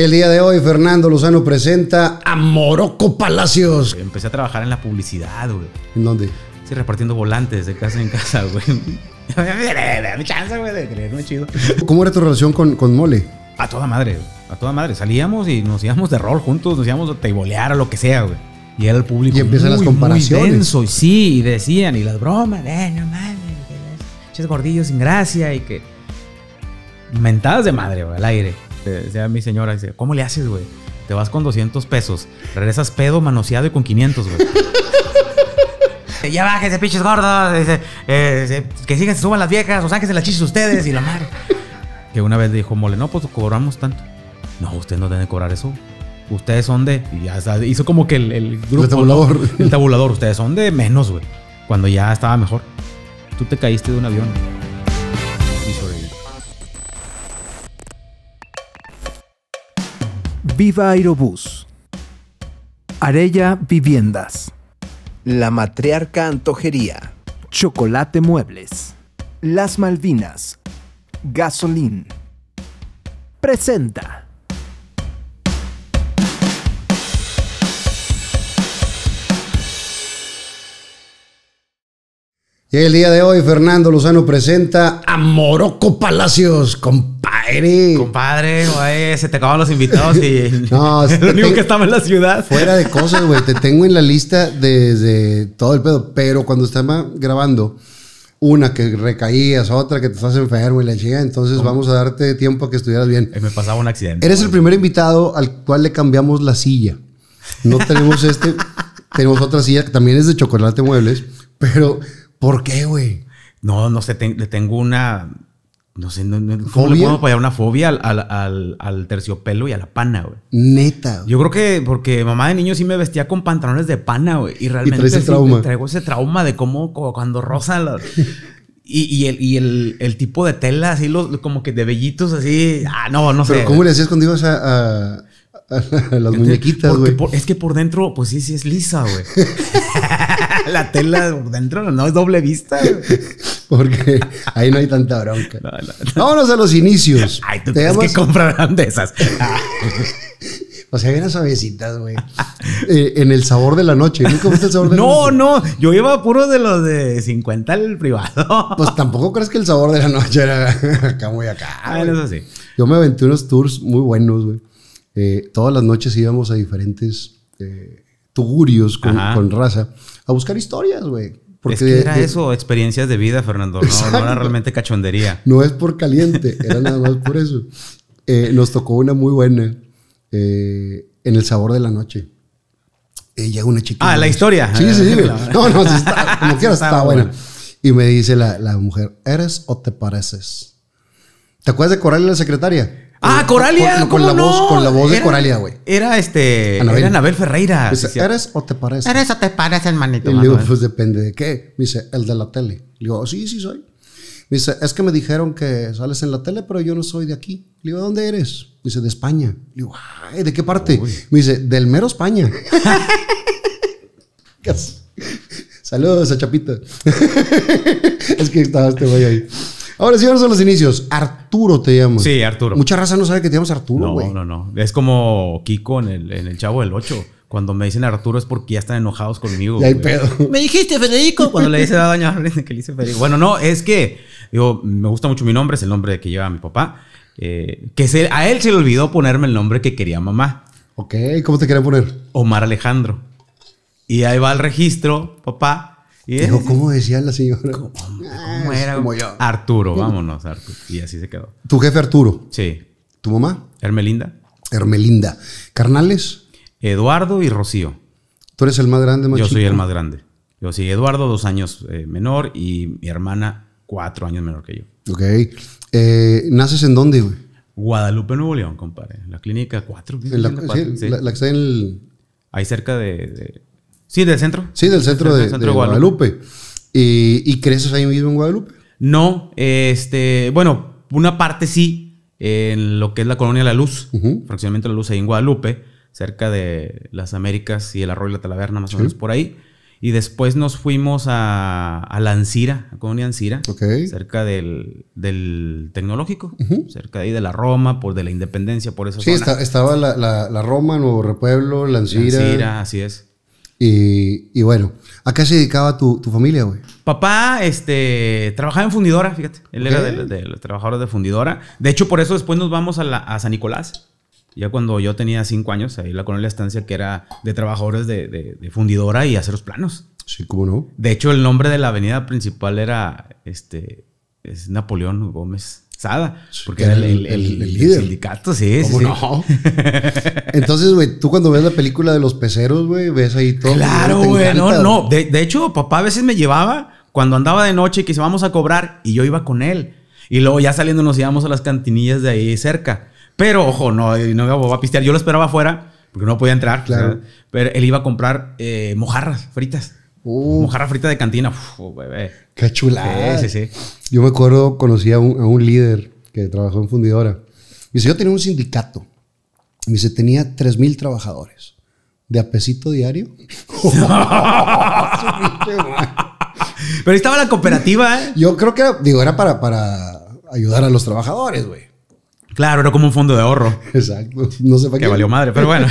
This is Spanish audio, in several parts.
el día de hoy, Fernando Lozano presenta a Morocco Palacios. Empecé a trabajar en la publicidad, güey. ¿En dónde? Sí, repartiendo volantes de casa en casa, güey. mi chance, güey, de creerme chido. ¿Cómo era tu relación con, Mole? A toda madre, A toda madre. Salíamos y nos íbamos de rol juntos, nos íbamos a tebolear o lo que sea, güey. Y era el público y muy, las comparaciones. Muy denso, y sí, y decían, y las bromas, eh, no mames, que gordillos sin gracia y que... Mentadas de madre, güey, al aire decía mi señora, dice, ¿cómo le haces, güey? Te vas con 200 pesos, regresas pedo, manoseado y con 500, güey. ya bájense, pinches gordos. Eh, eh, que sigan, se suban las viejas, o sáquense las chiches ustedes y la madre. que una vez dijo Mole, no, pues cobramos tanto. No, usted no deben cobrar eso. Ustedes son de. Y ya hizo como que el, grupo. El tabulador. El tabulador. Ustedes son de menos, güey. Cuando ya estaba mejor. Tú te caíste de un avión. Viva Aerobús, Arella Viviendas, La Matriarca Antojería, Chocolate Muebles, Las Malvinas, Gasolín. Presenta. Y el día de hoy, Fernando Lozano presenta a Morocco Palacios, compadre. Compadre, güey, se te acaban los invitados y. no, es lo único que estaba en la ciudad. Fuera de cosas, güey. te tengo en la lista desde todo el pedo. Pero cuando estaba grabando, una que recaías, otra que te estás enfermo y la chica. Entonces vamos a darte tiempo a que estuvieras bien. Eh, me pasaba un accidente. Eres el primer invitado al cual le cambiamos la silla. No tenemos este, tenemos otra silla que también es de chocolate muebles, pero ¿Por qué, güey? No, no sé, le tengo una. No sé, ¿cómo le puedo apoyar una fobia al, terciopelo y a la pana, güey? Neta. Yo creo que porque mamá de niño sí me vestía con pantalones de pana, güey. Y realmente ese trauma? traigo ese trauma de cómo, cuando rosa y, el, el, tipo de tela, así los, como que de vellitos, así. Ah, no, no sé. ¿Pero cómo le hacías cuando ibas a, las muñequitas, güey. Es que por dentro, pues sí, sí es lisa, güey. la tela por dentro no es doble vista, güey. Porque ahí no hay tanta bronca. Vámonos a los inicios. Ay, tú tienes que comprar de esas. O sea, unas suavecitas, güey. Eh, en el sabor de la noche. ¿Nunca viste el sabor de no, la noche? No, no. Yo iba puro de los de 50 al privado. pues tampoco crees que el sabor de la noche era acá muy acá. Ah, eso sí. Yo me aventé unos tours muy buenos, güey. Eh, todas las noches íbamos a diferentes eh, tugurios con, raza a buscar historias, güey. Porque era eso, experiencias de vida, Fernando. No, era realmente cachondería. No es por caliente, era nada más por eso. Eh, nos tocó una muy buena en el sabor de la noche. Ella, una chica. Ah, la historia. Sí, sí, sí. no, no, como quieras? está, buena. Y me dice la, mujer, ¿eres o te pareces? ¿Te acuerdas de Coral la secretaria? Ah, Coralia. Con, la voz, con la voz de Coralia, güey. Era este. Era Anabel Ferreira. Dice, ¿eres o te pareces? Eres o te pareces, el Y le digo, pues depende de qué. Me dice, el de la tele. Le digo, sí, sí soy. Me dice, es que me dijeron que sales en la tele, pero yo no soy de aquí. Le digo, ¿dónde eres? Me dice, de España. Le digo, ay, ¿de qué parte? Me dice, del mero España. Saludos a Chapita. es que estaba este güey ahí. Ahora sí, ahora son los inicios. Arturo te llamo. Sí, Arturo. Mucha raza no sabe que te llamas Arturo, güey. No, no, no. Es como Kiko en el, en el Chavo del 8. Cuando me dicen Arturo es porque ya están enojados conmigo. Ya hay pedo. Me dijiste Federico. Cuando le dice a doña que le dice Federico. Bueno, no, es que, digo, me gusta mucho mi nombre, es el nombre que lleva mi papá. Eh, que se, a él se le olvidó ponerme el nombre que quería mamá. Ok, ¿cómo te quería poner? Omar Alejandro. Y ahí va el registro, papá, ¿cómo decía la señora? ¿Cómo, ah, era? Arturo, vámonos, Arturo. Y así se quedó. ¿Tu jefe Arturo? Sí. ¿Tu mamá? Hermelinda. Hermelinda. ¿Carnales? Eduardo y Rocío. ¿Tú eres el más grande, Yo soy el más grande. Yo sí, Eduardo, dos años eh, menor, y mi hermana, cuatro años menor que yo. Ok. Eh, ¿Naces en dónde, güey? Guadalupe, Nuevo León, compadre. La clínica 4. La, la, que está en el... Ahí cerca de Sí, del centro. Sí, del centro, de, Guadalupe. Y, ¿Y, ¿Y, eso ahí mismo en Guadalupe? No, este, bueno, una parte sí, en lo que es la colonia La Luz, Fraccionamiento de fraccionamiento La Luz ahí en Guadalupe, cerca de las Américas y el Arroyo de la Talaverna, más o menos por ahí. Y después nos fuimos a, la Ancira, a Colonia Ancira, cerca del, Tecnológico, cerca de ahí de la Roma, por de la Independencia, por eso. Sí, estaba la, la, la, Roma, Nuevo Repueblo, la Ancira. La Ancira, así es. Y, bueno, ¿a qué se dedicaba tu, familia, güey? Papá, este, trabajaba en fundidora, fíjate. Él era de, los trabajadores de fundidora. De hecho, por eso después nos vamos a, San Nicolás. Ya cuando yo tenía cinco años, ahí la colonia estancia que era de trabajadores de, fundidora y hacer los planos. Sí, cómo no. De hecho, el nombre de la avenida principal era este Napoleón Gómez porque era el, el, líder. sindicato, sí, sí, Entonces, güey, tú cuando ves la película de los peceros, güey, ves ahí todo. Claro, güey, no, no. De, hecho, papá a veces me llevaba cuando andaba de noche y que se vamos a cobrar y yo iba con él. Y luego ya saliendo nos íbamos a las cantinillas de ahí cerca. Pero ojo, no, eh, no iba a pistear. Yo lo esperaba afuera porque no podía entrar. Claro. pero él iba a comprar eh, mojarras fritas. Uh, Mojarra frita de cantina. Uf, oh, bebé. Qué chula. Sí, sí, Yo me acuerdo, conocí a un, líder que trabajó en fundidora. Me dice, yo tenía un sindicato. Me dice, tenía 3.000 trabajadores. ¿De apesito diario? Pero ahí estaba la cooperativa, ¿eh? Yo creo que, digo, era para, para ayudar a los trabajadores, güey. Claro, era como un fondo de ahorro. Exacto. No sé para qué. Que valió madre, pero bueno.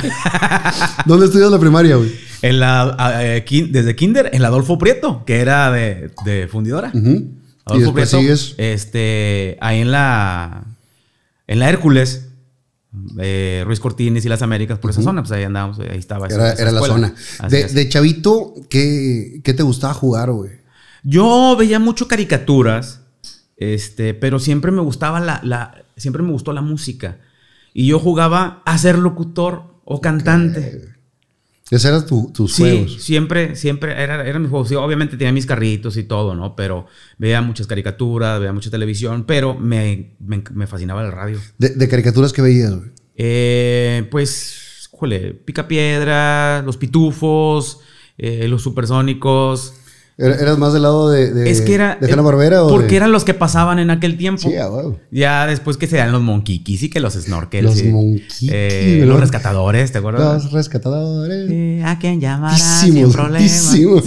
¿Dónde estudias la primaria, güey? En la, eh, desde kinder, en la Adolfo Prieto, que era de, de fundidora. Adolfo Prieto. Este, ahí en la, en la Hércules. Eh, Ruiz Cortines y las Américas por esa zona, pues ahí andábamos, ahí estaba. Era, la zona. De, chavito, ¿qué, te gustaba jugar, güey? Yo veía mucho caricaturas, este, pero siempre me gustaba la siempre me gustó la música. Y yo jugaba a ser locutor o cantante. Ese era tu, tus sí, Siempre, siempre era, era mis obviamente tenía mis carritos y todo, ¿no? Pero veía muchas caricaturas, veía mucha televisión, pero me, me, fascinaba el radio. ¿De, caricaturas que veías, eh, pues, jole, Pica Piedra, Los Pitufos, eh, Los Supersónicos. ¿Eras más del lado de, de, es eh, Barbera? ¿o porque eran los que pasaban en aquel tiempo. Sí, ah, wow. Ya después que se dan los monquiquis y que los snorkels. Los monquiquis. Eh, los, rescatadores, ¿te acuerdas? Los rescatadores. ¿A quién llamar? Sin problema. Sí.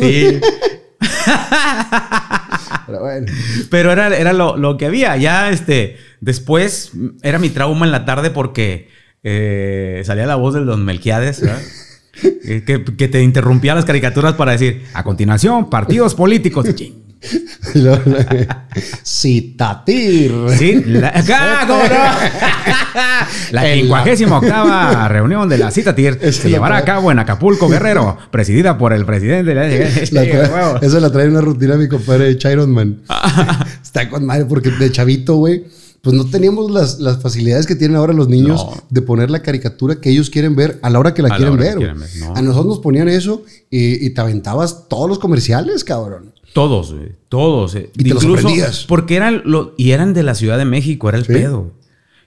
Pero bueno. Pero era, lo, que había. Ya este, después era mi trauma en la tarde porque eh, salía la voz del Don Melquiades, ¿verdad? Eh, que, te interrumpía las caricaturas para decir, a continuación, partidos políticos. Eh, Citatir. Sí, la, la 58 reunión de la Citatir se llevará a cabo en Acapulco, Guerrero, presidida por el presidente. La, eso la trae una rutina a mi compadre de Man. Está con madre porque de chavito, güey pues no teníamos las, las, facilidades que tienen ahora los niños de poner la caricatura que ellos quieren ver a la hora que la, quieren, ver, A nosotros nos ponían eso y, te aventabas todos los comerciales, cabrón. Todos, Todos. Eh. Y Incluso los Porque eran, lo, y eran de la Ciudad de México, era el pedo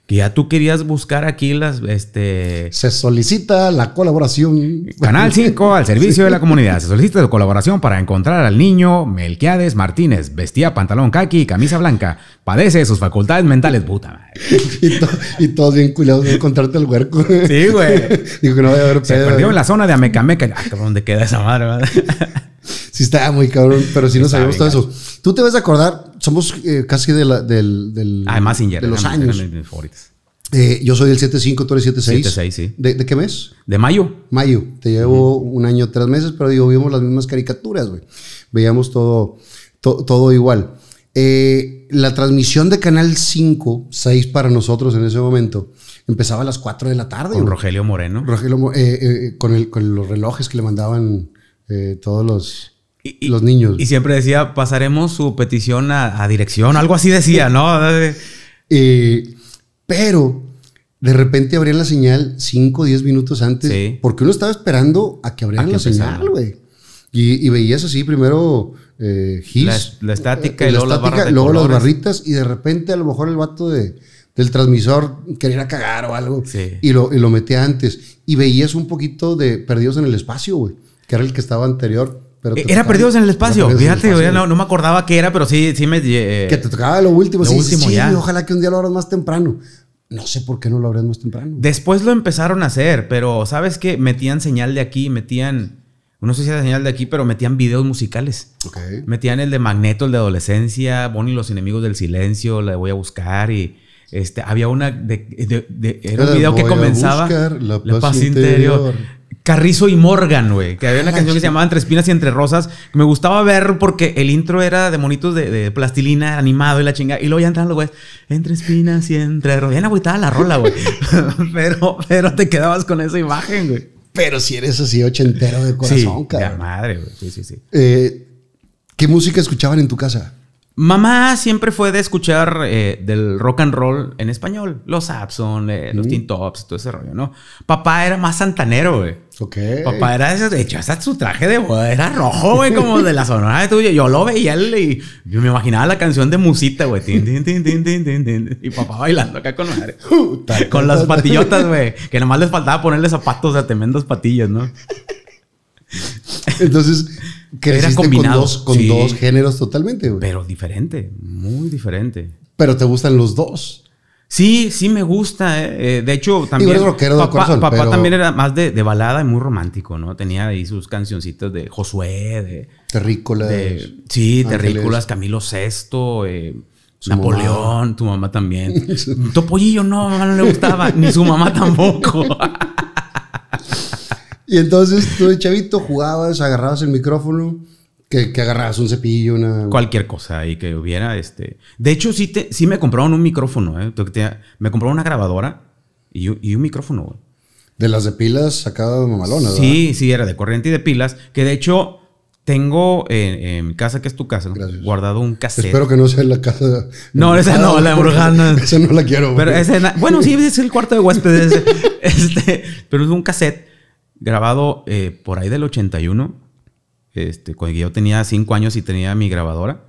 que ya tú querías buscar aquí las, este... Se solicita la colaboración. Canal 5 al servicio de la comunidad. Se solicita la colaboración para encontrar al niño Melquiades Martínez. Vestía pantalón kaki y camisa blanca. Padece de sus facultades mentales. Puta Y, todos bien cuidados de encontrarte el huerco. Sí, güey. Dijo que no haber pedo. Se perdió en la zona de Amecameca. Ah, ¿dónde queda esa madre? sí estaba muy cabrón, pero sí, no sabemos sabíamos todo eso. Tú te vas a acordar, somos eh, casi de del, del, ah, los años. Eh, yo soy del 7.5, tú eres 7.6. 7.6, ¿De, qué mes? De mayo. Mayo. Te llevo un año, tres meses, pero digo, vimos las mismas caricaturas, güey. Veíamos todo, todo igual. Eh, la transmisión de Canal 5, 6 para nosotros en ese momento, empezaba a las 4 de la tarde. Con Rogelio Moreno. Rogelio, eh, con, el, con los relojes que le mandaban eh, todos los, los niños. Y siempre decía, pasaremos su petición a, dirección, algo así decía, ¿no? Eh, pero de repente abrían la señal 5 o 10 minutos antes, porque uno estaba esperando a que abrieran la señal, güey. Y, veías así primero eh, la, estática y luego, las, barritas y de repente a lo mejor el vato de, del transmisor quería cagar o algo y, lo, y lo metía antes y veías un poquito de perdidos en el espacio, güey que era el que estaba anterior. Pero eh, era Perdidos en el Espacio. Fíjate, no, me acordaba qué era, pero sí, sí me. Eh, que te tocaba lo último. sí, ojalá que un día lo abras más temprano. No sé por qué no lo abres más temprano. Después lo empezaron a hacer, pero ¿sabes qué? Metían señal de aquí, metían. No sé si era señal de aquí, pero metían videos musicales. Metían el de Magneto, el de adolescencia, Bonnie y los enemigos del silencio, la voy a buscar y. Este, había una de, era un video que comenzaba voy la, paz, la interior. Carrizo y Morgan, güey. Que había una ah, canción que se llamaba Entre Espinas y Entre Rosas. Me gustaba ver porque el intro era de monitos de, plastilina, animado y la chinga. Y luego ya entran los güeyes. Entre Espinas y Entre Rosas. Bien agüitada la rola, güey. pero, pero te quedabas con esa imagen, güey. Pero si eres así ochentero de corazón, sí, madre, Sí, sí, sí. Eh, ¿Qué música escuchaban en tu casa? Mamá siempre fue de escuchar eh, del rock and roll en español. Los Abson, eh, los mm. Tintops, Tops, todo ese rollo, ¿no? Papá era más santanero, güey. Okay. Papá era ese, de hecho, hasta su traje de boda era rojo, güey, como de la sonora de tuyo. Yo lo veía y yo me imaginaba la canción de musita, güey. Y papá bailando acá con madre. con las patillotas, güey. Que nomás les faltaba ponerle zapatos a tremendas patillas, ¿no? Entonces, creciste combinado. con, dos, con dos géneros totalmente, güey. Pero diferente, muy diferente. Pero te gustan los dos. Sí, sí me gusta. Eh, eh, de hecho, también. papá, también era más de, balada y muy romántico, ¿no? Tenía ahí sus cancioncitos de Josué, de. Terrícolas. sí, Terrícolas, Camilo VI, eh, Napoleón, tu mamá también. Topollillo no, mamá no le gustaba, ni su mamá tampoco. y entonces tú chavito jugabas, agarrabas el micrófono que, que, agarras un cepillo, una... Cualquier cosa ahí que hubiera, este... De hecho, sí, te, sí me compraron un micrófono, eh. Me compraron una grabadora y, y un micrófono, De las de pilas sacadas Mamalona? Sí, sí, era de corriente y de pilas. Que de hecho, tengo en, mi casa, que es tu casa, guardado un cassette. Espero que no sea la casa... No, esa no, la Esa no la quiero. bueno, sí, es el cuarto de huéspedes. este, pero es un cassette grabado eh, por ahí del 81 este, cuando yo tenía cinco años y tenía mi grabadora.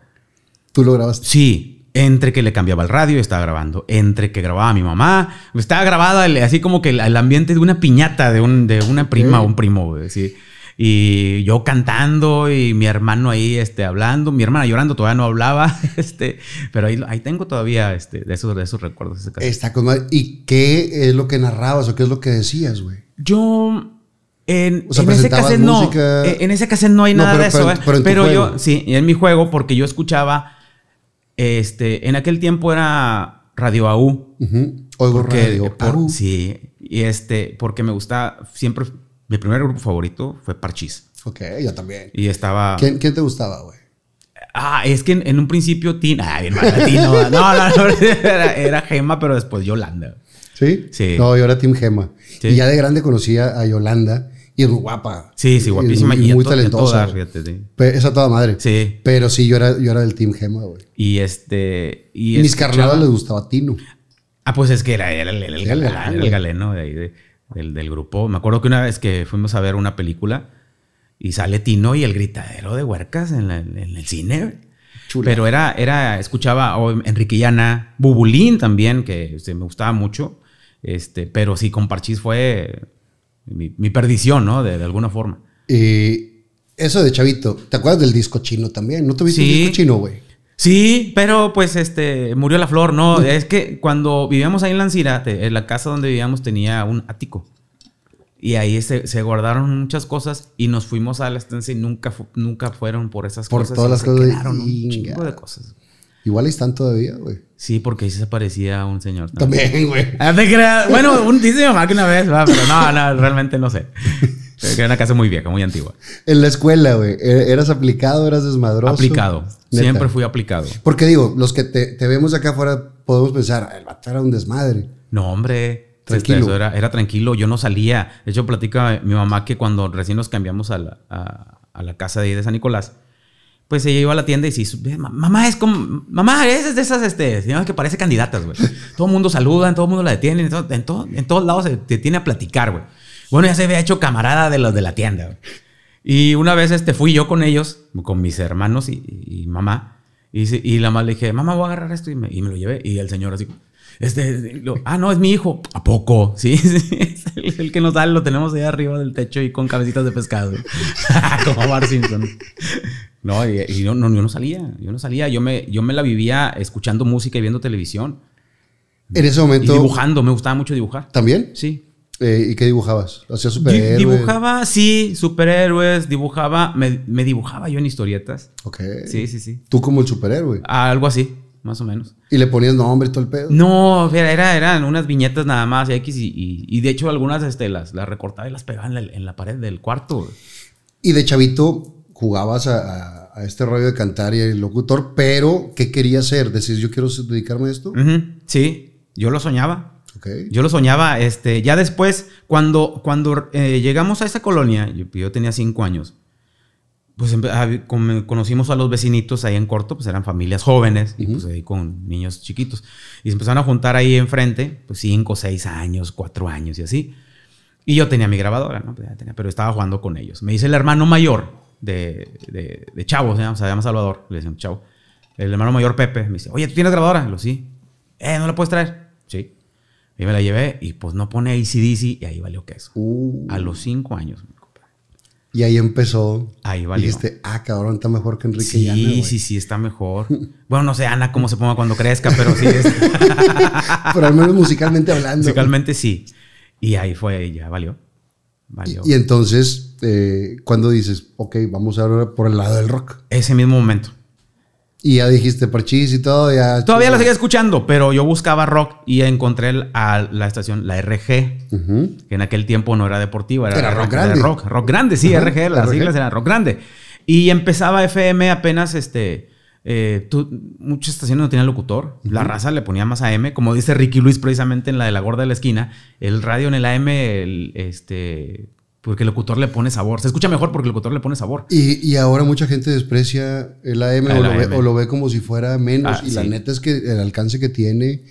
¿Tú lo grabaste? Sí. Entre que le cambiaba el radio y estaba grabando. Entre que grababa mi mamá. Estaba grabada así como que el, ambiente de una piñata de, un, de una prima o un primo. Sí. Y yo cantando y mi hermano ahí este, hablando. Mi hermana llorando, todavía no hablaba. Este, pero ahí, ahí tengo todavía este, de, esos, de esos recuerdos. Está ¿Y qué es lo que narrabas o qué es lo que decías, güey? Yo en, ese caso no. Eh, en ese no hay nada de eso. Pero, ¿eh? yo, sí, en mi juego, porque yo escuchaba. Este, en aquel tiempo era Radio AU. Oigo Radio AU. Sí, y este, porque me gusta siempre. Mi primer grupo favorito fue parchis Ok, yo también. Y estaba. ¿Quién, quién te gustaba, güey? Ah, es que en, un principio Tim... Ah, bien mal, Tim, No, no, no. Era, era Gema, pero después Yolanda. ¿Sí? Sí. No, yo era Tim Gema. Y ya de grande conocía a, Yolanda y guapa. Sí, sí, guapísima. Y, muy talentosa. Esa toda madre. Sí. Pero sí, yo era, yo era del Team Gema, güey. Y este. Y Mis carnadas les gustaba Tino. Ah, pues es que era, el, galeno del, grupo. Me acuerdo que una vez que fuimos a ver una película y sale Tino y el gritadero de huercas en, el cine. chulo Pero era, era, escuchaba oh, Enrique Enriquillana, Bubulín también, que este, me gustaba mucho. Este, pero sí, con Parchís fue mi, perdición, ¿no? De, alguna forma. Y eso de Chavito, ¿te acuerdas del disco chino también? ¿No tuviste sí. disco chino, güey? Sí, pero pues este murió la flor, no, mm. es que cuando vivíamos ahí en Lancirate, en la casa donde vivíamos tenía un ático. Y ahí se, guardaron muchas cosas y nos fuimos a la estancia y nunca, nunca fueron por esas cosas. Por todas las cosas. De un chingo de cosas. Igual ahí están todavía, güey. Sí, porque ahí se parecía a un señor. También, güey. Ah, bueno, un, diseño más que una vez, pero no, no, realmente no sé. Eh, era una casa muy vieja, muy antigua. En la escuela, güey, e, ¿eras aplicado, eras desmadroso? Aplicado. Siempre fui aplicado. Porque digo, los que te, vemos acá afuera podemos pensar, ah, el vato era un desmadre. No, hombre. Tranquilo. era, tranquilo, yo no salía. De hecho, platica mi mamá que cuando recién nos cambiamos a la, casa de San Nicolás, pues ella iba a la tienda y dice, mamá es como, mamá es de esas, este, señoras que parece candidatas, güey. Todo el mundo saluda, todo el mundo la detiene, en, todo, en, todos lados se tiene a platicar, güey. Bueno, ya se había hecho camarada de los de la tienda, Y una vez, este, fui yo con ellos, con mis hermanos y, mamá, y, la mamá le dije, mamá, voy a agarrar esto y me, lo llevé. Y el señor así, este, ah, no, es mi hijo. ¿A poco? Sí, sí es el, que nos da, lo tenemos ahí arriba del techo y con cabecitas de pescado. Como Bar Simpson. No, y, yo, no, no salía, yo no salía, yo me, la vivía escuchando música y viendo televisión. En ese momento. Y dibujando, me gustaba mucho dibujar. ¿También? Sí. Eh, ¿Y qué dibujabas? ¿Hacías superhéroes? Dibujaba, sí, superhéroes, dibujaba, me, dibujaba yo en historietas. Ok. Sí, sí, sí. ¿Tú como el superhéroe? algo así, más o menos. ¿Y le ponías nombre y todo el pedo? No, era, eran unas viñetas nada más, X, y, y, de hecho algunas este, las, recortaba y las pegaba en la pared del cuarto. Y de chavito, jugabas a, este rollo de cantar y el locutor, pero ¿qué quería hacer? ¿Decís yo quiero dedicarme a esto? Sí, yo lo soñaba. Yo lo soñaba. Este, ya después, cuando, cuando eh, llegamos a esa colonia, yo, tenía cinco años, pues ah, conocimos a los vecinitos ahí en corto, pues eran familias jóvenes y pues ahí con niños chiquitos. Y se empezaron a juntar ahí enfrente, pues cinco, seis años, cuatro años y así. Y yo tenía mi grabadora, ¿no? Pues, pero estaba jugando con ellos. Me dice el hermano mayor, de, de, de Chavo, ¿eh? se llama, se llama, Salvador, le decían Chavo. El hermano mayor Pepe me dice, oye, ¿tú tienes grabadora? lo sí. Eh, ¿no la puedes traer? Sí. Y me la llevé y pues no pone ACDC y ahí valió queso. es uh. A los cinco años. Y ahí empezó. Ahí valió. Dijiste, ah, cabrón, está mejor que Enrique sí, Sí, sí, sí, está mejor. bueno, no sé, Ana, cómo se ponga cuando crezca, pero sí pero al menos musicalmente hablando. Musicalmente sí. Y ahí fue, ya valió y, entonces, eh, cuando dices, ok, vamos a ver por el lado del rock. Ese mismo momento. Y ya dijiste parchís y todo. Todavía la seguía escuchando, pero yo buscaba rock y encontré a la estación, la RG, que en aquel tiempo no era deportiva, era, rock, grande. rock, grande, sí, RG, las siglas eran rock grande. Y empezaba FM apenas este, eh, tú, muchas estaciones no tenían locutor. La raza le ponía más AM. Como dice Ricky Luis precisamente en la de la gorda de la esquina, el radio en el AM, este, porque el locutor le pone sabor. Se escucha mejor porque el locutor le pone sabor. Y, ahora mucha gente desprecia el AM, o, lo Ve, como si fuera menos. Ah, y la neta es que el alcance que tiene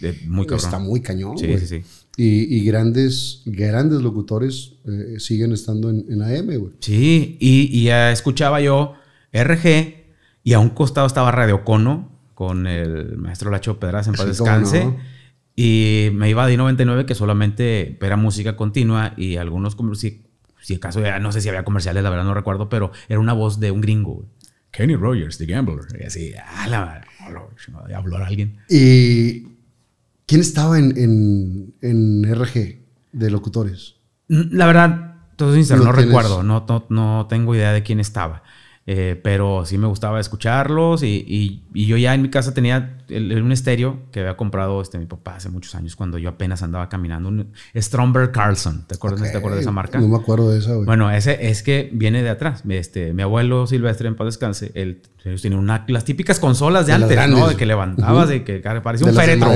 está muy cañón. Sí, sí, sí. Y, grandes, grandes locutores eh, siguen estando en, en AM, Sí, y, y ya escuchaba yo RG y a un costado estaba Radio Cono con el maestro Lacho Pedras en paz descanse. Y me iba a D99 que solamente era música continua y algunos, si, acaso, no sé si había comerciales, la verdad no recuerdo, pero era una voz de un gringo. Kenny Rogers, The Gambler. Y así, ah, a la habló alguien. ¿Y quién estaba en, en, RG de locutores? La verdad, todo sincero, no, recuerdo, no, no, no tengo idea de quién estaba. Eh, pero sí me gustaba escucharlos y, yo ya en mi casa tenía un estéreo que había comprado este, mi papá hace muchos años cuando yo apenas andaba caminando, un Stromberg Carlson, ¿te acuerdas, de esa marca? No me acuerdo de esa. Güey. Bueno, ese es que viene de atrás. Este, mi abuelo Silvestre, en paz descanse, él, ellos una, las típicas consolas de, antes, ¿no? De que levantabas, y que parecía un féretro.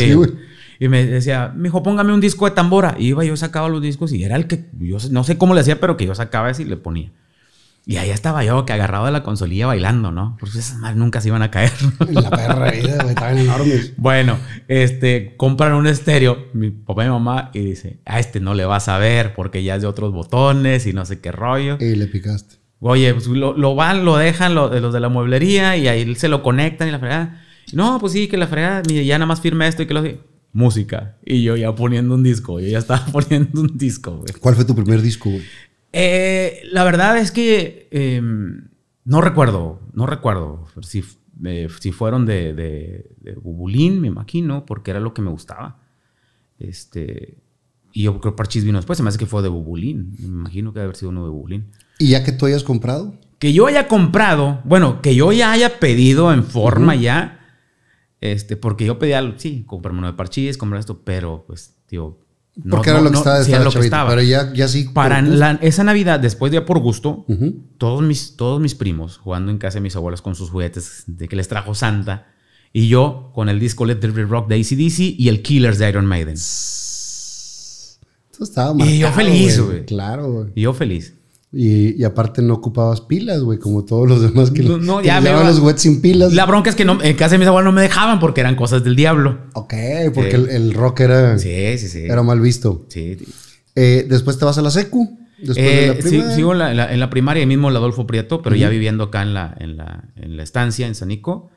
Y me decía, mijo, póngame un disco de tambora. Y iba, yo sacaba los discos y era el que, yo no sé cómo le hacía, pero que yo sacaba ese y le ponía. Y ahí estaba yo que agarrado de la consolilla bailando, ¿no? Porque esas malas nunca se iban a caer. La perra vida, estaban enormes. Bueno, este, compran un estéreo, mi papá y mi mamá, y dice, a este no le vas a ver porque ya es de otros botones y no sé qué rollo. Y le picaste. Oye, pues lo, van, lo dejan los de la mueblería y ahí se lo conectan y la fregada. No, pues sí, que la fregada, ya nada más firme esto y que lo música. Y yo ya poniendo un disco, yo ya estaba poniendo un disco, güey. ¿Cuál fue tu primer disco, güey? Eh, la verdad es que em, no recuerdo, no recuerdo si, eh, si fueron de, de, Bubulín, me imagino, porque era lo que me gustaba. Este, y yo creo que Parchis vino después, se me hace que fue de Bubulín, me imagino que debe haber sido uno de Bubulín. ¿Y ya que tú hayas comprado? Que yo haya comprado, bueno, que yo ya haya pedido en forma ya, este, porque yo pedía, sí, comprarme uno de Parchis, comprar esto, pero pues, tío, porque era lo que estaba, deseando, Pero ya, sí. Para esa Navidad, después ya por gusto, todos, mis, todos mis primos jugando en casa de mis abuelos con sus juguetes de que les trajo Santa. Y yo con el disco Let the Rock de ACDC y el Killers de Iron Maiden. Eso estaba Y yo feliz, Claro, Y yo feliz. Y, aparte no ocupabas pilas, güey, como todos los demás que, no, los wets sin pilas. La bronca es que no, en casa de mis abuelos no me dejaban porque eran cosas del diablo. Ok, porque el, rock era, era mal visto. Sí. Eh, después te vas a la secu. Después de la eh, primaria. Sí, sigo en la, en primaria, mismo el Adolfo Prieto, pero ya viviendo acá en la, en la, en la, estancia, en Sanico.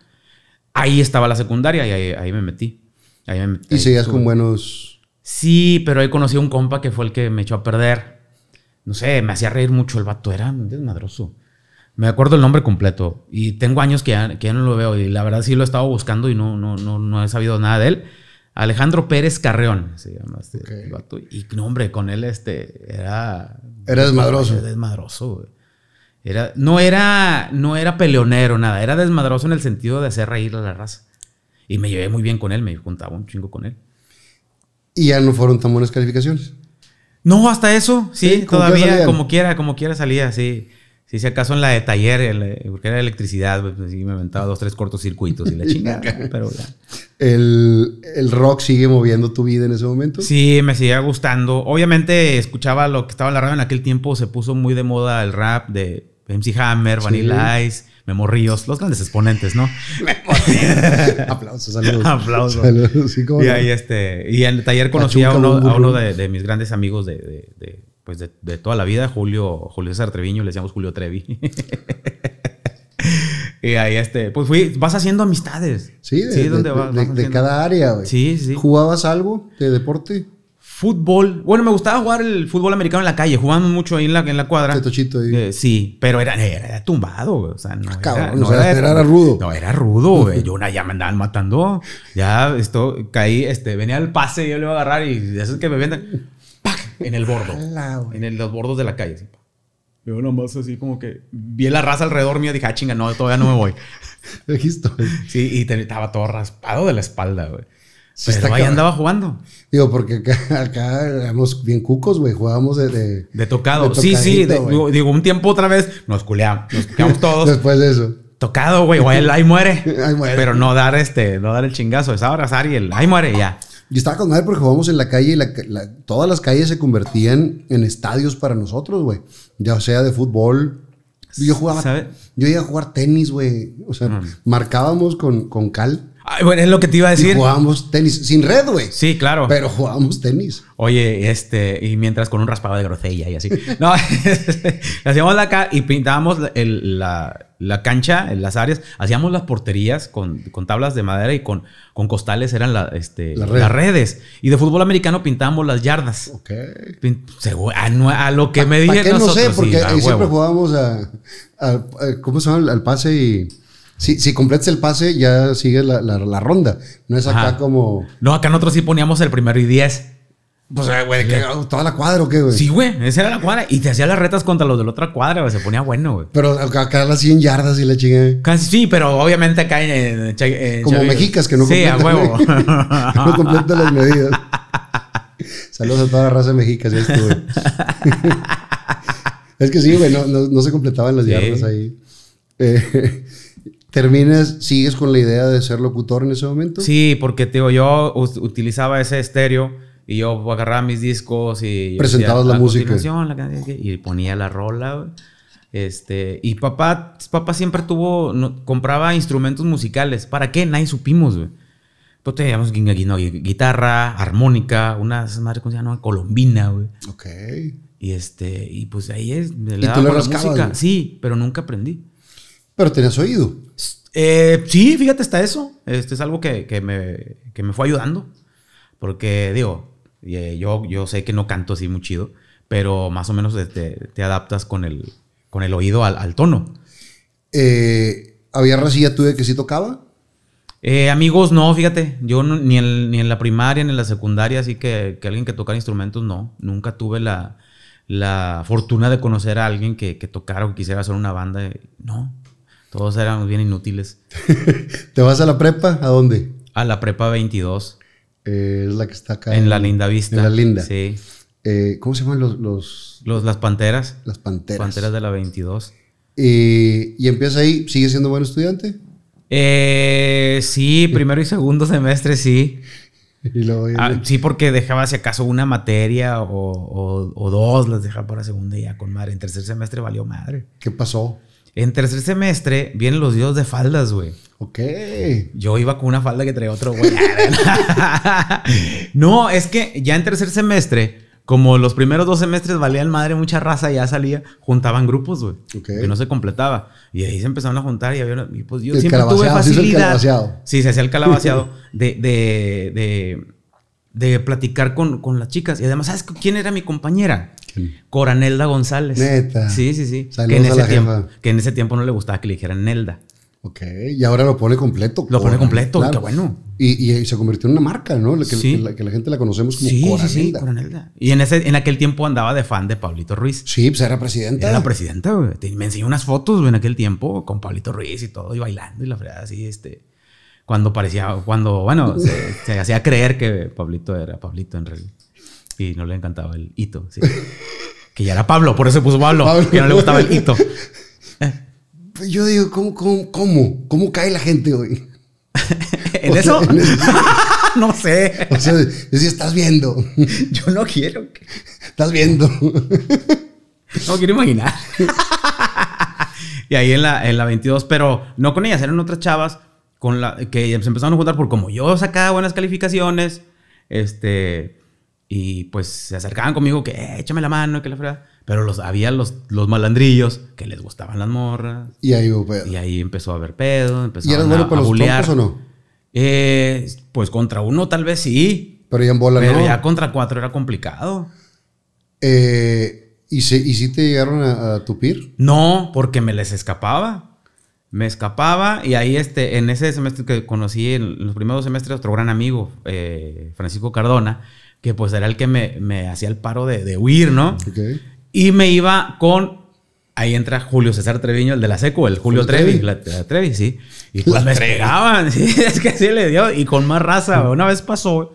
Ahí estaba la secundaria y ahí, ahí me metí. Ahí me metí. ¿Y seguías con buenos...? Sí, pero ahí conocí a un compa que fue el que me echó a perder no sé, me hacía reír mucho el vato, era desmadroso. Me acuerdo el nombre completo y tengo años que ya, no lo veo y la verdad sí lo he estado buscando y no, no, no, no he sabido nada de él. Alejandro Pérez Carreón se llama este vato. Y no, hombre, con él este era. Era desmadroso. desmadroso, Era, no, era, no era peleonero, nada. Era desmadroso en el sentido de hacer reír a la raza. Y me llevé muy bien con él, me juntaba un chingo con él. Y ya no fueron tan buenas calificaciones. No, hasta eso, sí, todavía, como quiera, como quiera salía, sí. Sí, si acaso en la de taller, porque era electricidad, pues, pues, me aventaba dos, tres cortocircuitos y la chingada. pero El, rock sigue moviendo tu vida en ese momento? Sí, me seguía gustando. Obviamente escuchaba lo que estaba en la radio en aquel tiempo, se puso muy de moda el rap de MC Hammer, Vanilla Ice. Memo Ríos, los grandes exponentes, ¿no? Aplausos, saludos. Aplausos. y ahí este, y en el taller conocí a uno, de, mis grandes amigos pues, de, toda la vida, Julio, Julio César Treviño, le decíamos Julio Trevi. y ahí este, pues fui, vas haciendo amistades. Sí, de, sí, cada área, güey. Sí, sí. ¿Jugabas algo de deporte? fútbol. Bueno, me gustaba jugar el fútbol americano en la calle. Jugábamos mucho ahí en la, en la cuadra. Eh, sí, pero era, tumbado, O sea, no, ah, era, rudo. No, era rudo, güey. Yo una ya me andaban matando. Ya esto, caí, este, venía el pase, yo le iba a agarrar y de es que me venden. ¡Pac! En el bordo. en los bordos de la calle. Yo nomás así como que vi la raza alrededor mío y dije, ah, chinga, no, todavía no me voy. Sí, y estaba todo raspado de la espalda, güey. Sí pero ahí andaba jugando. Digo, porque acá, éramos bien cucos, güey. Jugábamos de, de, tocado. sí, sí. digo, un tiempo otra vez nos culeamos. Nos culeamos todos. Después de eso. Tocado, güey. ahí muere. Pero no dar este, no dar el chingazo. Es ahora Sari, el ahí muere ya. Yo estaba con él porque jugábamos en la calle y todas las calles se convertían en estadios para nosotros, güey. Ya sea de fútbol. Yo jugaba. Yo iba a jugar tenis, güey. O sea, mm. marcábamos con, con cal bueno, es lo que te iba a decir. jugábamos tenis sin red, güey. Sí, claro. Pero jugábamos tenis. Oye, este, y mientras con un raspado de grosella y así. No, hacíamos la acá y pintábamos la, la, cancha, las áreas, hacíamos las porterías con, tablas de madera y con, con costales eran este, las redes. Y de fútbol americano pintábamos las yardas. Ok. A, a lo que me dije. no sé, porque siempre jugábamos a, ¿Cómo se llama? Al pase y si, si completas el pase, ya sigues la, la, ronda. No es acá como. No, acá nosotros sí poníamos el primero y diez. Pues, eh, güey, oh, ¿toda la cuadra o qué, güey? Sí, güey, esa era la cuadra. Y te hacía las retas contra los de la otra cuadra, güey. Se ponía bueno, güey. Pero acá las 100 yardas y la chingue Casi sí, pero obviamente acá en. Como mexicas que no sí, completan. Sí, a huevo. no completan las medidas. Saludos a toda la raza de mexicas, ya estuve. es que sí, güey, no, no, se completaban las yardas ahí. Eh, ¿Terminas, sigues con la idea de ser locutor en ese momento? Sí, porque tío, yo utilizaba ese estéreo y yo agarraba mis discos y... Presentabas la, música. y ponía la rola. Este, y papá, papá siempre tuvo, compraba instrumentos musicales. ¿Para qué? Nadie supimos, güey. Pues teníamos guitarra, armónica, una madre ¿cómo se Colombina, güey. Ok. Y este, y pues ahí es. ¿Y tú le música. Sí, pero nunca aprendí. Pero tenías oído. Eh, sí, fíjate, Está eso. Este es algo que, que, me, que me fue ayudando. Porque, digo, eh, yo, yo sé que no canto así muy chido, pero más o menos este, te, adaptas con el, con el oído al, tono. Eh, ¿Había racilla tú que sí tocaba? Eh, amigos, no, fíjate. Yo ni, en, ni en la primaria ni en la secundaria, así que, que alguien que tocara instrumentos, no. Nunca tuve la, la fortuna de conocer a alguien que, que tocara o quisiera hacer una banda. No, todos éramos bien inútiles. ¿Te vas a la prepa? ¿A dónde? A la prepa 22. Eh, es la que está acá. En, la Linda Vista. En la Linda. Sí. Eh, ¿Cómo se llaman los, los, Las panteras. Las panteras. Panteras de la 22. y empiezas ahí, ¿sigue siendo buen estudiante? Eh, sí, primero y segundo semestre, sí. Ah, sí, porque dejaba si acaso una materia o, o dos, las dejaba para segunda y ya con madre. En tercer semestre valió madre. ¿Qué pasó? En tercer semestre vienen los dios de faldas, güey. Ok. Yo iba con una falda que traía otro, güey. no, es que ya en tercer semestre, como los primeros dos semestres valían madre mucha raza, ya salía, juntaban grupos, güey. Que no se completaba. Y ahí se empezaron a juntar y había... pues yo siempre tuve facilidad. sí, se hacía el calabaceado de, de, de, platicar con, con las chicas. Y además, ¿sabes quién era mi compañera? Coranelda González. Neta. Sí, sí, sí. que en, ese tiempo, no le gustaba que le dijeran Nelda. Ok, y ahora lo pone completo. Lo pone completo, qué bueno. Y, eh, se convirtió en una marca, ¿no? Que, la, gente la conocemos como Cora Coranelda. Sí, sí, Coranelda. Y en, ese, en aquel tiempo andaba de fan de Pablito Ruiz. Sí, pues era presidenta. Era la presidenta, güey. Me enseñó unas fotos en aquel tiempo con Pablito Ruiz y todo, y bailando y la verdad, así, este cuando parecía, cuando, bueno, se, se hacía creer que Pablito era Pablito en realidad. Y no le encantaba el hito. que ya era Pablo, por eso puso Pablo, que no le gustaba el hito. Yo digo, ¿cómo, cómo, cae la gente, hoy? ¿En eso? no sé. O sea, si estás viendo. Yo no quiero. Estás viendo. no quiero imaginar. y ahí en la, en la 22, pero no con ellas, eran otras chavas con la, que se empezaron a juntar por como yo sacaba buenas calificaciones. Este, y pues se acercaban conmigo que eh, échame la mano, que la fuera Pero los, había los, los malandrillos que les gustaban las morras. Y ahí Y ahí empezó a haber pedo. Empezó ¿Y eran buenos para los o no? Eh, pues contra uno tal vez sí. Pero ya en bola ya contra cuatro era complicado. Eh, ¿y, si ¿Y si te llegaron a, tupir? No, porque me les escapaba. Me escapaba y ahí este, en ese semestre que conocí, en los primeros semestres, otro gran amigo, Francisco Cardona, que pues era el que me, hacía el paro de, huir, ¿no? Y me iba con... Ahí entra Julio César Treviño, el de la SECO, el Julio, Trevi, La, Trevi, sí. Y pues me entregaban. sí, es que así le dio. Y con más raza, una vez pasó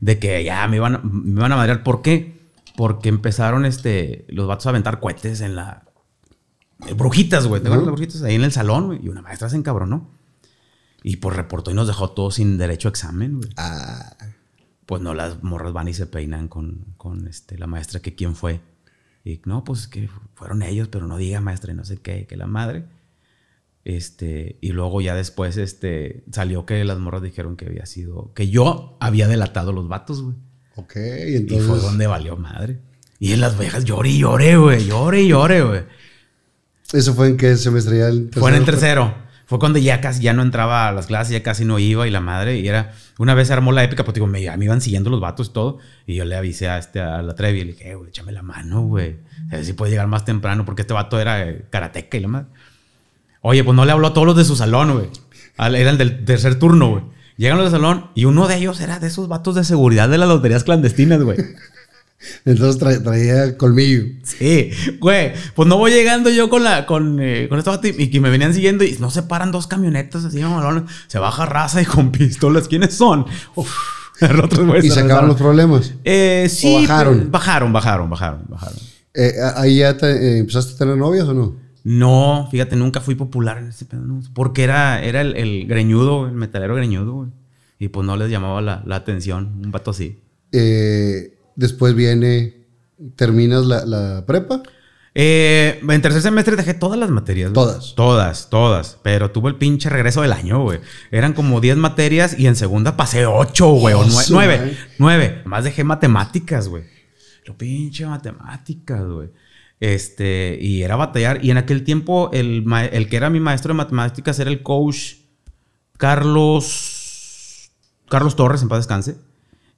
de que ya me iban, me a madrear. ¿Por qué? Porque empezaron este, los vatos a aventar cohetes en la... Brujitas, güey. ¿Te las brujitas? Ahí en el salón, güey. Y una maestra se encabronó. Y pues reportó y nos dejó todos sin derecho a examen, güey. Ah pues no, las morras van y se peinan con, con este, la maestra que quién fue. Y no, pues que fueron ellos, pero no diga maestra y no sé qué, que la madre. Este, y luego ya después este, salió que las morras dijeron que había sido, que yo había delatado los vatos, güey. Ok, entonces. Y fue donde valió madre. Y en las vejas lloré y lloré, güey, lloré y lloré, güey. ¿Eso fue en qué semestre? Fue en el tercero. Fue cuando ya casi ya no entraba a las clases, ya casi no iba y la madre. Y era. Una vez armó la épica, pues digo, me, iban siguiendo los vatos y todo. Y yo le avisé a, este, a la Trevi y le dije, eh, güey, échame la mano, güey. A ver si puede llegar más temprano, porque este vato era eh, karateca y la madre. Oye, pues no le habló a todos los de su salón, güey. Era el del tercer turno, güey. Llegan los salón y uno de ellos era de esos vatos de seguridad de las loterías clandestinas, güey. Entonces traía colmillo. Sí, güey. Pues no voy llegando yo con la con, eh, y que me venían siguiendo y no se paran dos camionetas así, Se baja raza y con pistolas. ¿Quiénes son? ¿Y se acabaron los problemas? Eh, ¿O bajaron? bajaron, bajaron, bajaron, eh, ¿Ahí ya empezaste a tener novias o no? No, fíjate, nunca fui popular en ese pedo. porque era, era el, greñudo, el metalero greñudo, Y pues no les llamaba la, la atención, un vato así. Eh Después viene, terminas la, prepa. Eh, en tercer semestre dejé todas las materias. Todas. Todas, todas. Pero tuve el pinche regreso del año, güey. Eran como 10 materias y en segunda pasé 8, güey. 9. 9. Más dejé matemáticas, güey. Lo pinche matemáticas, güey. Este, y era batallar. Y en aquel tiempo, el, el que era mi maestro de matemáticas era el coach Carlos. Carlos Torres, en paz descanse.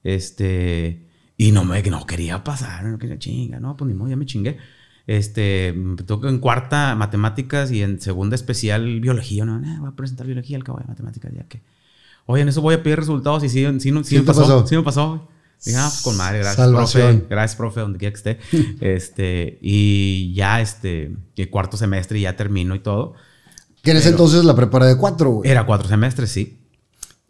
Este. Y no me no quería pasar, no quería chinga, no, pues ni modo, ya me chingué. Este, toco en cuarta matemáticas y en segunda especial biología, no, no, voy a presentar biología al cabo de matemáticas, ya que. Oye, en eso voy a pedir resultados y sí, no, sí, no pasó, si sí me pasó. Dije, ah, pues con madre, gracias, profe. Gracias, profe, donde quiera que esté. este, y ya, este, cuarto semestre ya termino y todo. Que en ese entonces la prepara de cuatro, güey. Era cuatro semestres, sí.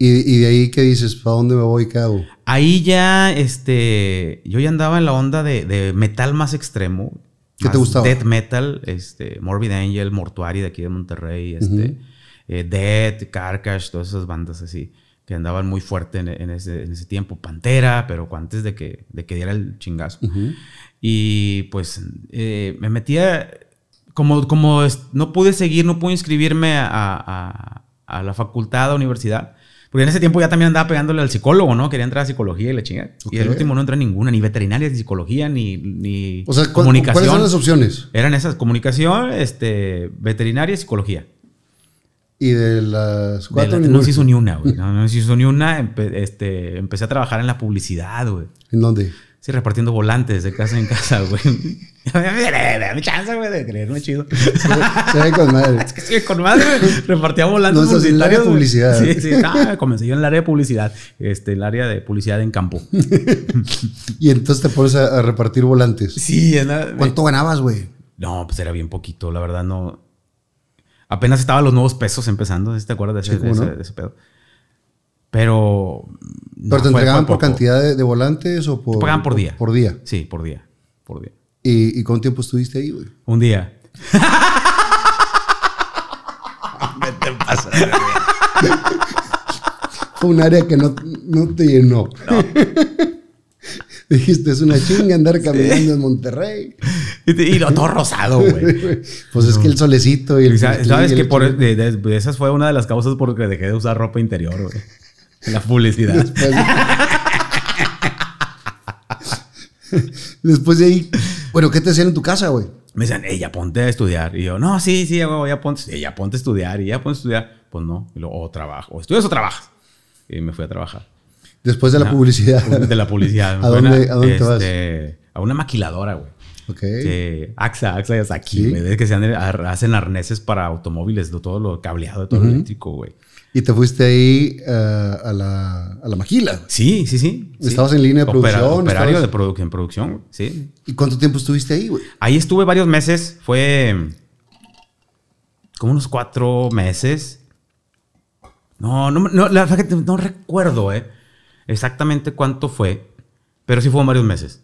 ¿Y, de ahí qué dices? ¿Para dónde me voy, cabo? Ahí ya, este, yo ya andaba en la onda de, metal más extremo. ¿Qué te gustaba? Death metal, este, Morbid Angel, Mortuary de aquí de Monterrey, este, eh, Dead, Carcash, todas esas bandas así que andaban muy fuerte en, ese, tiempo. Pantera, pero antes de que, que diera el chingazo. Y pues eh, me metía. Como, como no pude seguir, no pude inscribirme a, a la facultad, a la universidad, porque en ese tiempo ya también andaba pegándole al psicólogo, ¿no? Quería entrar a psicología y la chingada. Y el último no entra ninguna, ni veterinaria, ni psicología, ni, ni o sea, comunicación. ¿Cuáles eran las opciones? Eran esas, comunicación, este, veterinaria y psicología. Y de las cuatro. no se hizo ni una, güey. No, se hizo ni una. este, empecé a trabajar en la publicidad, güey. ¿En dónde? Sí, repartiendo volantes de casa en casa, güey. mi chance, güey, de creerme chido. Se con madre. Es que sí, con madre, Repartía volantes no, En el área de publicidad. Sí, sí. Ah, comencé yo en el área de publicidad. Este, el área de publicidad en campo. y entonces te pones a, repartir volantes. Sí. ¿Cuánto ganabas, güey? No, pues era bien poquito. La verdad, no... Apenas estaban los nuevos pesos empezando. ¿Te acuerdas de de ese pedo? Pero. te entregaban por cantidad de, volantes o por. Te por día. Por día. Sí, por día. Por día. ¿Y, cuánto tiempo estuviste ahí, güey? Un día. Me te pasa. Fue un área que no, te llenó. Dijiste, es una chinga andar caminando en Monterrey. Y, lo todo rosado, güey. pues es que el solecito y el. sabes, que esas fue una de las causas por que dejé de usar ropa interior, güey. La publicidad. Después, de ahí, bueno, ¿qué te hacían en tu casa, güey? Me decían, ella ponte a estudiar. Y yo, no, sí, sí, güey, ya ponte, a estudiar, y ya ponte a estudiar. Pues no, y o oh, trabajo, o estudias o trabajas. Y me fui a trabajar. Después de la publicidad. De la publicidad. ¿A dónde, te vas? Este, a una maquiladora, güey. Ok. AXA, AXA ya está aquí, que se hacen arneses para automóviles, todo lo cableado, de todo eléctrico, güey. Y te fuiste ahí eh, a, la, a, maquila. Sí, sí, sí. Estabas en línea de producción, producción. Operario de en producción, sí. ¿Y cuánto tiempo estuviste ahí, güey? Ahí estuve varios meses. Fue como unos cuatro meses. No, no, no, la verdad no recuerdo, eh, Exactamente cuánto fue, pero sí fueron varios meses.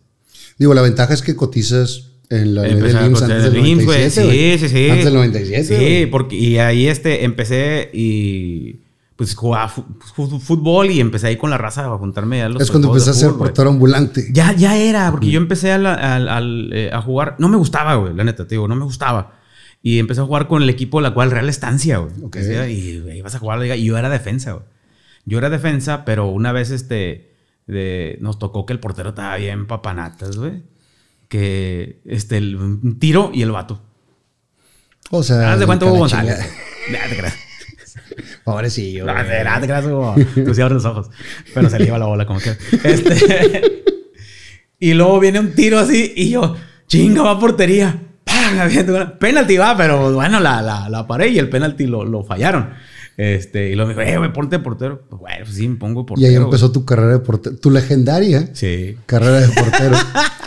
Digo, la ventaja es que cotizas en la ley antes del Sí, sí, sí. Antes del 97, Sí, porque y ahí este, empecé y pues jugaba pues, fútbol y empecé ahí con la raza a juntarme a los Es cuando empecé a ser portero ambulante. Ya, ya era, porque yo empecé eh, a, jugar. No me gustaba, güey, la neta, te digo, no me gustaba. Y empecé a jugar con el equipo de la cual Real Estancia, güey. Y ibas a jugar y yo era defensa, Yo era defensa, pero una vez este, nos tocó que el portero estaba bien papanatas, güey que este, el, tiro y el vato. O sea, haz cuánto Hugo González. Pobrecillo. te los ojos. Pero se le iba la bola como que. Este, y luego viene un tiro así y yo, chinga, va a portería. Penalti va, pero bueno, la, la, paré y el penalti lo, lo fallaron. Este, y lo me dijo, eh, ponte portero. Pues bueno, pues sí, me pongo portero. Y ahí empezó tu carrera de portero, tu legendaria sí. carrera de portero.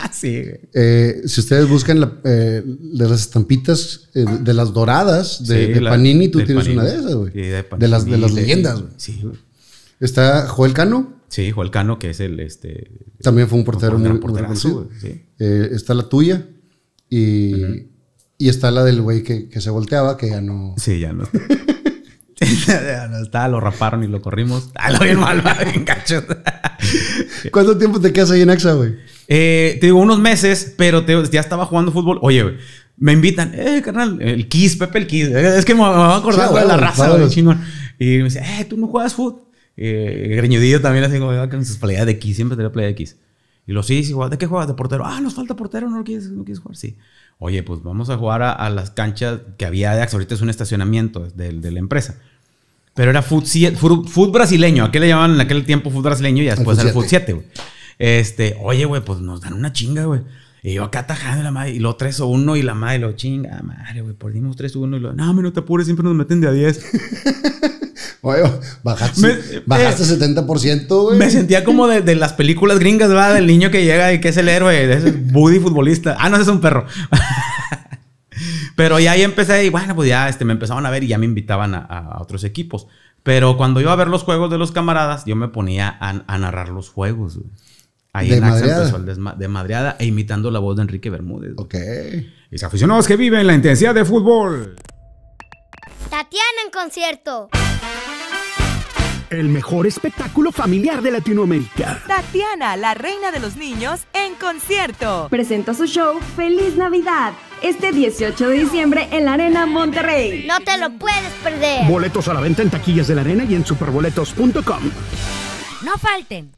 Eh, si ustedes buscan eh, de las estampitas eh, de las doradas de, Panini, tú tienes una de esas, güey. de, las, de las leyendas, güey. Sí, Está Joel Cano. Sí, Joel Cano, que es el. este También fue un portero un muy, portero Está la tuya. Y, y está la del güey que, se volteaba, que ya no. Sí, ya no. Está lo raparon y lo corrimos. Ah, lo bien mal, bien cacho. ¿Cuánto tiempo te quedas ahí en AXA, güey? Eh, te digo, unos meses, pero te, ya estaba jugando fútbol. Oye, me invitan, eh, carnal, el Kiss, Pepe el Kiss. Eh, es que me, va a acordar la raza, Y me dice, eh, tú no juegas fútbol. Eh, greñudillo también, así como con ah, sus playas de Kiss, siempre tenía playa de Kiss. Y lo sí, sí, ¿de qué juegas? ¿De portero? Ah, nos falta portero, no lo quieres, no quieres jugar. Sí. Oye, pues vamos a jugar a, las canchas que había de Axe, Ahorita es un estacionamiento de, la empresa. Pero era fútbol brasileño. ¿A qué le llamaban en aquel tiempo fútbol brasileño? Y después el fútbol 7, güey. Este, oye, güey, pues nos dan una chinga, güey. Y yo acá atajando la madre, y lo 3 o 1 y la madre lo chinga, madre, güey, perdimos 3 o 1 y lo, no, me no te apures, siempre nos meten de a 10. Oye, bajaste, 70%, eh, güey. Me sentía como de, las películas gringas, ¿verdad? Del niño que llega y que es el héroe, de ese Buddy futbolista. Ah, no, ese es un perro. Pero ya ahí empecé y bueno, pues ya este, me empezaban a ver y ya me invitaban a, otros equipos. Pero cuando iba a ver los juegos de los camaradas, yo me ponía a, a narrar los juegos, güey. Ahí en acción de e imitando la voz de Enrique Bermúdez. Ok. Y aficionados que viven la intensidad de fútbol. Tatiana en concierto. El mejor espectáculo familiar de Latinoamérica. Tatiana, la reina de los niños, en concierto. Presenta su show Feliz Navidad este 18 de diciembre en la Arena Monterrey. No te lo puedes perder. Boletos a la venta en taquillas de la arena y en superboletos.com. No falten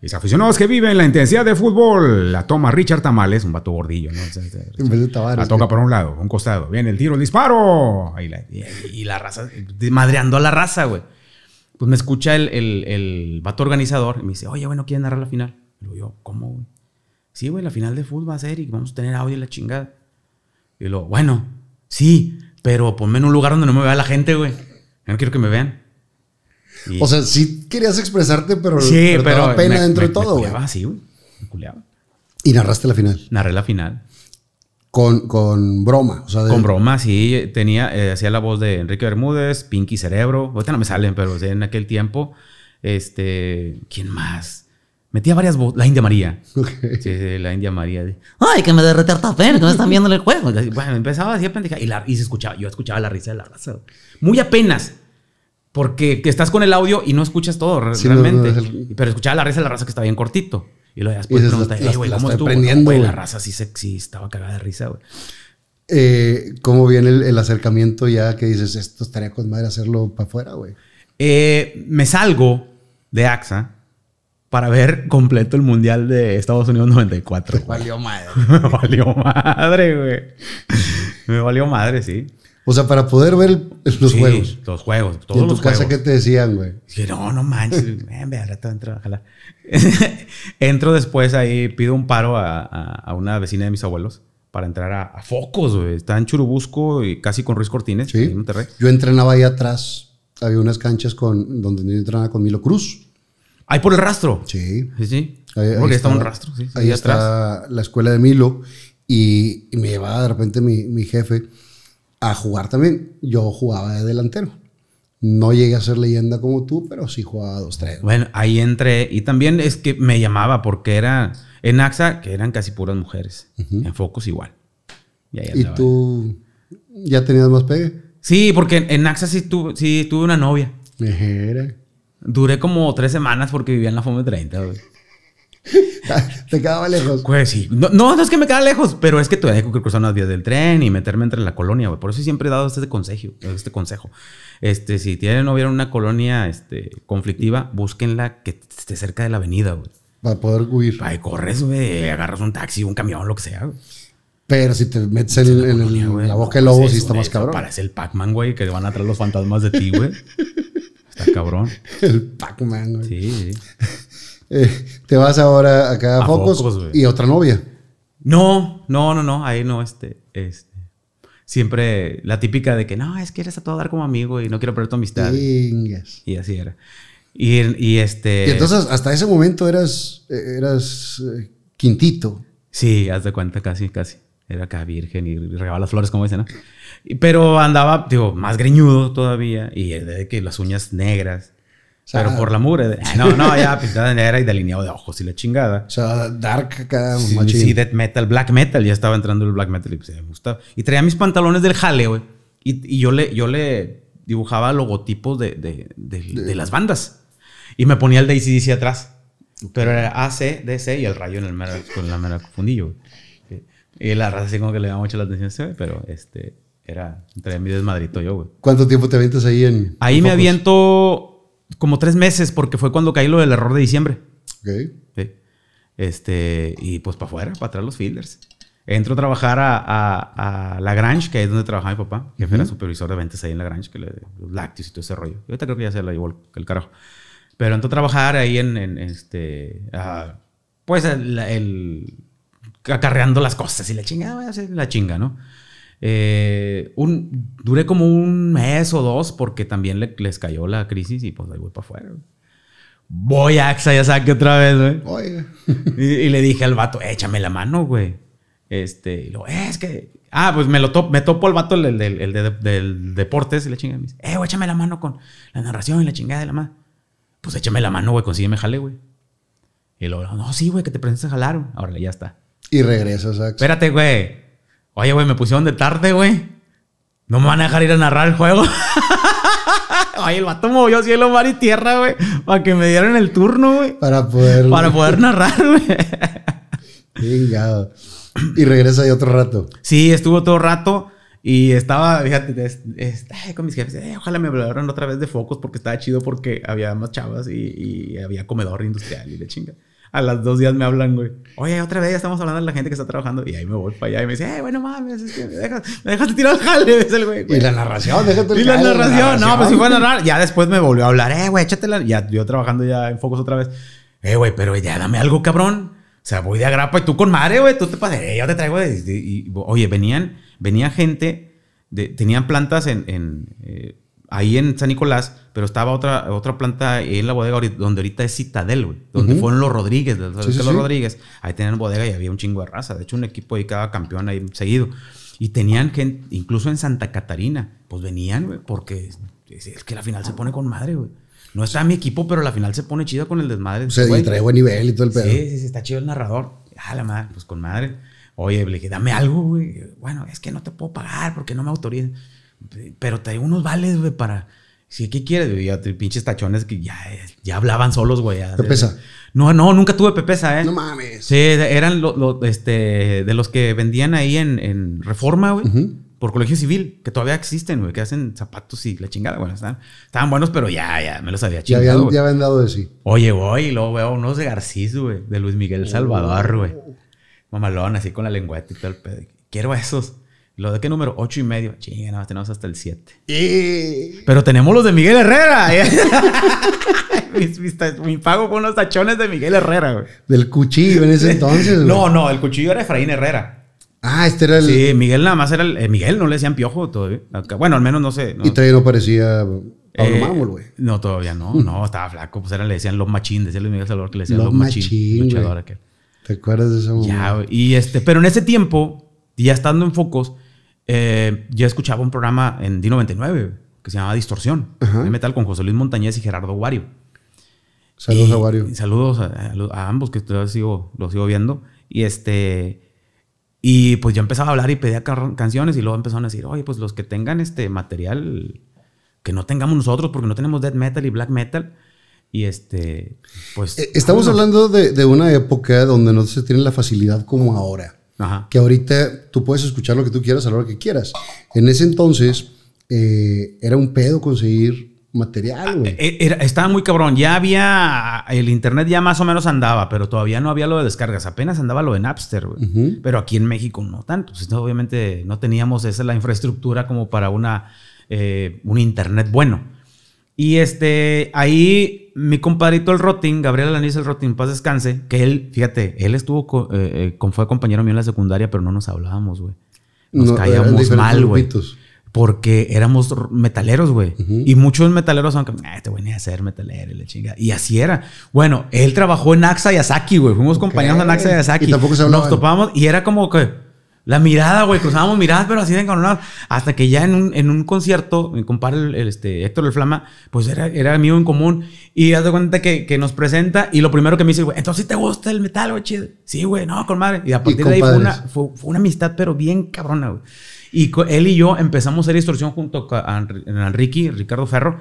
los aficionados que viven la intensidad de fútbol. La toma Richard Tamales, un vato gordillo, ¿no? En vez de La toca por un lado, un costado. Viene el tiro, el disparo. y, la raza, madreando a la raza, güey. Pues me escucha el, el, vato organizador y me dice, oye, bueno, ¿quién narrar la final? Y yo, ¿cómo, güey? Sí, güey, la final de fútbol va a ser y vamos a tener audio y la chingada. Y luego, bueno, sí, pero ponme en un lugar donde no me vea la gente, güey. no quiero que me vean. O sea, sí querías expresarte, pero, sí, pero, pena me, dentro me, de todo, güey. sí, güey. Me culeaba. Y narraste la final. Narré la final. Con, con broma. O sea, Con broma, sí. Tenía, eh, hacía la voz de Enrique Bermúdez, Pinky Cerebro. Ahorita no me salen, pero en aquel tiempo. Este. ¿Quién más? Metía varias voces. La India María. Sí, la India María. Ay, que me derrete pena, que me están viendo el juego. Bueno, empezaba así a pendeja. Y, y se escuchaba, yo escuchaba la risa de la raza. Muy apenas. Porque estás con el audio y no escuchas todo realmente. Pero escuchaba la risa de la raza que estaba bien cortito. Y luego después pregunta, güey, ¿cómo estuvo? la raza sí, sexy. estaba cagada de risa, güey. Eh, ¿Cómo viene el, acercamiento ya que dices, esto estaría con madre hacerlo para afuera, güey? Eh, me salgo de AXA para ver completo el Mundial de Estados Unidos 94. valió madre. me valió madre, güey. Me valió madre, sí. O sea, para poder ver los juegos. Los juegos, todos ¿Y en tu los casa qué te decían, güey? no, no manches, ven, eh, ve, entro, ojalá. entro después ahí, pido un paro a, una vecina de mis abuelos para entrar a, Focos, güey. Está en Churubusco y casi con Ruiz Cortines, sí. Yo entrenaba ahí atrás. Había unas canchas con, donde yo entrenaba con Milo Cruz. Ahí por el rastro. Sí. Sí, sí. Ahí, Porque está, un rastro. Sí, ahí, está la escuela de Milo. Y, me llevaba de repente mi, mi jefe a jugar también. Yo jugaba de delantero. No llegué a ser leyenda como tú, pero sí jugaba dos, tres. Bueno, ahí entré. Y también es que me llamaba porque era en AXA, que eran casi puras mujeres. En Focos igual. ¿Y, tú ya tenías más pegue? Sí, porque en AXA sí, sí tuve una novia. ¿Era? Duré como tres semanas porque vivía en la FOME 30. Te quedaba lejos. Pues sí. No, no, es que me queda lejos, pero es que todavía tengo que cruzar unas vías del tren y meterme entre la colonia, güey. Por eso siempre he dado este consejo. Este consejo. Este, si tienen o vieron una colonia este, conflictiva, búsquenla que esté cerca de la avenida, güey. Para poder huir. que corres, güey. Agarras un taxi, un camión, lo que sea, Pero si te metes en el, la boca de lobo, sí está más cabrón. Parece el Pac-Man, güey, que van a traer los fantasmas de ti, güey. Está cabrón. El Pac-Man, güey. Sí, sí. Eh, te vas ahora acá a, cada Focus, y otra novia. No, no, no, no, ahí no, este, este. Siempre la típica de que no, es que eres a todo dar como amigo y no quiero perder tu amistad. Y así era. Y, y este. entonces, hasta ese momento eras, eras eh, quintito. Sí, haz de cuenta, casi, casi. Era acá virgen y regaba las flores, como dicen, ¿no? Pero andaba, digo, más greñudo todavía y de que las uñas negras pero por la mugre. no, no, ya pintada de negra y delineado de ojos y la chingada. O sea, dark acá, sí, sí, death metal, black metal. Ya estaba entrando el black metal y pues, me gustaba. Y traía mis pantalones del jale, güey. Y, yo, le, yo le dibujaba logotipos de, las bandas. Y me ponía el de ACDC atrás. Pero era AC, DC y el rayo en el mera, con la mera fundillo, güey. Y la raza así como que le daba mucha la atención a ese, pero este... Era, traía mi desmadrito yo, güey. ¿Cuánto tiempo te avientas ahí en...? Ahí me aviento como tres meses, porque fue cuando caí lo del error de diciembre. Ok. Sí. Este, y pues para afuera, para atrás los fielders. Entro a trabajar a, La Grange, que es donde trabajaba mi papá, que era supervisor de ventas ahí en La Grange, que le, los lácteos y todo ese rollo. Yo ahorita creo que ya se la el, carajo. Pero entro a trabajar ahí en, este, pues el, el, acarreando las cosas y la chinga, la chinga, ¿no? Eh, duré como un mes o dos porque también les cayó la crisis y pues ahí voy para afuera. Voy a AXA, ya saqué otra vez, güey. Y, le dije al vato, échame la mano, güey. Este, y lo, eh, es que. Ah, pues me lo me topo al vato el, del deportes y la chingada. Me dice, eh, échame la mano con la narración y la chingada de la madre. Pues échame la mano, güey, consígueme jale, güey. Y luego, no, sí, güey, que te presentes a jalar. Ahora ya está. Y regresas AXA. Espérate, güey. Oye, güey, me pusieron de tarde, güey. No me van a dejar ir a narrar el juego. Oye, el vato movió cielo, mar y tierra, güey. Para que me dieran el turno, güey. Para poder. Para poder narrar, güey. y regresa ahí otro rato. Sí, estuvo todo rato. Y estaba, fíjate, con mis jefes, eh, ojalá me hablaran otra vez de focos porque estaba chido porque había más chavas y, y había comedor industrial y de chinga a las dos días me hablan, güey. Oye, otra vez ya estamos hablando de la gente que está trabajando. Y ahí me voy para allá y me dice, eh, bueno, mames, es que me dejas, tirar el jale, es el güey. Y la narración, déjate el Y la narración, no, pues si fue narrar. Ya después me volvió a hablar, eh, güey, échatela. Ya yo trabajando ya en focos otra vez. Eh, güey, pero ya dame algo, cabrón. O sea, voy de agrapa y tú con madre, güey, tú te Eh, yo te traigo. oye, venían, venía gente, tenían plantas en, en eh, ahí en San Nicolás, pero estaba otra, otra planta en la bodega donde ahorita es Citadel, güey, donde fueron los Rodríguez, los, los Rodríguez. Ahí tenían bodega y había un chingo de raza. De hecho, un equipo ahí cada campeón ahí seguido. Y tenían gente, incluso en Santa Catarina, pues venían, güey, porque es, que la final se pone con madre, güey. No está mi equipo, pero la final se pone chida con el desmadre. Se güey. trae buen nivel y todo el pedo. Sí, sí, está chido el narrador. Ah, la madre, pues con madre. Oye, le dame algo, güey. Bueno, es que no te puedo pagar porque no me autorizan. Pero te unos vales, güey, para. Si, ¿qué quieres? pinches tachones que ya, ya hablaban solos, güey. No, no, nunca tuve pepesa, ¿eh? No mames. Sí, eran este, de los que vendían ahí en, Reforma, güey. Por colegio civil, que todavía existen, güey, que hacen zapatos y la chingada. güey. estaban, buenos, pero ya, ya me los había chingado. Ya habían, dado de sí. Oye, voy y luego veo unos de Garcís, güey, de Luis Miguel Salvador, oh. güey. Mamalón, así con la lengüeta y todo el pedo. Quiero esos. ¿Lo de qué número? Ocho y medio. Chinga, nada más tenemos hasta el 7. Pero tenemos los de Miguel Herrera. mi, pago con los tachones de Miguel Herrera, güey. Del cuchillo en ese entonces, No, no, el cuchillo era Efraín Herrera. Ah, este era el. Sí, Miguel nada más era el. Eh, Miguel no le decían piojo todavía. Bueno, al menos no sé. Y todavía no parecía Pablo eh, güey. No, todavía no. No, estaba flaco. Pues era, le decían los machín. Decía Luis Miguel Salvador que le decían los machín. luchador aquel. ¿Te acuerdas de ese momento? Ya, güey. Y este, pero en ese tiempo, ya estando en focos eh, yo escuchaba un programa en D99 que se llamaba Distorsión, de metal con José Luis Montañez y Gerardo Guario. Saludos y, a Saludos a, ambos que los sigo, lo sigo viendo. Y este. Y pues yo empezaba a hablar y pedía canciones y luego empezaron a decir, oye, pues los que tengan este material que no tengamos nosotros porque no tenemos death metal y black metal. Y este, pues... Eh, estamos hablando de, de, una época donde no se tiene la facilidad como ahora que ahorita tú puedes escuchar lo que tú quieras a la hora que quieras. En ese entonces eh, era un pedo conseguir material, güey. Eh, eh, estaba muy cabrón. Ya había. El internet ya más o menos andaba, pero todavía no había lo de descargas. Apenas andaba lo de Napster, Pero aquí en México no tanto. Pues, obviamente no teníamos esa la infraestructura como para una, un internet bueno. Y este, ahí mi compadrito el Rotin, Gabriel Alanis el Rotin, paz descanse, que él, fíjate, él estuvo, eh, eh, fue compañero mío en la secundaria, pero no nos hablábamos, güey. Nos eh, caíamos mal, güey. Porque éramos metaleros, güey. Y muchos metaleros son como, te voy a hacer metalero y la chinga. Y así era. Bueno, él trabajó en Axa y Asaki, güey. Fuimos compañeros en Axa y Asaki. Y tampoco se hablaban. Nos topamos y era como que la mirada, güey, cruzábamos miradas, pero así de coronado. Hasta que ya en un, en un concierto, mi compadre el, este, Héctor el Flama, pues era, era amigo en común. Y hace cuenta que, que, nos presenta y lo primero que me dice, güey, entonces te gusta el metal, güey, Sí, güey, no, con madre. Y a partir de ahí fue una, fue, una, amistad, pero bien cabrona, güey. Y él y yo empezamos a hacer distorsión junto a, Enrique, Ricky, Ricardo Ferro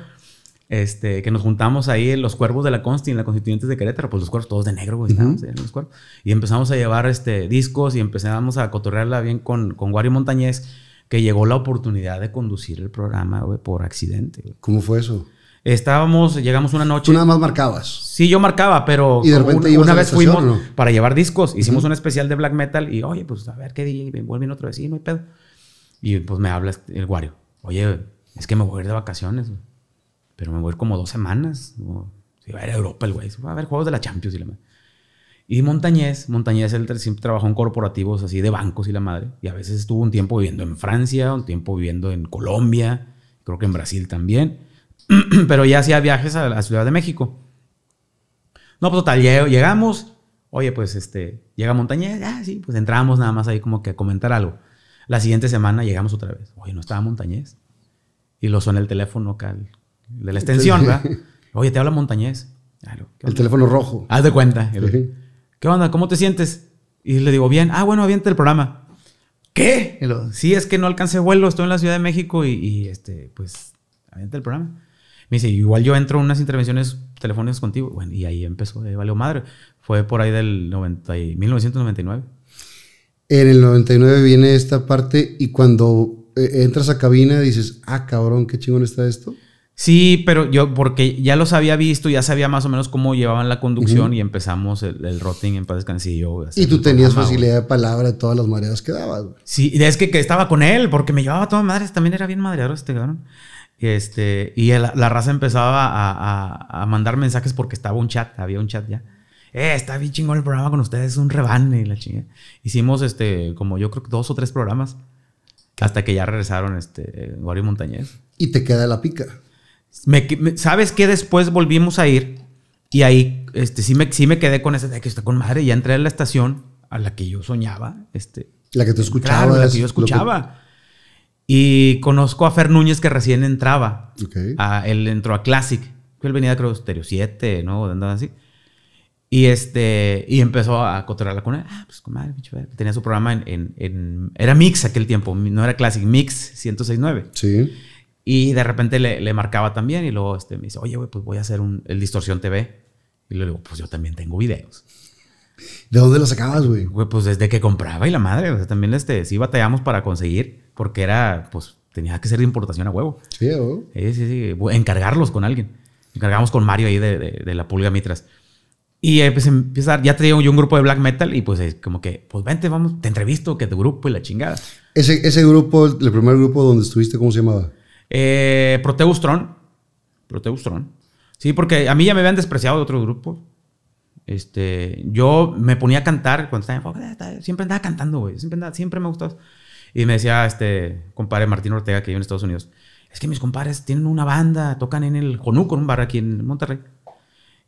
este, que nos juntamos ahí en los cuervos de la Consti, en la Constituyentes de Querétaro, pues los cuervos todos de negro, güey, los cuervos. Y empezamos a llevar este, discos y empezamos a cotorrearla bien con, con Wario Montañez, que llegó la oportunidad de conducir el programa, por accidente. ¿Cómo fue eso? Estábamos, llegamos una noche. Tú nada más marcabas. Sí, yo marcaba, pero ¿Y de repente una, vez fuimos para llevar discos, hicimos un especial de black metal y, oye, pues a ver qué me vuelven otro vecino y pedo. Y pues me habla este, el Wario, oye, es que me voy a ir de vacaciones, pero me voy como dos semanas. si va a ir a Europa el güey. va a haber juegos de la Champions y la madre. Y Montañez, Montañez él siempre trabajó en corporativos así de bancos y la madre. Y a veces estuvo un tiempo viviendo en Francia, un tiempo viviendo en Colombia, creo que en Brasil también. Pero ya hacía viajes a la Ciudad de México. No, pues total, llegamos. Oye, pues este, llega Montañez, ah, sí, pues entramos nada más ahí como que a comentar algo. La siguiente semana llegamos otra vez. Oye, no estaba Montañez. Y lo suena el teléfono cal de la extensión, ¿verdad? Oye, te habla montañés. Ah, el teléfono rojo. Haz de cuenta. ¿Qué onda? ¿Cómo te sientes? Y le digo, bien. Ah, bueno, aviente el programa. ¿Qué? si sí, es que no alcancé vuelo, estoy en la Ciudad de México y, este, pues, avienta el programa. Me dice, igual yo entro unas intervenciones telefónicas contigo. Bueno, y ahí empezó, de eh, valió madre. Fue por ahí del 90 y 1999. En el 99 viene esta parte y cuando eh, entras a cabina dices, ah, cabrón, qué chingón está esto. Sí, pero yo, porque ya los había visto, ya sabía más o menos cómo llevaban la conducción y empezamos el, rotting en paz descansillo. Y tú tenías facilidad de palabra de todas las mareas que dabas. Güey. Sí, es que, estaba con él, porque me llevaba todas madres, también era bien madreado este cabrón. Este, y la raza empezaba a, mandar mensajes porque estaba un chat, había un chat ya. Eh, está bien chingón el programa con ustedes, es un rebane, la chingada. Hicimos este, como yo creo que dos o tres programas, hasta que ya regresaron este, Wario Montañez. Y te queda la pica. ¿Sabes qué? Después volvimos a ir y ahí este, sí, me, sí me quedé con esa de que está con madre. Ya entré a la estación a la que yo soñaba. Este, la que te escuchaba. la que yo escuchaba. Y conozco a Fer Núñez que recién entraba. él entró a Classic. Él venía, creo, Stereo 7, ¿no? Andaba así. Y, este, y empezó a la con él. Ah, pues con madre, Tenía su programa en, Era Mix aquel tiempo, no era Classic, Mix 1069. Sí. Y de repente le, marcaba también y luego este, me dice, oye, güey, pues voy a hacer el Distorsión TV. Y le digo, pues yo también tengo videos. ¿De dónde los sacabas, güey? pues desde que compraba y la madre. también este, sí batallamos para conseguir porque era, pues tenía que ser de importación a huevo. Sí, ¿o? Sí, sí, sí. Encargarlos con alguien. Encargamos con Mario ahí de, la Pulga Mitras. Y pues empezar, ya traía yo un grupo de black metal y pues es como que, pues vente, vamos, te entrevisto, que tu grupo y la chingada. Ese, ese grupo, el primer grupo donde estuviste, ¿cómo se llamaba? Eh, Proteus Tron. Proteus Tron. Sí, porque a mí ya me habían despreciado de otros grupos. Este, yo me ponía a cantar cuando estaba en eh, Siempre andaba cantando, güey. Siempre, siempre me gustaba. Y me decía, este, compadre Martín Ortega, que vive en Estados Unidos. Es que mis compadres tienen una banda, tocan en el Jonuco, en un bar aquí en Monterrey.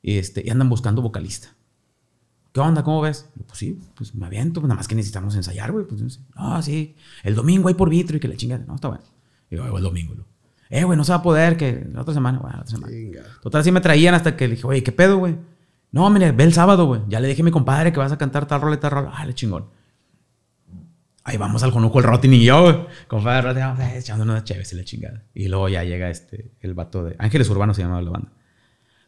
Y, este, andan buscando vocalista. ¿Qué onda? ¿Cómo ves? Pues sí, pues me aviento. Pues nada más que necesitamos ensayar, güey. Pues, ah, sí. El domingo hay por vitro y que la chingada. No, está bueno. Y Digo, el domingo. Eh, güey, no se va a poder, que la otra semana, güey, la otra semana. Total, sí me traían hasta que le dije, oye, ¿qué pedo, güey? No, mire, ve el sábado, güey. Ya le dije a mi compadre que vas a cantar tal rol y tal rol Ah, le chingón. Ahí vamos al conuco el Rotin y yo, güey. Compadre, Rotin, vamos eh, echando una chévere y la chingada. Y luego ya llega este, el vato de Ángeles urbanos se llamaba la banda.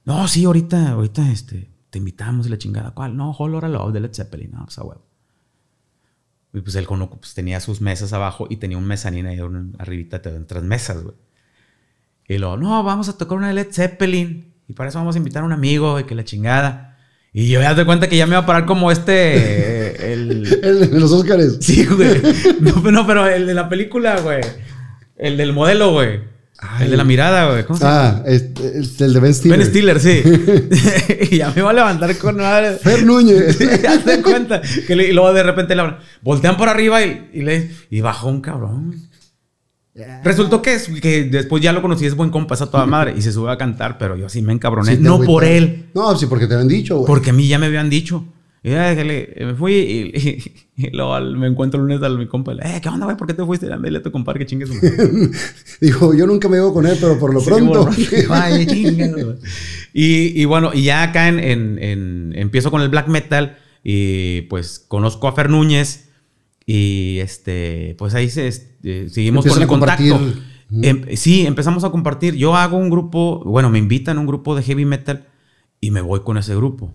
No, sí, ahorita, ahorita, este, te invitamos y la chingada. ¿Cuál? No, Hall ahora Love de Led Zeppelin. No, ah, esa pues, huevo. Y pues él pues, tenía sus mesas abajo y tenía un mezanín ahí arribita, te mesas, güey. Y luego, no, vamos a tocar una Led Zeppelin. Y para eso vamos a invitar a un amigo güey, que la chingada. Y yo ya te cuenta que ya me iba a parar como este. Eh, el... de los Oscars Sí, güey. no, pero el de la película, güey. El del modelo, güey. El de la mirada, güey. Ah, este, el de Ben Stiller. Ben Stiller, sí. y ya me va a levantar con madre. Fer Núñez. cuenta. Que y luego de repente le voltean por arriba y, y le y bajó un cabrón. Resultó que, después ya lo conocí, es buen compa, a toda madre. Y se sube a cantar, pero yo así me encabroné. no por él. No, sí, porque te habían dicho, güey. Porque a mí ya me habían dicho. Y ya, eh, me fui y, luego me encuentro el lunes a mi compa. Eh, ¿qué onda, güey? ¿Por qué te fuiste? Dale a tu compa que chingues. Dijo, yo nunca me llevo con él, pero por lo pronto. y, bueno, y ya acá en, empiezo con el black metal y pues conozco a Fer Núñez y este, pues ahí se, este, seguimos por el contacto. Em, sí, empezamos a compartir. Yo hago un grupo, bueno, me invitan a un grupo de heavy metal y me voy con ese grupo.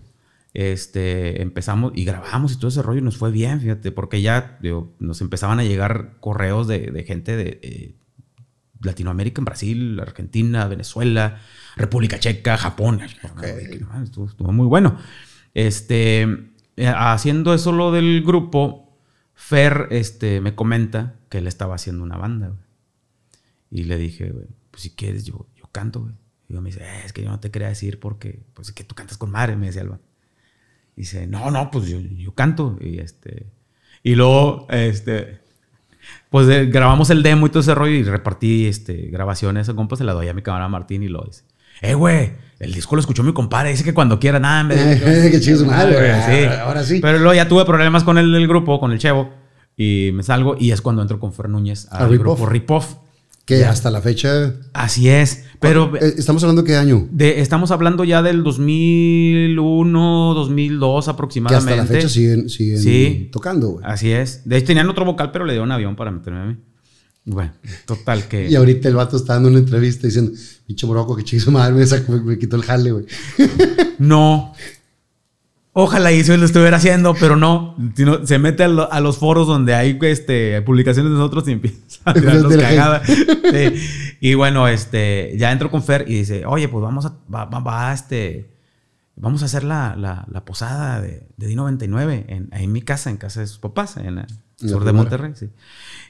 Este, empezamos y grabamos y todo ese rollo y nos fue bien, fíjate, porque ya nos empezaban a llegar correos de, gente de eh, Latinoamérica, en Brasil, Argentina, Venezuela, República Checa, Japón. Estuvo, muy bueno. Este, eh, haciendo eso lo del grupo, Fer este, me comenta que él estaba haciendo una banda. Y le dije, pues si quieres, yo, canto, Y me dice, eh, es que yo no te quería decir porque, pues que tú cantas con madre, me decía Alba dice, no, no, pues yo, canto. Y, este, y luego, este, pues eh, grabamos el demo y todo ese rollo y repartí este, grabaciones a compa, se la doy a mi camarada Martín y lo dice, eh, güey, el disco lo escuchó mi compadre, dice que cuando quiera, nada, en vez de... Eh, eh, que madre, ah, ahora sí. Pero luego ya tuve problemas con el, grupo, con el Chevo, y me salgo y es cuando entro con Fer Núñez al grupo Ripoff. Que hasta la fecha. Así es. Pero. Oh, eh, ¿Estamos hablando qué año? estamos hablando ya del 2001, 2002 aproximadamente. Que hasta la fecha siguen, tocando, güey. Así es. De hecho, tenían otro vocal, pero le dio un avión para meterme a mí. Bueno, total que. y ahorita el vato está dando una entrevista diciendo, pinche moroco, que chingue madre, me, me, quitó el jale, güey. no, Ojalá y se lo estuviera haciendo, pero no. se mete a, los foros donde hay este, publicaciones de nosotros y empieza a tirarnos cagada. Y bueno, este, ya entro con Fer y dice, oye, pues vamos a, este, vamos a hacer la, posada de, D99 en, mi casa, en casa de sus papás, en el sur de Monterrey.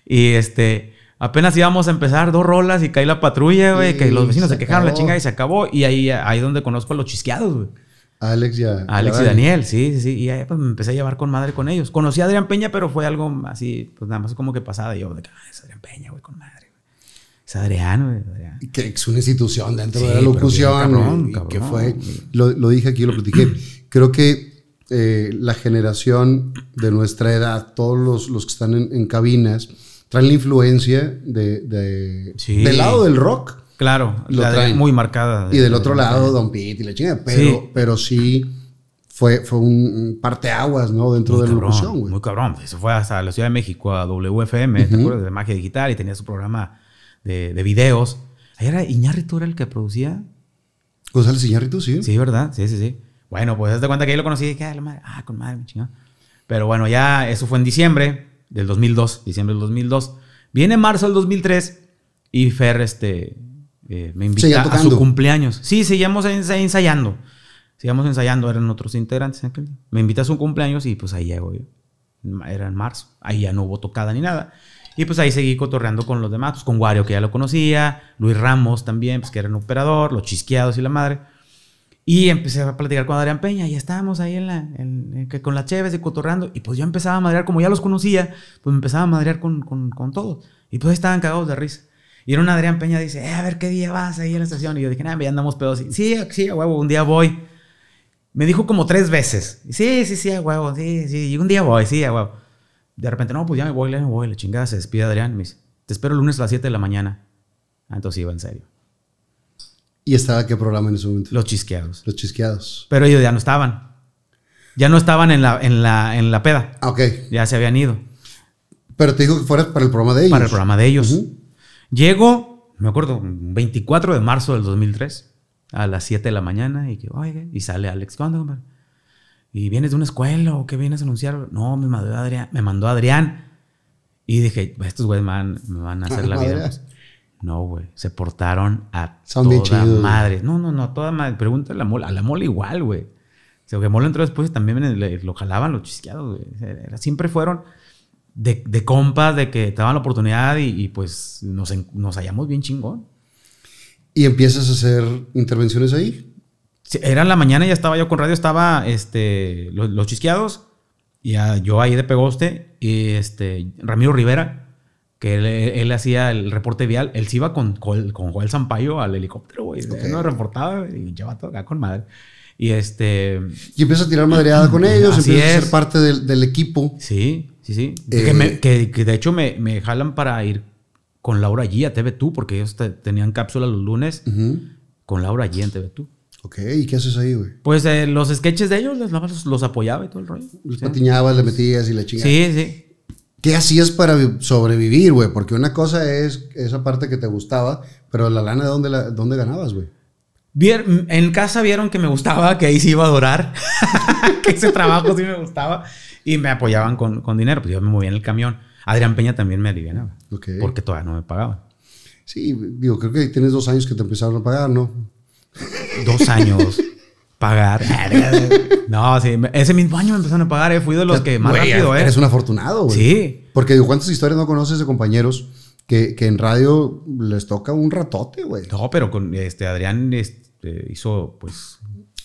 Y este, apenas íbamos a empezar dos rolas y cae la patrulla, güey, que los vecinos se, quejaron la chinga y se acabó. Y ahí, ahí donde conozco a los chisqueados, güey. Alex y Daniel, sí, sí, Y ahí pues me empecé a llevar con madre con ellos. Conocí a Adrián Peña, pero fue algo así, pues nada más como que pasada. Y yo, de que, es Adrián Peña, güey, con madre. Es Adrián, güey. Adrián. Que es una institución dentro de la locución. ¿no? que fue, lo, dije aquí, lo platiqué. Creo que eh, la generación de nuestra edad, todos los, que están en, cabinas, traen la influencia de, del lado del rock. Claro, la muy marcada. Y del otro lado, Don Pete y la chingada. Pero sí, pero sí fue, fue un parteaguas, ¿no? Dentro de la locución, güey. Muy cabrón. Eso fue hasta la Ciudad de México, a WFM, ¿te acuerdas? De Magia Digital y tenía su programa de, videos. Ahí era Iñárritu, era el que producía. González Iñarrito, sí. Sí, ¿verdad? Sí, sí, sí. Bueno, pues hazte cuenta que ahí lo conocí dije, ah, la madre, ah, con madre, chingada. Pero bueno, ya eso fue en diciembre del 2002, diciembre del 2002. Viene marzo del 2003 y Fer, este, eh, me invita a su cumpleaños. Sí, seguíamos ensayando. Seguíamos ensayando, eran otros integrantes. Me invita a su cumpleaños y pues ahí llego yo. Era en marzo. Ahí ya no hubo tocada ni nada. Y pues ahí seguí cotorreando con los demás, pues, con Wario, que ya lo conocía, Luis Ramos también, pues que era un operador, los chisqueados y la madre. Y empecé a platicar con Adrián Peña y estábamos ahí en la, en, con la Cheves y cotorreando Y pues yo empezaba a madrear, como ya los conocía, pues me empezaba a madrear con, con, con todos. Y pues estaban cagados de risa. Y era un Adrián Peña, dice, eh, a ver qué día vas ahí en la estación. Y yo dije, nada, ya andamos pedos. sí, sí, a huevo, un día voy. Me dijo como tres veces. sí, sí, sí, a huevo, sí, sí. Y un día voy, sí, a huevo. De repente, no, pues ya me voy, Le voy. le chingada se despide Adrián. Me dice, te espero el lunes a las 7 de la mañana. Ah, entonces iba en serio. ¿Y estaba qué programa en ese momento? Los chisqueados. Los chisqueados. Pero ellos ya no estaban. Ya no estaban en la, en la, en la peda. Ah, ok. Ya se habían ido. Pero te dijo que fueras para el programa de ellos. Para el programa de ellos. Llego, me acuerdo, 24 de marzo del 2003, a las 7 de la mañana, y que, y sale Alex, ¿cuándo, ¿Y vienes de una escuela o qué vienes a anunciar? No, me mandó Adrián. Me mandó Adrián. Y dije, pues estos güeyes me van, a hacer la vida. No, güey. Se portaron a Son toda madre. No, no, no, toda madre. Pregúntale a la mola. A la mola igual, güey. O sea, que Mola entró después y también lo jalaban los chisqueados, güey. Siempre fueron de, de compas, de que te daban la oportunidad y, pues nos, nos, hallamos bien chingón. ¿Y empiezas a hacer intervenciones ahí? era en la mañana, ya estaba yo con radio, estaba este, los, chisqueados, y yo ahí de Pegoste, y este, Ramiro Rivera, que él, hacía el reporte vial, él se iba con, con, con Joel al helicóptero, güey. Okay. No reportaba y va todo acá con madre. Y este. Y empieza a tirar madreada con ellos, empieza a ser parte del, del, equipo. Sí. Sí, sí. Eh, que, de hecho me, jalan para ir con Laura allí a TV Tú, porque ellos tenían cápsula los lunes con Laura allí en TV Tú. Ok, ¿y qué haces ahí, güey? Pues eh, los sketches de ellos los, los, apoyaba y todo el rollo. Los patiñabas, le metías y la chingabas. Sí, sí. ¿Qué hacías para sobrevivir, güey? Porque una cosa es esa parte que te gustaba, pero la lana, ¿dónde, dónde ganabas, güey? en casa vieron que me gustaba, que ahí sí iba a adorar, que ese trabajo sí me gustaba. Y me apoyaban con, dinero, pues yo me movía en el camión. Adrián Peña también me alivianaba, porque todavía no me pagaban. Sí, digo, creo que tienes dos años que te empezaron a pagar, ¿no? Dos años. pagar. No, sí, ese mismo año me empezaron a pagar, eh, fui de los que más rápido, ¿eh? Eres un afortunado, güey. Sí. Porque digo, ¿cuántas historias no conoces de compañeros que, en radio les toca un ratote, güey? No, pero con este Adrián este, hizo, pues,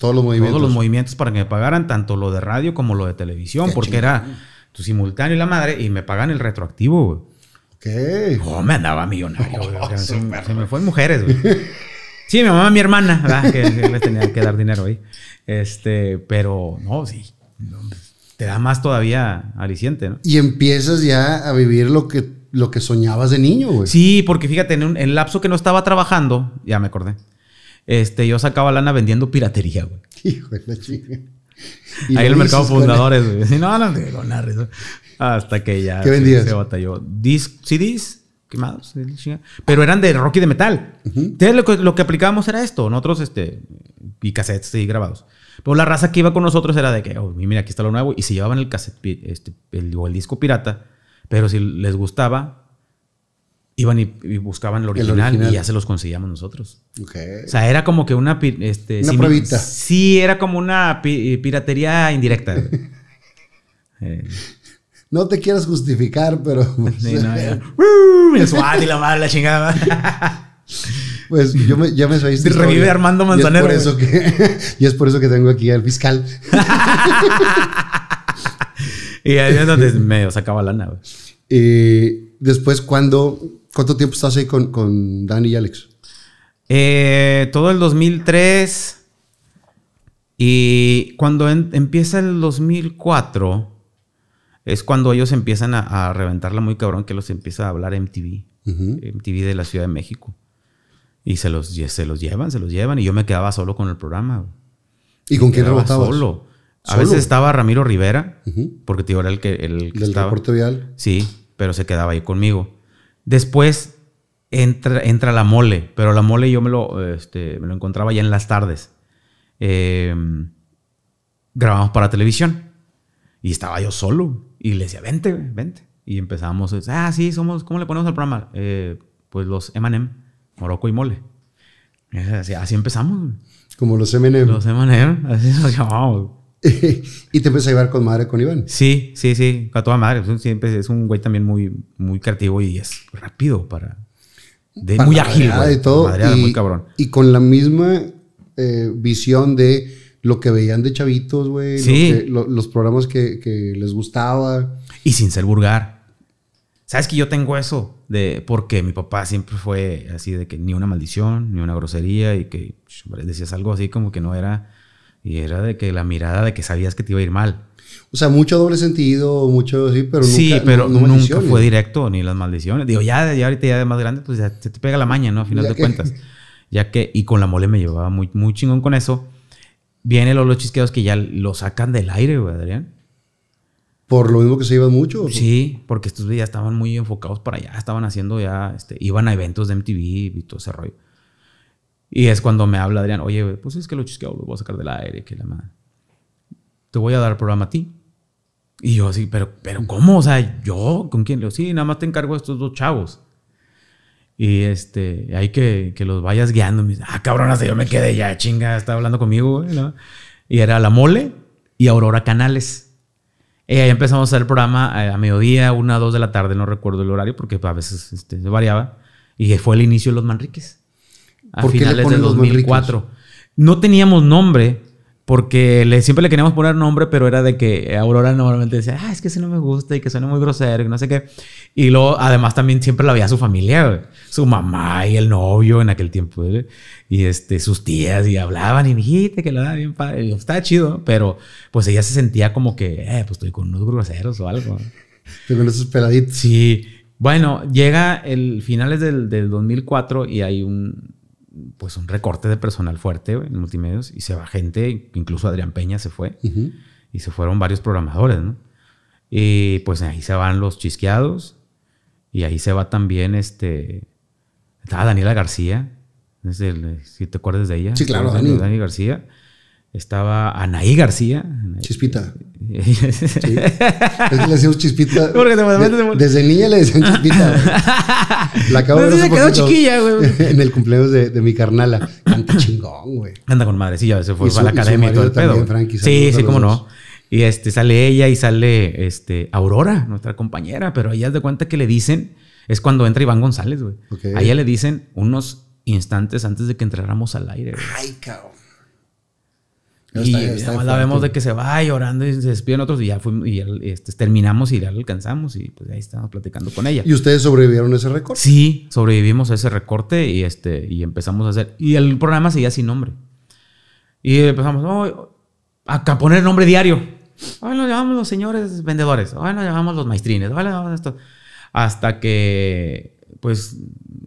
todos los movimientos. para que me pagaran tanto lo de radio como lo de televisión, porque era tu simultáneo y la madre, y me pagan el retroactivo, güey. ¿Qué? Oh, me andaba millonario, güey. Oh, se, me fue mujeres, güey. Sí, mi mamá, mi hermana, ¿verdad? Que, les tenía que dar dinero ahí. Este, pero no, sí. Te da más todavía aliciente, ¿no? Y empiezas ya a vivir lo que, lo que soñabas de niño, güey. Sí, porque fíjate, en el lapso que no estaba trabajando, ya me acordé. Este, yo sacaba lana vendiendo piratería, güey. Hijo de la chica. Ahí en el mercado fundadores, güey. no, no, no, Hasta que ya se batalló. Disc, CDs quemados, pero eran de rock y de metal. Entonces lo que, aplicábamos era esto, nosotros, este, y cassettes y grabados. Pero la raza que iba con nosotros era de que, oh, mira, aquí está lo nuevo, y se llevaban el cassette, este, el disco pirata, pero si les gustaba, iban y, buscaban el original, y ya se los conseguíamos nosotros. O sea, era como que una... Este, una sí, pruebita. Sí, era como una piratería indirecta. Eh. No te quieras justificar, pero... sí, pues, no, y la madre, la chingada. Pues yo me, ya me soy Revive Armando Manzanero. Y es, por eso que, tengo aquí al fiscal. y ahí es donde medio sacaba lana. y después, cuando ¿Cuánto tiempo estás ahí con, con Dani y Alex? Eh, todo el 2003. Y cuando empieza el 2004, es cuando ellos empiezan a, reventarla muy cabrón, que los empieza a hablar MTV. MTV de la Ciudad de México. Y se los, se los llevan, se los llevan. Y yo me quedaba solo con el programa. ¿Y con quién rebotabas? Solo. A veces estaba Ramiro Rivera, porque tío era el que, el que ¿Del reporte vial? Sí, pero se quedaba ahí conmigo. Después entra, entra la mole, pero la mole yo me lo, este, lo encontraba ya en las tardes. Em, grabamos para televisión y estaba yo solo y le decía, vente, vente. Y empezamos, ah, sí, somos, ¿cómo le ponemos al programa? Eh, pues los Emanem, Morocco y Mole. Así, así empezamos. Como los Emanem. Los Emanem, así nos llamamos. y te empieza a llevar con madre con Iván. Sí, sí, sí, a toda madre. Siempre es un güey también muy, muy creativo y es rápido para. muy ágil. y todo. Y con la misma eh, visión de lo que veían de chavitos, güey. los programas que, les gustaba. Y sin ser vulgar. ¿Sabes que yo tengo eso? De, porque mi papá siempre fue así de que ni una maldición, ni una grosería y que decías algo así como que no era y era de que la mirada de que sabías que te iba a ir mal. O sea, mucho doble sentido, mucho sí, pero nunca, sí, pero nunca fue directo ni las maldiciones. Digo, ya, ya ahorita ya de más grande, pues ya te pega la maña, ¿no? A final de cuentas. Ya que, y con la mole me llevaba muy, muy chingón con eso. Vienen los, los chisqueos que ya lo sacan del aire, güey, Adrián. ¿Por lo mismo que se iban mucho? Sí, porque estos ya estaban muy enfocados para allá, estaban haciendo ya, este, iban a eventos de MTV y todo ese rollo. Y es cuando me habla Adrián, oye, pues es que lo chisqueo, lo voy a sacar del aire, que la madre. Te voy a dar el programa a ti. Y yo así, pero, pero ¿cómo? O sea, ¿yo? ¿Con quién? Le digo, sí, nada más te encargo estos dos chavos. Y este, hay que, que los vayas guiando. Me dice, ah, cabrón, hasta yo me quedé ya, chinga, estaba hablando conmigo, Y era La Mole y Aurora Canales. Y ahí empezamos a hacer el programa eh, a, mediodía, una, dos de la tarde, no recuerdo el horario, porque a veces se este, variaba. Y fue el inicio de los Manriques a finales del 2004. no teníamos nombre, porque le, siempre le queríamos poner nombre, pero era de que Aurora normalmente decía, ah, es que ese no me gusta y que suena muy grosero y no sé qué. Y luego, además, también siempre la veía su familia, su mamá y el novio en aquel tiempo, y este, sus tías, y hablaban y dijiste que la daba bien padre. Y estaba chido, pero pues ella se sentía como que, eh, pues estoy con unos groseros o algo. Estoy con esos peladitos. Sí. Bueno, llega el finales del, del 2004 y hay un, pues un recorte de personal fuerte en multimedios y se va gente, incluso Adrián Peña se fue y se fueron varios programadores, ¿no? Y pues ahí se van los chisqueados y ahí se va también este, estaba Daniela García, si te acuerdas de ella. Sí, claro, Daniela García estaba Anaí García. Chispita. sí. Es le decíamos chispita. desde niña le decían chispita. La acabo Se quedó chiquilla, güey. En el cumpleaños de, mi carnala. Canta chingón, güey. Anda con madre, sí, ya se fue a la academia y, todo el también, Frankie, sí, sí, cómo no. Y este, sale ella y sale este, Aurora, nuestra compañera, pero ella de cuenta que le dicen, es cuando entra Iván González, güey. A ella le dicen unos instantes antes de que entráramos al aire. Ay, cabrón y además la vemos de que se va llorando y se despiden otros y ya este, terminamos y ya lo alcanzamos y pues ahí estamos platicando con ella. ¿Y ustedes sobrevivieron a ese recorte? Sí, sobrevivimos a ese recorte y, este, y empezamos a hacer. Y el programa seguía sin nombre. Y empezamos oh, a poner nombre diario. Hoy nos llamamos los señores vendedores, hoy nos llamamos los maestrines, Hasta que, pues,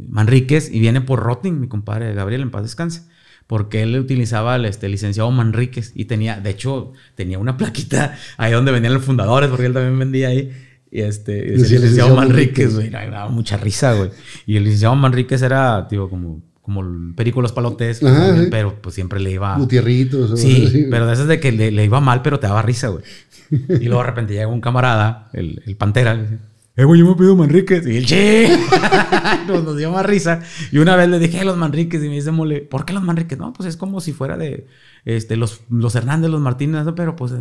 Manríquez, y viene por Rotting, mi compadre Gabriel, en paz descanse porque él utilizaba al este, licenciado Manríquez y tenía, de hecho, tenía una plaquita ahí donde venían los fundadores, porque él también vendía ahí. Y este, el licenciado Manríquez, güey, daba mucha risa, güey. Y el licenciado Manríquez era, digo, como, como el perico los palotes, pero pues siempre le iba. Gutierritos, sí, pero de esas de que le, le, iba mal, pero te daba risa, güey. Y luego de repente llega un camarada, el, el Pantera, eh, güey, yo me pido Manriquez. Y el che. nos, dio más risa. Y una vez le dije, ¿Eh, los Manriquez. Y me dice, mole, ¿por qué los Manriquez? No, pues es como si fuera de este, los, los Hernández, los Martínez, pero pues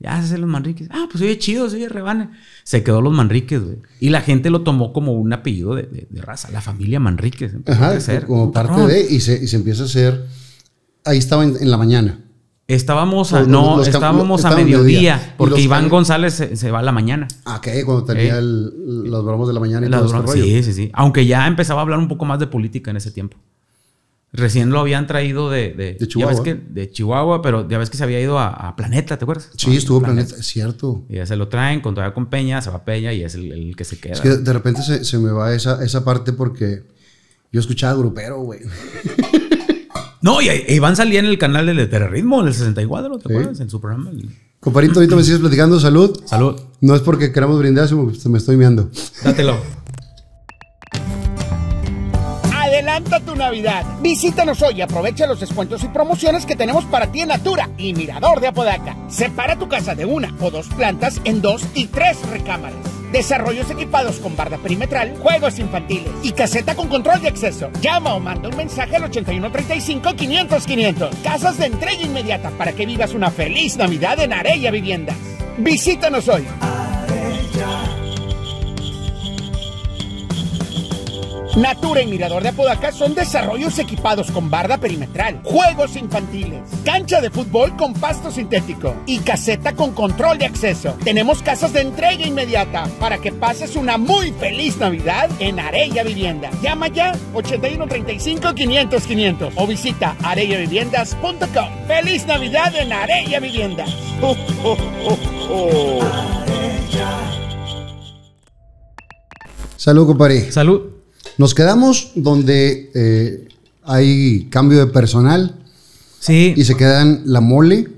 ya se los Manriquez. Ah, pues oye, chido, oye, rebane. Se quedó los Manriquez, güey. Y la gente lo tomó como un apellido de, raza, la familia Manriquez. Ajá, a como parte de, y se, empieza a hacer. Ahí estaba en la mañana. Estábamos a, no, estábamos a mediodía, porque Iván González se, va a la mañana. Ah, ¿qué? cuando tenía los bromos de la mañana y todo este bromas, Sí, sí, sí. Aunque ya empezaba a hablar un poco más de política en ese tiempo. Recién lo habían traído de, Chihuahua. que, de Chihuahua, pero ya ves que se había ido a, Planeta, ¿te acuerdas? Sí, estuvo en Planeta, es cierto. Y ya se lo traen, con todavía con Peña, se va Peña y es el, que se queda. Es que de repente se, me va esa, esa parte porque yo escuchaba grupero, güey. No, y Iván salía en el canal del Terrorismo, en el 64, ¿te acuerdas? En su programa. Comparito, ahorita me sigues platicando. Salud. Salud. No es porque queramos brindar, se me estoy meando. Dátelo. ¡Canta tu Navidad. Visítanos hoy y aprovecha los descuentos y promociones que tenemos para ti en Natura y Mirador de Apodaca. Separa tu casa de una o dos plantas en dos y tres recámaras. Desarrollos equipados con barda perimetral, juegos infantiles y caseta con control de acceso. Llama o manda un mensaje al 8135-500-500. Casas de entrega inmediata para que vivas una feliz Navidad en Arella Viviendas. Visítanos hoy. Natura y Mirador de Apodaca son desarrollos equipados con barda perimetral, juegos infantiles, cancha de fútbol con pasto sintético y caseta con control de acceso. Tenemos casas de entrega inmediata para que pases una muy feliz Navidad en Arella Vivienda. Llama ya 8135 500 500 o visita arellaviviendas.com. ¡Feliz Navidad en Arella Vivienda! Saludo, oh, Salud, compadre. Salud. Nos quedamos donde eh, hay cambio de personal. Sí. Y se quedan la mole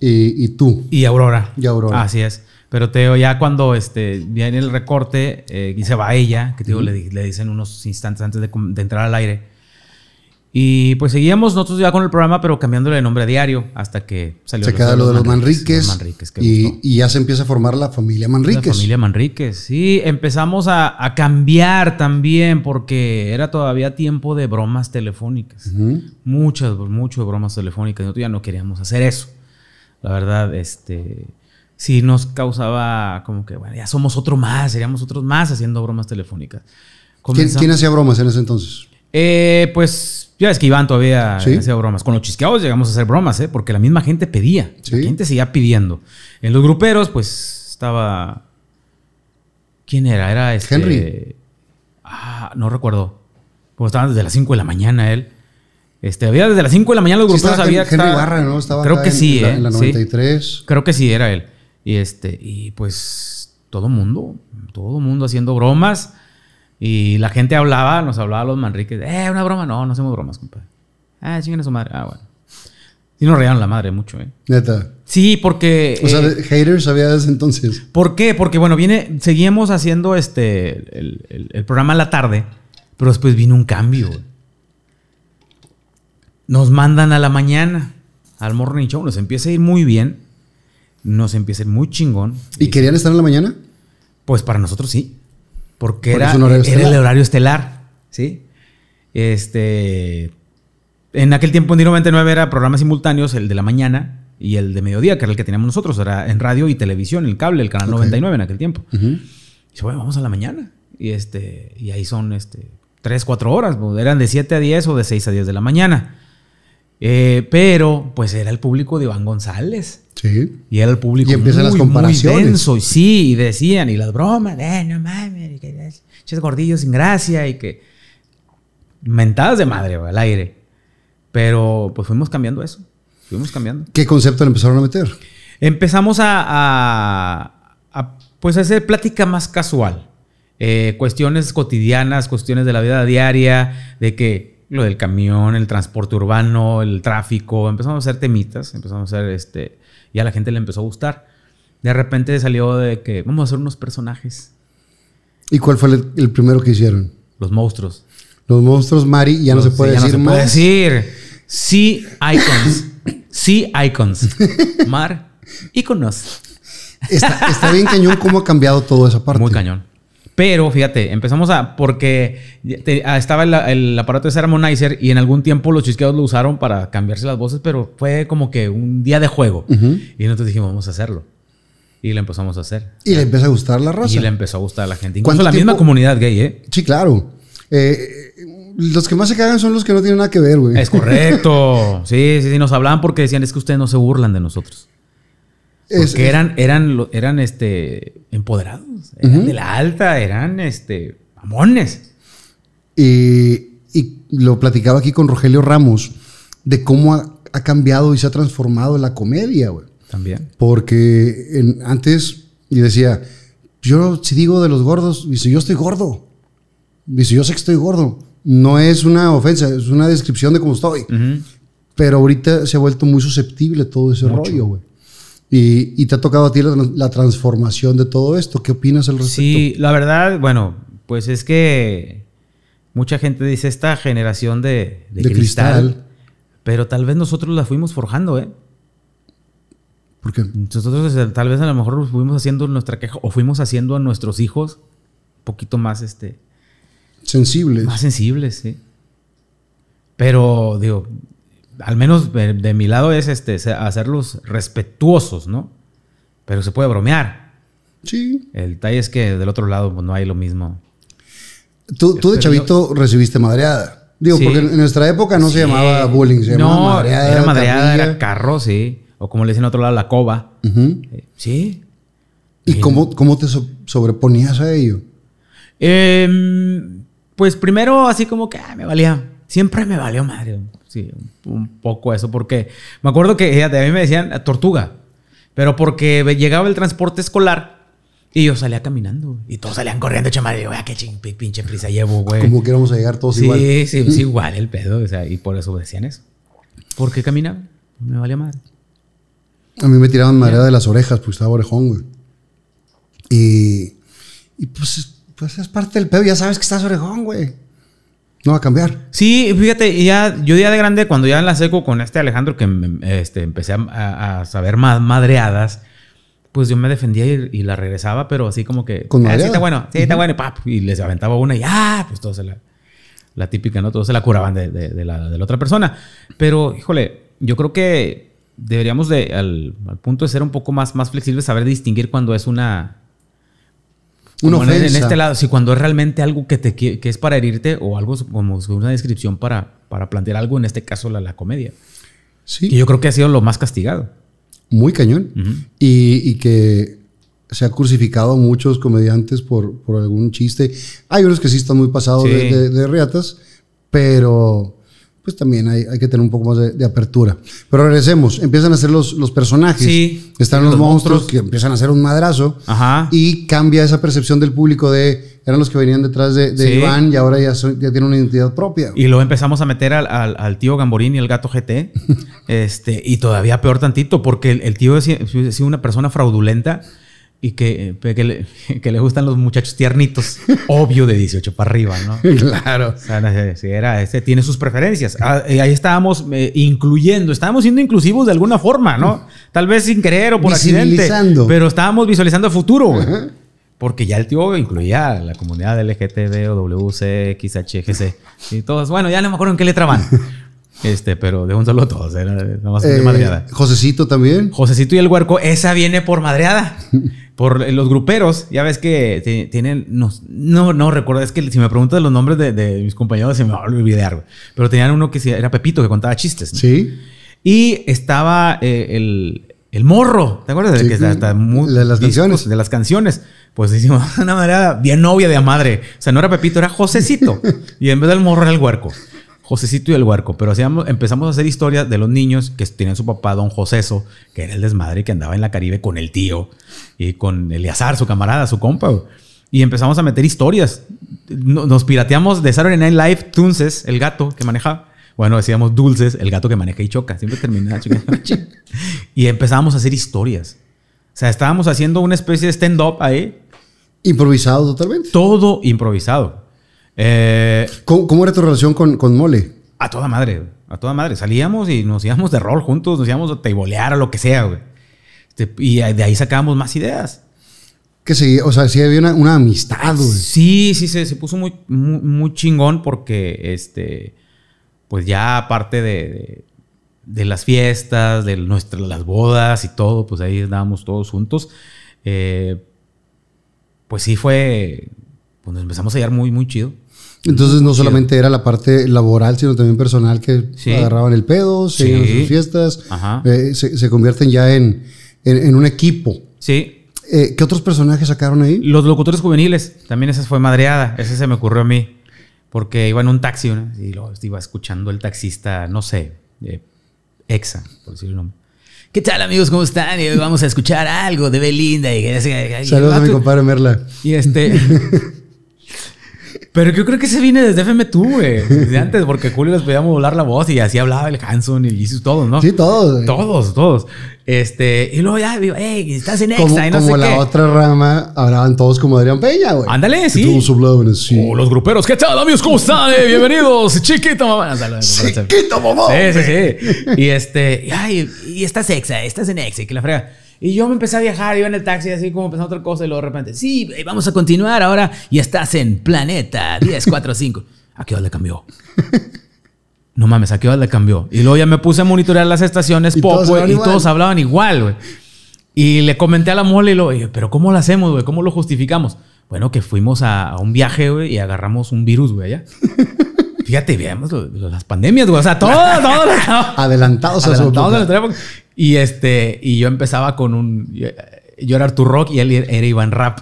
eh, y, tú. Y Aurora. Y Aurora. Así es. Pero Teo, ya cuando este, viene el recorte eh, y se va ella, que te digo, le, le, dicen unos instantes antes de entrar al aire, y pues seguíamos nosotros ya con el programa, pero cambiándole de nombre a diario hasta que salió. Se queda lo de los Manriques. y, ya se empieza a formar la familia Manriques. La familia Manriques, sí. Empezamos a, cambiar también porque era todavía tiempo de bromas telefónicas. Muchas, muchas bromas telefónicas. Nosotros ya no queríamos hacer eso. La verdad, este sí nos causaba como que, bueno, ya somos otro más, seríamos otros más haciendo bromas telefónicas. ¿Quién, ¿Quién hacía bromas en ese entonces? Eh, pues ya es que Iván todavía ¿Sí? hacía bromas. Con los chisqueados llegamos a hacer bromas, ¿eh? porque la misma gente pedía. La gente seguía pidiendo. En los gruperos, pues estaba. ¿Quién era? Era este. Henry. Ah, no recuerdo. Pues estaban desde las 5 de la mañana él. Este, había desde las 5 de la mañana los gruperos había. creo que sí, la 93. Creo que sí, era él. Y este, y pues todo mundo, todo mundo haciendo bromas. Y la gente hablaba, nos hablaba a los manriques, eh, una broma, no, no hacemos bromas, compadre. Ah, chinguen a su madre. Ah, bueno. Y nos reían la madre mucho, ¿eh? Neta. Sí, porque... O sea, eh, haters había desde entonces. ¿Por qué? Porque, bueno, viene... Seguimos haciendo este... El, programa en la tarde, pero después vino un cambio. Nos mandan a la mañana, al morning show. Nos empieza a ir muy bien. Nos empieza a ir muy chingón. y querían estar en la mañana? Pues para nosotros sí porque eh, era, el horario estelar, ¿sí? Este, en aquel tiempo, en 99 era programas simultáneos, el de la mañana y el de mediodía, que era el que teníamos nosotros, era en radio y televisión, el cable, el canal 99 en aquel tiempo. Y bueno, vamos a la mañana. Y, este, y ahí son este, 3, 4 horas, pues, eran de 7 a 10 o de 6 a 10 de la mañana. Eh, pero pues era el público de Iván González. Sí. Y era el público y empiezan las comparaciones. Muy denso, y sí, y decían, y las bromas, eh, no mames, y que gordillo sin gracia, y que mentadas de madre, al aire. Pero pues fuimos cambiando eso, fuimos cambiando. ¿Qué concepto le empezaron a meter? Empezamos a, pues a hacer plática más casual. Eh, cuestiones cotidianas, cuestiones de la vida diaria, de que lo del camión, el transporte urbano, el tráfico, empezamos a hacer temitas, empezamos a hacer este, y a la gente le empezó a gustar. De repente salió de que vamos a hacer unos personajes. ¿Y cuál fue el, primero que hicieron? Los monstruos. Los monstruos, Mari, ya no, se puede sí, decir no se Puede decir. Sí, icons. sí, icons. Mar, iconos. Está, está bien cañón cómo ha cambiado todo esa parte. Muy cañón. Pero fíjate, empezamos a. Porque ah, estaba el, aparato de Harmonizer y en algún tiempo los chisqueados lo usaron para cambiarse las voces, pero fue como que un día de juego. Y nosotros dijimos, vamos a hacerlo. Y lo empezamos a hacer. Y le empezó a gustar la raza. Y le empezó a gustar la gente. Incluso la misma comunidad gay, ¿eh? Sí, claro. Eh, los que más se cagan son los que no tienen nada que ver, güey. Es correcto. sí, sí, sí. Nos hablaban porque decían, es que ustedes no se burlan de nosotros. Porque eran, eran, eran este, empoderados, eran de la alta, eran este, Y, lo platicaba aquí con Rogelio Ramos de cómo ha, cambiado y se ha transformado la comedia, güey. También. Porque antes, y decía, yo si digo de los gordos, dice, yo estoy gordo. Dice, yo sé que estoy gordo. No es una ofensa, es una descripción de cómo estoy. Pero ahorita se ha vuelto muy susceptible todo ese rollo, güey. Y, te ha tocado a ti la, transformación de todo esto. ¿Qué opinas al respecto? Sí, la verdad, bueno, pues es que mucha gente dice esta generación de, cristal, pero tal vez nosotros la fuimos forjando, ¿eh? ¿Por qué? Nosotros tal vez a lo mejor fuimos haciendo nuestra queja o fuimos haciendo a nuestros hijos un poquito más este sensibles. Más sensibles, sí. Pero digo, al menos de, mi lado es este, hacerlos respetuosos, ¿no? Pero se puede bromear. Sí. El detalle es que del otro lado pues, no hay lo mismo. Tú, de este, chavito recibiste madreada. Digo, porque en nuestra época no se llamaba bullying, se llamaba madreada. Era madreada, era carro, sí. O como le dicen en otro lado, la coba. Eh, sí. ¿Y cómo, te sobreponías a ello? Em, pues primero, así como que ah, me valía. Siempre me valió madre sí, un poco eso, porque me acuerdo que a mí me decían tortuga, pero porque llegaba el transporte escolar y yo salía caminando y todos salían corriendo, chamar y yo, qué ching, pinche prisa llevo, güey. ¿Cómo que íbamos a llegar todos igual. Sí, sí, es igual el pedo, o sea, y por eso decían eso. ¿Por qué caminaba? Me valía madre. A mí me tiraban madera de las orejas, pues estaba orejón, güey. Y, y pues, pues es parte del pedo, ya sabes que estás orejón, güey. No va a cambiar. Sí, fíjate, ya, yo día de grande, cuando ya en la seco con este Alejandro, que este, empecé a, a saber más madreadas, pues yo me defendía y, la regresaba, pero así como que. Con ah, sí está bueno, sí está bueno, y les aventaba una y ah, pues todo se la. La típica, ¿no? Todos se la curaban de, de, la, otra persona. Pero, híjole, yo creo que deberíamos de, al, punto de ser un poco más, más flexibles, saber distinguir cuando es una una En, este lado, si cuando es realmente algo que, te, que es para herirte o algo como una descripción para, para plantear algo, en este caso la, comedia. Sí. Que yo creo que ha sido lo más castigado. Muy cañón. y, que se ha crucificado a muchos comediantes por, algún chiste. Hay unos que sí están muy pasados de, de, reatas, pero pues también hay, que tener un poco más de, apertura. Pero regresemos, empiezan a ser los, personajes. Están los, monstruos, que empiezan a ser un madrazo. Ajá. Y cambia esa percepción del público de eran los que venían detrás de, Iván y ahora ya, ya tienen una identidad propia. Y luego empezamos a meter al, al, tío Gamborín y el gato GT. este, y todavía peor tantito, porque el, tío es, es, una persona fraudulenta y que, eh, que, le, gustan los muchachos tiernitos, obvio de 18 para arriba, ¿no? Claro. si era, ese tiene sus preferencias. Ah, eh, ahí estábamos eh, incluyendo, estábamos siendo inclusivos de alguna forma, ¿no? Tal vez sin querer o por accidente. Pero estábamos visualizando el futuro. Porque ya el tío incluía la comunidad LGTB o WC, XHGC. Y todos, bueno, ya no me acuerdo en qué letra van. Este, pero de un solo todos, era nada más de eh, madreada. Josecito también. Josecito y el huerco, esa viene por madreada. por los gruperos, ya ves que tienen, no, no, no recuerdo, es que si me preguntas los nombres de, mis compañeros se me va a olvidar, pero tenían uno que era Pepito, que contaba chistes. Sí. Y estaba eh, el, morro, ¿te acuerdas? de las canciones. De las canciones. Pues hicimos una madreada, bien novia de madre. O sea, no era Pepito, era Josecito. y en vez del morro era el huerco. Josecito y el huerco, pero hacíamos, empezamos a hacer historias de los niños que tienen su papá, don Joseso, que era el desmadre que andaba en la Caribe con el tío y con Eleazar, su camarada, su compa. Y empezamos a meter historias. Nos pirateamos de Saturday Night Live, Tunces, el gato que maneja, Bueno, decíamos Dulces, el gato que maneja y choca. Siempre terminaba y empezamos a hacer historias. O sea, estábamos haciendo una especie de stand-up ahí. Improvisado totalmente. Todo improvisado. Eh, ¿Cómo, era tu relación con, Mole? A toda madre, A toda madre. Salíamos y nos íbamos de rol juntos, nos íbamos a teibolear o lo que sea, güey. Este, y de ahí sacábamos más ideas. Que sí, o sea, sí había una, amistad, Sí, sí, se, se puso muy, muy, chingón porque, este, pues ya aparte de, las fiestas, de nuestras, las bodas y todo, pues ahí estábamos todos juntos. Eh, pues sí fue, pues nos empezamos a hallar muy, muy chido. Entonces no solamente era la parte laboral, sino también personal que agarraban el pedo, se iban a sus fiestas, eh, se, convierten ya en, en, un equipo. Sí. Eh, ¿Qué otros personajes sacaron ahí? Los locutores juveniles, también esa fue madreada, ese se me ocurrió a mí, porque iba en un taxi ¿no? y lo iba escuchando el taxista, no sé, eh, Exa, por decir ¿Qué tal amigos? ¿Cómo están? Y hoy vamos a escuchar algo de Belinda. Y, Saludos a mi compadre Merla. Y este... Pero yo creo que ese viene desde FM Tú, güey. Desde antes, porque Julio les podíamos volar la voz y así hablaba el Hanson y el Jesus, todos, ¿no? Sí, todos. Güey. Todos, todos. Este, y luego ya digo, estás en Exa, y no como la otra rama, hablaban todos como Adrián Peña, güey. Ándale, sí. en Oh, los gruperos, ¿qué tal, amigos? ¿Cómo están? Eh, bienvenidos, chiquito mamá. Ah, chiquito mamá. Sí, sí, sí. Y este, ay, y estás exa, estás en exa, y que la frega. Y yo me empecé a viajar, iba en el taxi, así como pensando otra cosa, y luego de repente, sí, eh, vamos a continuar ahora, y estás en Planeta 1045. ¿A qué hora le cambió? No mames, ¿a qué hora le cambió? Y luego ya me puse a monitorear las estaciones y pop, todos y todos hablaban igual, güey. Y le comenté a la mole y lo pero ¿cómo lo hacemos, güey? ¿Cómo lo justificamos? Bueno, que fuimos a, un viaje, güey, y agarramos un virus, güey, allá. Fíjate, veamos las pandemias, güey. O sea, todo, todo. adelantados, adelantados a su época. Y este, y yo empezaba con un. Yo era Rock y él era Iván Rap.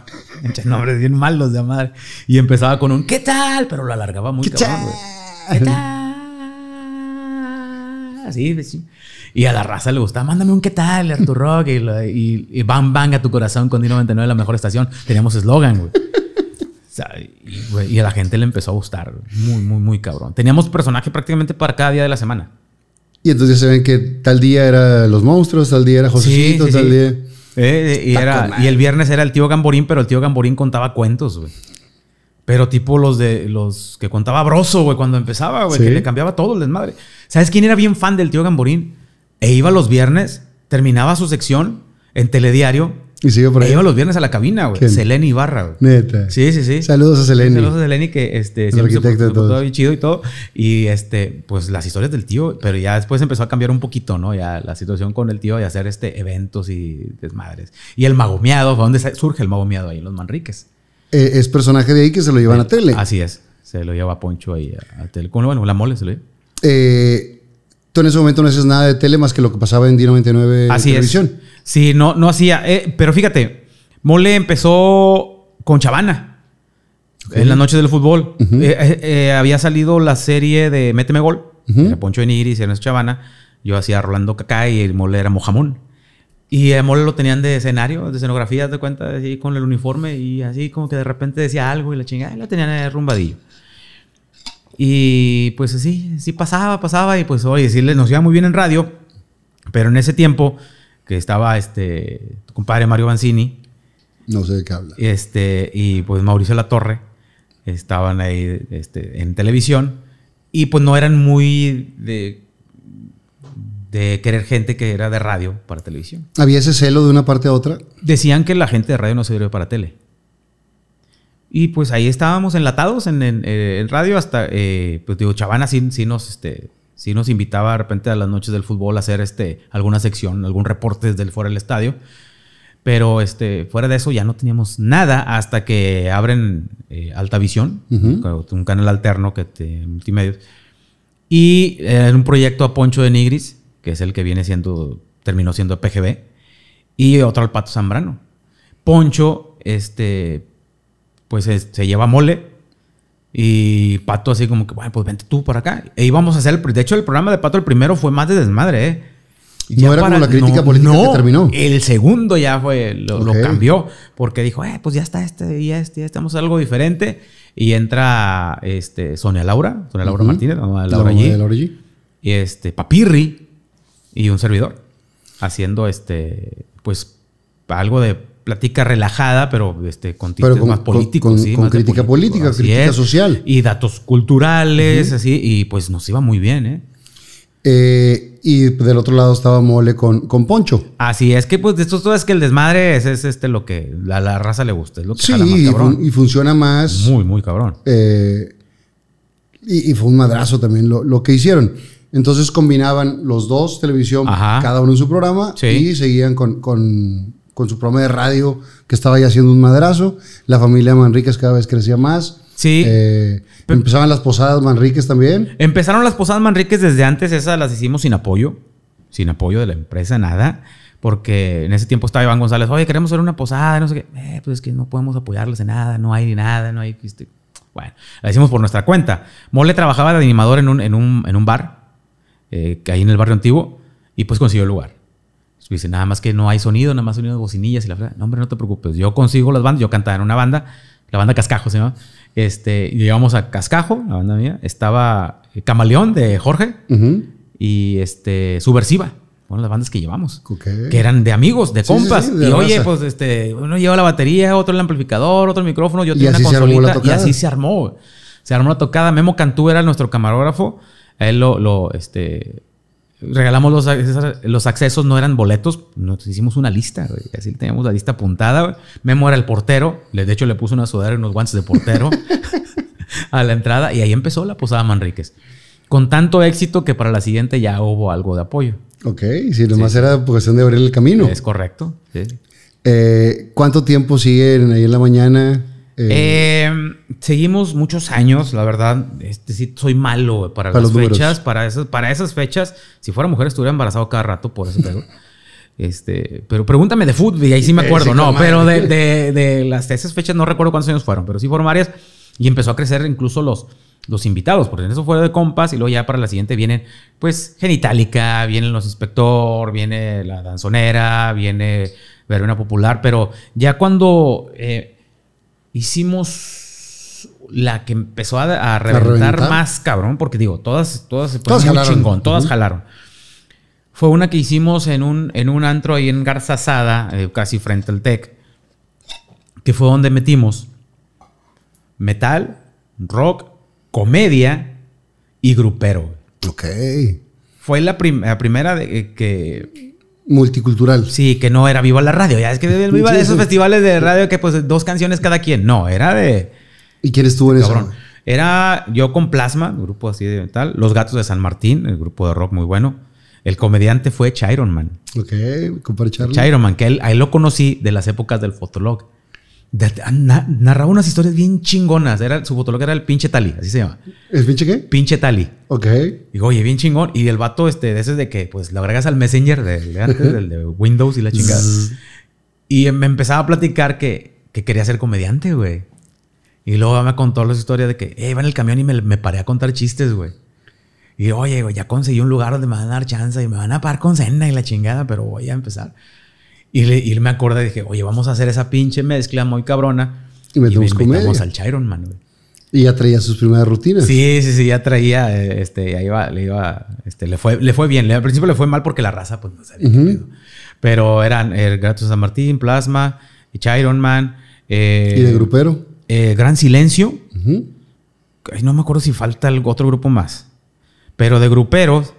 nombres bien malos de madre. Y empezaba con un ¿qué tal? Pero lo alargaba muy ¿Qué tal? ¿Qué tal? Así, sí. Y a la raza le gustaba, mándame un ¿qué tal, Arturo Rock? Y, bam, bam a tu corazón con D99, la mejor estación. Teníamos eslogan, güey. güey, y, a la gente le empezó a gustar. Muy, muy, muy cabrón. Teníamos personaje prácticamente para cada día de la semana. Y entonces se ven que tal día era los monstruos, tal día era José tal día. Eh, y, era, y, el viernes era el tío Gamborín, pero el tío Gamborín contaba cuentos, güey. Pero tipo los de los que contaba Broso, güey, cuando empezaba, güey, que le cambiaba todo el desmadre. ¿Sabes quién era bien fan del tío Gamborín? E iba los viernes, terminaba su sección en telediario y sigue por ahí. Iba los viernes a la cabina, güey. Seleni Ibarra, güey. Neta. Sí, sí, sí. Saludos a Seleni. Saludos a Seleni, que este, siempre arquitecto se todo bien chido y todo. Y este, pues las historias del tío, pero ya después empezó a cambiar un poquito, ¿no? Ya la situación con el tío de hacer este eventos y desmadres. Y el magomeado, ¿dónde surge el magomeado ahí? En los Manriques. Eh, es personaje de ahí que se lo llevan eh, a tele. Así es. Se lo lleva Poncho ahí a, tele. lo bueno? La mole se lo lleva. Eh. Tú en ese momento no haces nada de tele más que lo que pasaba en D 99 Así televisión. Sí, no, no hacía. Eh, pero fíjate, Mole empezó con Chavana. En las noches del fútbol. Eh, eh, había salido la serie de Méteme Gol. Poncho -huh. Niri, Poncho Eniris, Ernesto Chavana. Yo hacía Rolando Cacá y el Mole era Mojamón. Y el Mole lo tenían de escenario, de escenografía, de cuenta, así con el uniforme. Y así como que de repente decía algo y la chingada. Y lo tenían rumbadillo. Y pues así, sí pasaba, pasaba. Y pues, oye, sí nos iba muy bien en radio. Pero en ese tiempo que estaba este, tu compadre Mario Banzini. No sé de qué habla. Este, y pues Mauricio La Torre. Estaban ahí este, en televisión. Y pues no eran muy de, de querer gente que era de radio para televisión. ¿Había ese celo de una parte a otra? Decían que la gente de radio no se sirve para tele. Y pues ahí estábamos enlatados en, en, eh, radio hasta, eh, pues digo, Chavana sí, nos, este, nos invitaba de repente a las noches del fútbol a hacer este, alguna sección, algún reporte desde fuera del estadio. Pero este, fuera de eso ya no teníamos nada hasta que abren eh, Alta Visión, un canal alterno que te multimedios. Y en un proyecto a Poncho de Nigris, que es el que viene siendo, terminó siendo PGB, y otro al Pato Zambrano. Poncho, este, pues se, lleva mole. Y Pato así como que, bueno, pues vente tú por acá. E íbamos a hacer, el, de hecho el programa de Pato el primero fue más de desmadre, ¿eh? no era como la crítica política que terminó. El segundo ya fue, lo, cambió, porque dijo, eh, pues ya está este, este, ya estamos algo diferente. Y entra este, Sonia Laura, Sonia Laura Martínez, Laura, Laura, Laura G. Y este, Papirri y un servidor, haciendo este, pues algo de platica relajada, pero este, con tintes con, más políticos. Con, crítica política, crítica social. Y datos culturales, así, y pues nos iba muy bien, ¿eh? ¿eh? y del otro lado estaba Mole con, con Poncho. Así es que, pues, de esto todo es que el desmadre es, este lo que a la, raza le gusta. Es lo que sí, más, cabrón. Y, y, funciona más. Muy, muy cabrón. Eh, y, fue un madrazo también lo, que hicieron. Entonces combinaban los dos, televisión, cada uno en su programa, y seguían con con su programa de radio que estaba ya haciendo un madrazo. La familia Manriquez cada vez crecía más. Sí. Eh, empezaban las posadas Manríquez también. Empezaron las posadas Manríquez desde antes, esas las hicimos sin apoyo, sin apoyo de la empresa, nada. Porque en ese tiempo estaba Iván González, oye, queremos hacer una posada, no sé qué. Eh, pues es que no podemos apoyarles en nada, no hay ni nada, no hay. Este". Bueno, la hicimos por nuestra cuenta. Mole trabajaba de animador en un, en un, en un bar, que eh, ahí en el barrio antiguo, y pues consiguió el lugar. Dice, nada más que no hay sonido, nada más sonido de bocinillas y la No, hombre, no te preocupes. Yo consigo las bandas. Yo cantaba en una banda, la banda Cascajo se llama. Este, llevamos a Cascajo, la banda mía. Estaba eh, Camaleón de Jorge y este, Subversiva. Fueron las bandas que llevamos. Que eran de amigos, de compas. y oye, pues este, uno lleva la batería, otro el amplificador, otro el micrófono, yo tenía una consolita. Y así se armó. Se armó la tocada. Memo Cantú era nuestro camarógrafo. él lo, lo este, regalamos los, los accesos, no eran boletos, nos hicimos una lista, así teníamos la lista apuntada. Memo era el portero, de hecho le puse una sudadera y unos guantes de portero a la entrada y ahí empezó la Posada Manríquez. Con tanto éxito que para la siguiente ya hubo algo de apoyo. Ok, si lo más era cuestión de abrir el camino. Es correcto. Eh, ¿Cuánto tiempo siguen ahí en la mañana? Eh, em, seguimos muchos años, la verdad. Este, sí, soy malo para, las fechas. Para esas, fechas, si fuera mujer, estuviera embarazado cada rato por eso. Pero, este, pero pregúntame de fútbol y ahí sí me eh, acuerdo. no, pero de, esas fechas no recuerdo cuántos años fueron, pero sí fueron varias. Y empezó a crecer incluso los, los invitados, porque en eso fue de compas y luego ya para la siguiente vienen, pues, genitálica. vienen los inspector, viene la danzonera, viene Verena Popular, pero ya cuando eh, hicimos la que empezó a, reventar, más cabrón, porque digo, todas, todas se chingón, todas jalaron. Fue una que hicimos en un, en un antro ahí en Garza eh, casi frente al TEC, que fue donde metimos metal, rock, comedia y grupero. Ok. Fue la, primera de, eh, que multicultural. Sí, que no era Viva la Radio. Ya es que Viva de esos festivales de radio que pues dos canciones cada quien. No, era de... ¿Y quién estuvo en eso? Era yo con Plasma, grupo así de tal. Los Gatos de San Martín, el grupo de rock muy bueno. El comediante fue Chiron Man. Ok, compadre Chiron Man, que él, a lo conocí de las épocas del Fotolog narraba unas historias bien chingonas. Era, su fotólogo era el pinche Tali, así se llama. ¿El pinche qué? Pinche Tali. Ok. Digo, oye, bien chingón. Y el vato, este, de ese de que, pues, lo agregas al Messenger de Windows y la chingada. y me empezaba a platicar que, que quería ser comediante, güey. Y luego me contó las historias de que, "Ey, eh, iba en el camión y me, me paré a contar chistes, güey. Y oye, ya conseguí un lugar donde me van a dar chance y me van a parar con cena y la chingada, pero voy a empezar. Y, le, me acordé y dije, oye, vamos a hacer esa pinche mezcla muy cabrona. Y, y invitamos al Chiron Man, Y ya traía sus primeras rutinas. Sí, sí, sí, ya traía, eh, este, ahí iba, le iba, este, le fue, le fue bien. al principio le fue mal porque la raza, pues no sabía Pero eran eh, el Grato San Martín, Plasma, y Chiron Man. Eh, ¿Y de grupero? Gran Silencio. no me acuerdo si falta otro grupo más. Pero de gruperos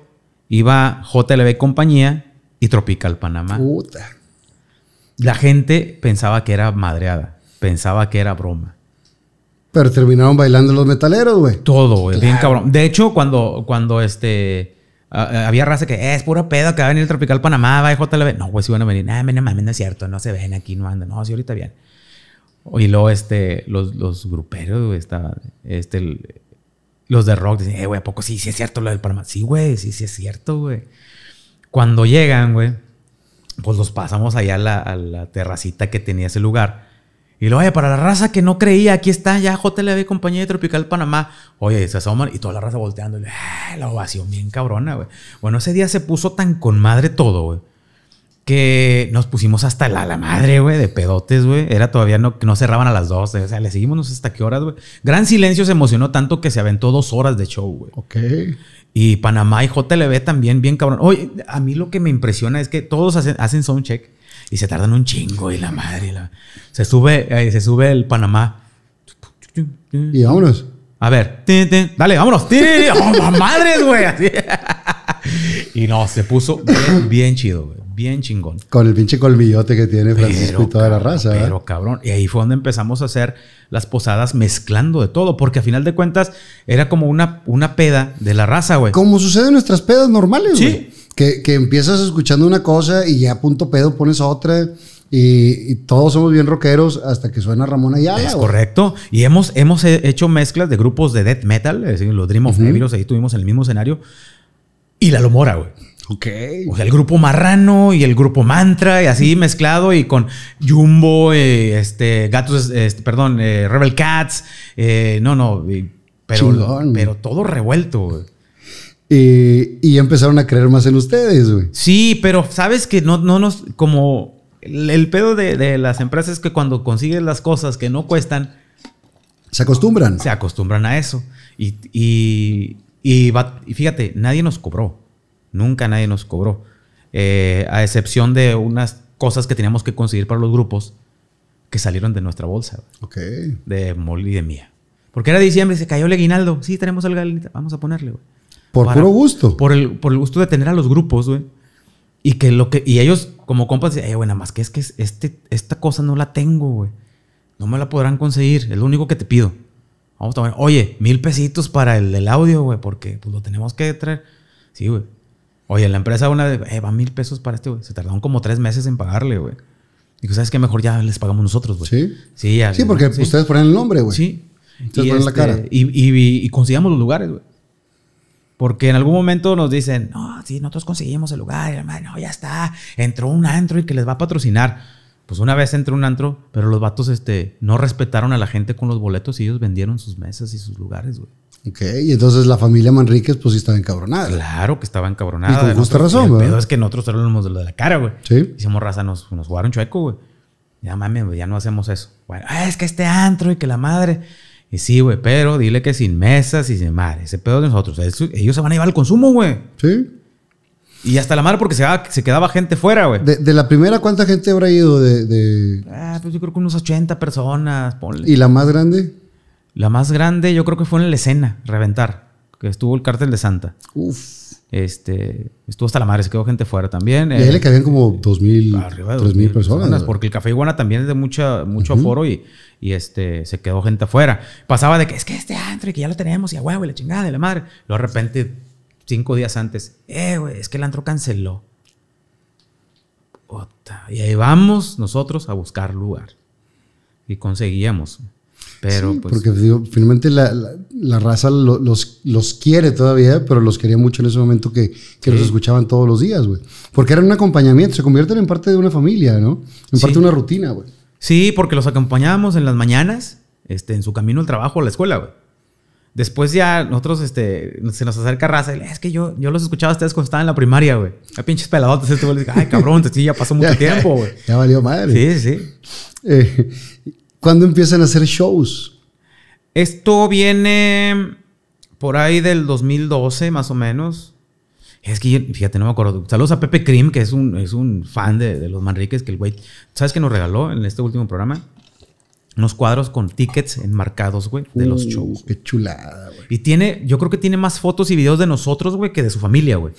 iba JLB Compañía y Tropical Panamá. Puta. La gente pensaba que era madreada, pensaba que era broma. Pero terminaron bailando los metaleros, güey. Todo, güey. Bien cabrón. De hecho, cuando, cuando este. había raza que es puro pedo que va a venir el Tropical Panamá, va a JLB. No, güey, Si van a venir. no es cierto, no se ven aquí, no andan. No, sí, ahorita bien. Y luego, este, los, los gruperos, güey, está, este, los de rock dicen, eh, güey, ¿a poco sí, sí es cierto lo del Panamá? Sí, güey, sí, sí es cierto, güey. Cuando llegan, güey pues los pasamos allá a la, terracita que tenía ese lugar. Y lo, oye, para la raza que no creía, aquí está ya JLB, compañía de Tropical Panamá. Oye, se asoman y toda la raza volteando. Ah, la ovación bien cabrona, güey. Bueno, ese día se puso tan con madre todo, güey. Que nos pusimos hasta la, madre, güey, de pedotes, güey. Era todavía no, no cerraban a las 12. O sea, le seguimos hasta qué horas, güey. Gran Silencio se emocionó tanto que se aventó dos horas de show, güey. Ok. Y Panamá y JLB también, bien cabrón. Oye, a mí lo que me impresiona es que todos hacen, hacen sound check y se tardan un chingo y la madre. Se, sube, eh, se sube el Panamá. Y vámonos. A ver, dale, vámonos. ¡Oh, güey! Y no, se puso bien, chido, güey. Bien chingón. Con el pinche colmillote que tiene Francisco y toda la raza. ¿eh? Pero cabrón. Y ahí fue donde empezamos a hacer las posadas mezclando de todo, porque a final de cuentas era como una, una peda de la raza, güey. Como sucede en nuestras pedas normales, Sí. Que, que, empiezas escuchando una cosa y ya punto pedo pones otra. Y, todos somos bien rockeros hasta que suena Ramón Ayala. Es correcto. Y hemos, hemos hecho mezclas de grupos de death metal, es decir, los Dream of uh ahí tuvimos el mismo escenario. Y la Lomora, güey. Ok. O sea, el grupo Marrano y el grupo Mantra y así mezclado y con Jumbo, eh, este, Gatos, este, perdón, eh, Rebel Cats. Eh, no, no. Pero, pero todo revuelto, Y, empezaron a creer más en ustedes, güey. Sí, pero sabes que no, no nos. Como el, pedo de, las empresas es que cuando consiguen las cosas que no cuestan. Se acostumbran. Se acostumbran a eso. Y, y fíjate, nadie nos cobró. Nunca nadie nos cobró. Eh, a excepción de unas cosas que teníamos que conseguir para los grupos que salieron de nuestra bolsa. Ok. De Molly y de mía. Porque era diciembre, se cayó el aguinaldo. Sí, tenemos el algo, vamos a ponerle, güey. Por puro gusto. Por el, por el gusto de tener a los grupos, güey. Y que lo que. Y ellos, como compas, dicen, bueno, más que es que este, esta cosa no la tengo, güey. No me la podrán conseguir. Es lo único que te pido. Vamos a tomar. Oye, mil pesitos para el, audio, güey, porque pues, lo tenemos que traer. Sí, güey. Oye, la empresa una de, eh, va mil pesos para este, güey. Se tardaron como tres meses en pagarle, güey. Digo, ¿sabes qué? Mejor ya les pagamos nosotros, güey. Sí. Sí, porque ustedes ponen el nombre, güey. Sí. Ustedes y ponen la este, cara. Y, y, consigamos los lugares, güey. Porque en algún momento nos dicen, no, sí, nosotros conseguimos el lugar. Y no, ya está. Entró un antro y que les va a patrocinar. Pues una vez entró un antro, pero los vatos este, no respetaron a la gente con los boletos y ellos vendieron sus mesas y sus lugares, güey. Ok, y entonces la familia Manríquez, pues sí estaba encabronada. Claro que estaba encabronada. Y con justa razón, güey. Pero es que nosotros éramos de la cara, güey. Sí. Hicimos raza, nos, jugaron chueco, güey. Ya mames, ya no hacemos eso. Bueno, ah, es que este antro y que la madre. Y sí, güey, pero dile que sin mesas y sin madre. Ese pedo de nosotros. Ellos se van a llevar al consumo, güey. Sí. Y hasta la madre porque se, quedaba gente fuera, güey. De, la primera, ¿cuánta gente habrá ido de...? Ah, pues yo creo que unos 80 personas, ponle. ¿Y la más grande? La más grande yo creo que fue en la escena, Reventar, que estuvo el cártel de Santa. Uf. Este, estuvo hasta la madre, se quedó gente fuera también. Y ahí le eh, caían como 2.000, eh, mil personas. Porque el Café Iguana también es de mucha, mucho aforo y, y, este, se quedó gente afuera. Pasaba de que es que este antro y que ya lo tenemos y a huevo y la chingada de la madre. Luego de repente, cinco días antes, eh, es que el antro canceló. Ota. Y ahí vamos nosotros a buscar lugar. Y conseguíamos. Pero pues, Porque finalmente la, la, raza los, los quiere todavía, pero los quería mucho en ese momento que, que los escuchaban todos los días, güey. Porque eran un acompañamiento, se convierten en parte de una familia, ¿no? En parte de una rutina, güey. Sí, porque los acompañábamos en las mañanas, este, en su camino al trabajo o a la escuela, güey. Después ya nosotros, este, se nos acerca raza. Y, es que yo, yo los escuchaba a ustedes cuando estaban en la primaria, güey. A pinches peladotes. Este güey ay, cabrón, sí, ya pasó mucho tiempo, güey. Ya valió madre. Sí, sí. Eh, ¿Cuándo empiezan a hacer shows? Esto viene por ahí del 2012, más o menos. Es que, fíjate, no me acuerdo. Saludos a Pepe Krim, que es un, es un fan de, los Manriques, que el güey, ¿sabes qué nos regaló en este último programa? Unos cuadros con tickets enmarcados, güey, de los shows. Qué chulada, güey. Y tiene, yo creo que tiene más fotos y videos de nosotros, güey, que de su familia, güey.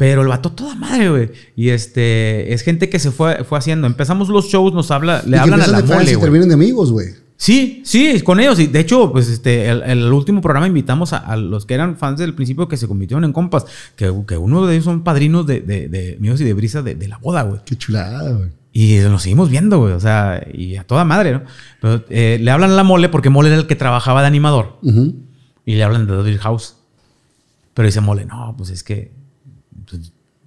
Pero el vato toda madre, güey. Y este, es gente que se fue, fue haciendo. Empezamos los shows, nos habla, le hablan a la de mole, y terminan de amigos, güey. Sí, sí, con ellos. Y de hecho, pues este, el, último programa invitamos a, los que eran fans del principio que se convirtieron en compas. Que, que uno de ellos son padrinos de, de, míos y de brisa de, la boda, güey. Qué chulada, güey. Y nos seguimos viendo, güey. O sea, y a toda madre, ¿no? Pero eh, le hablan a la mole porque mole era el que trabajaba de animador. Y le hablan de David House. Pero dice mole, no, pues es que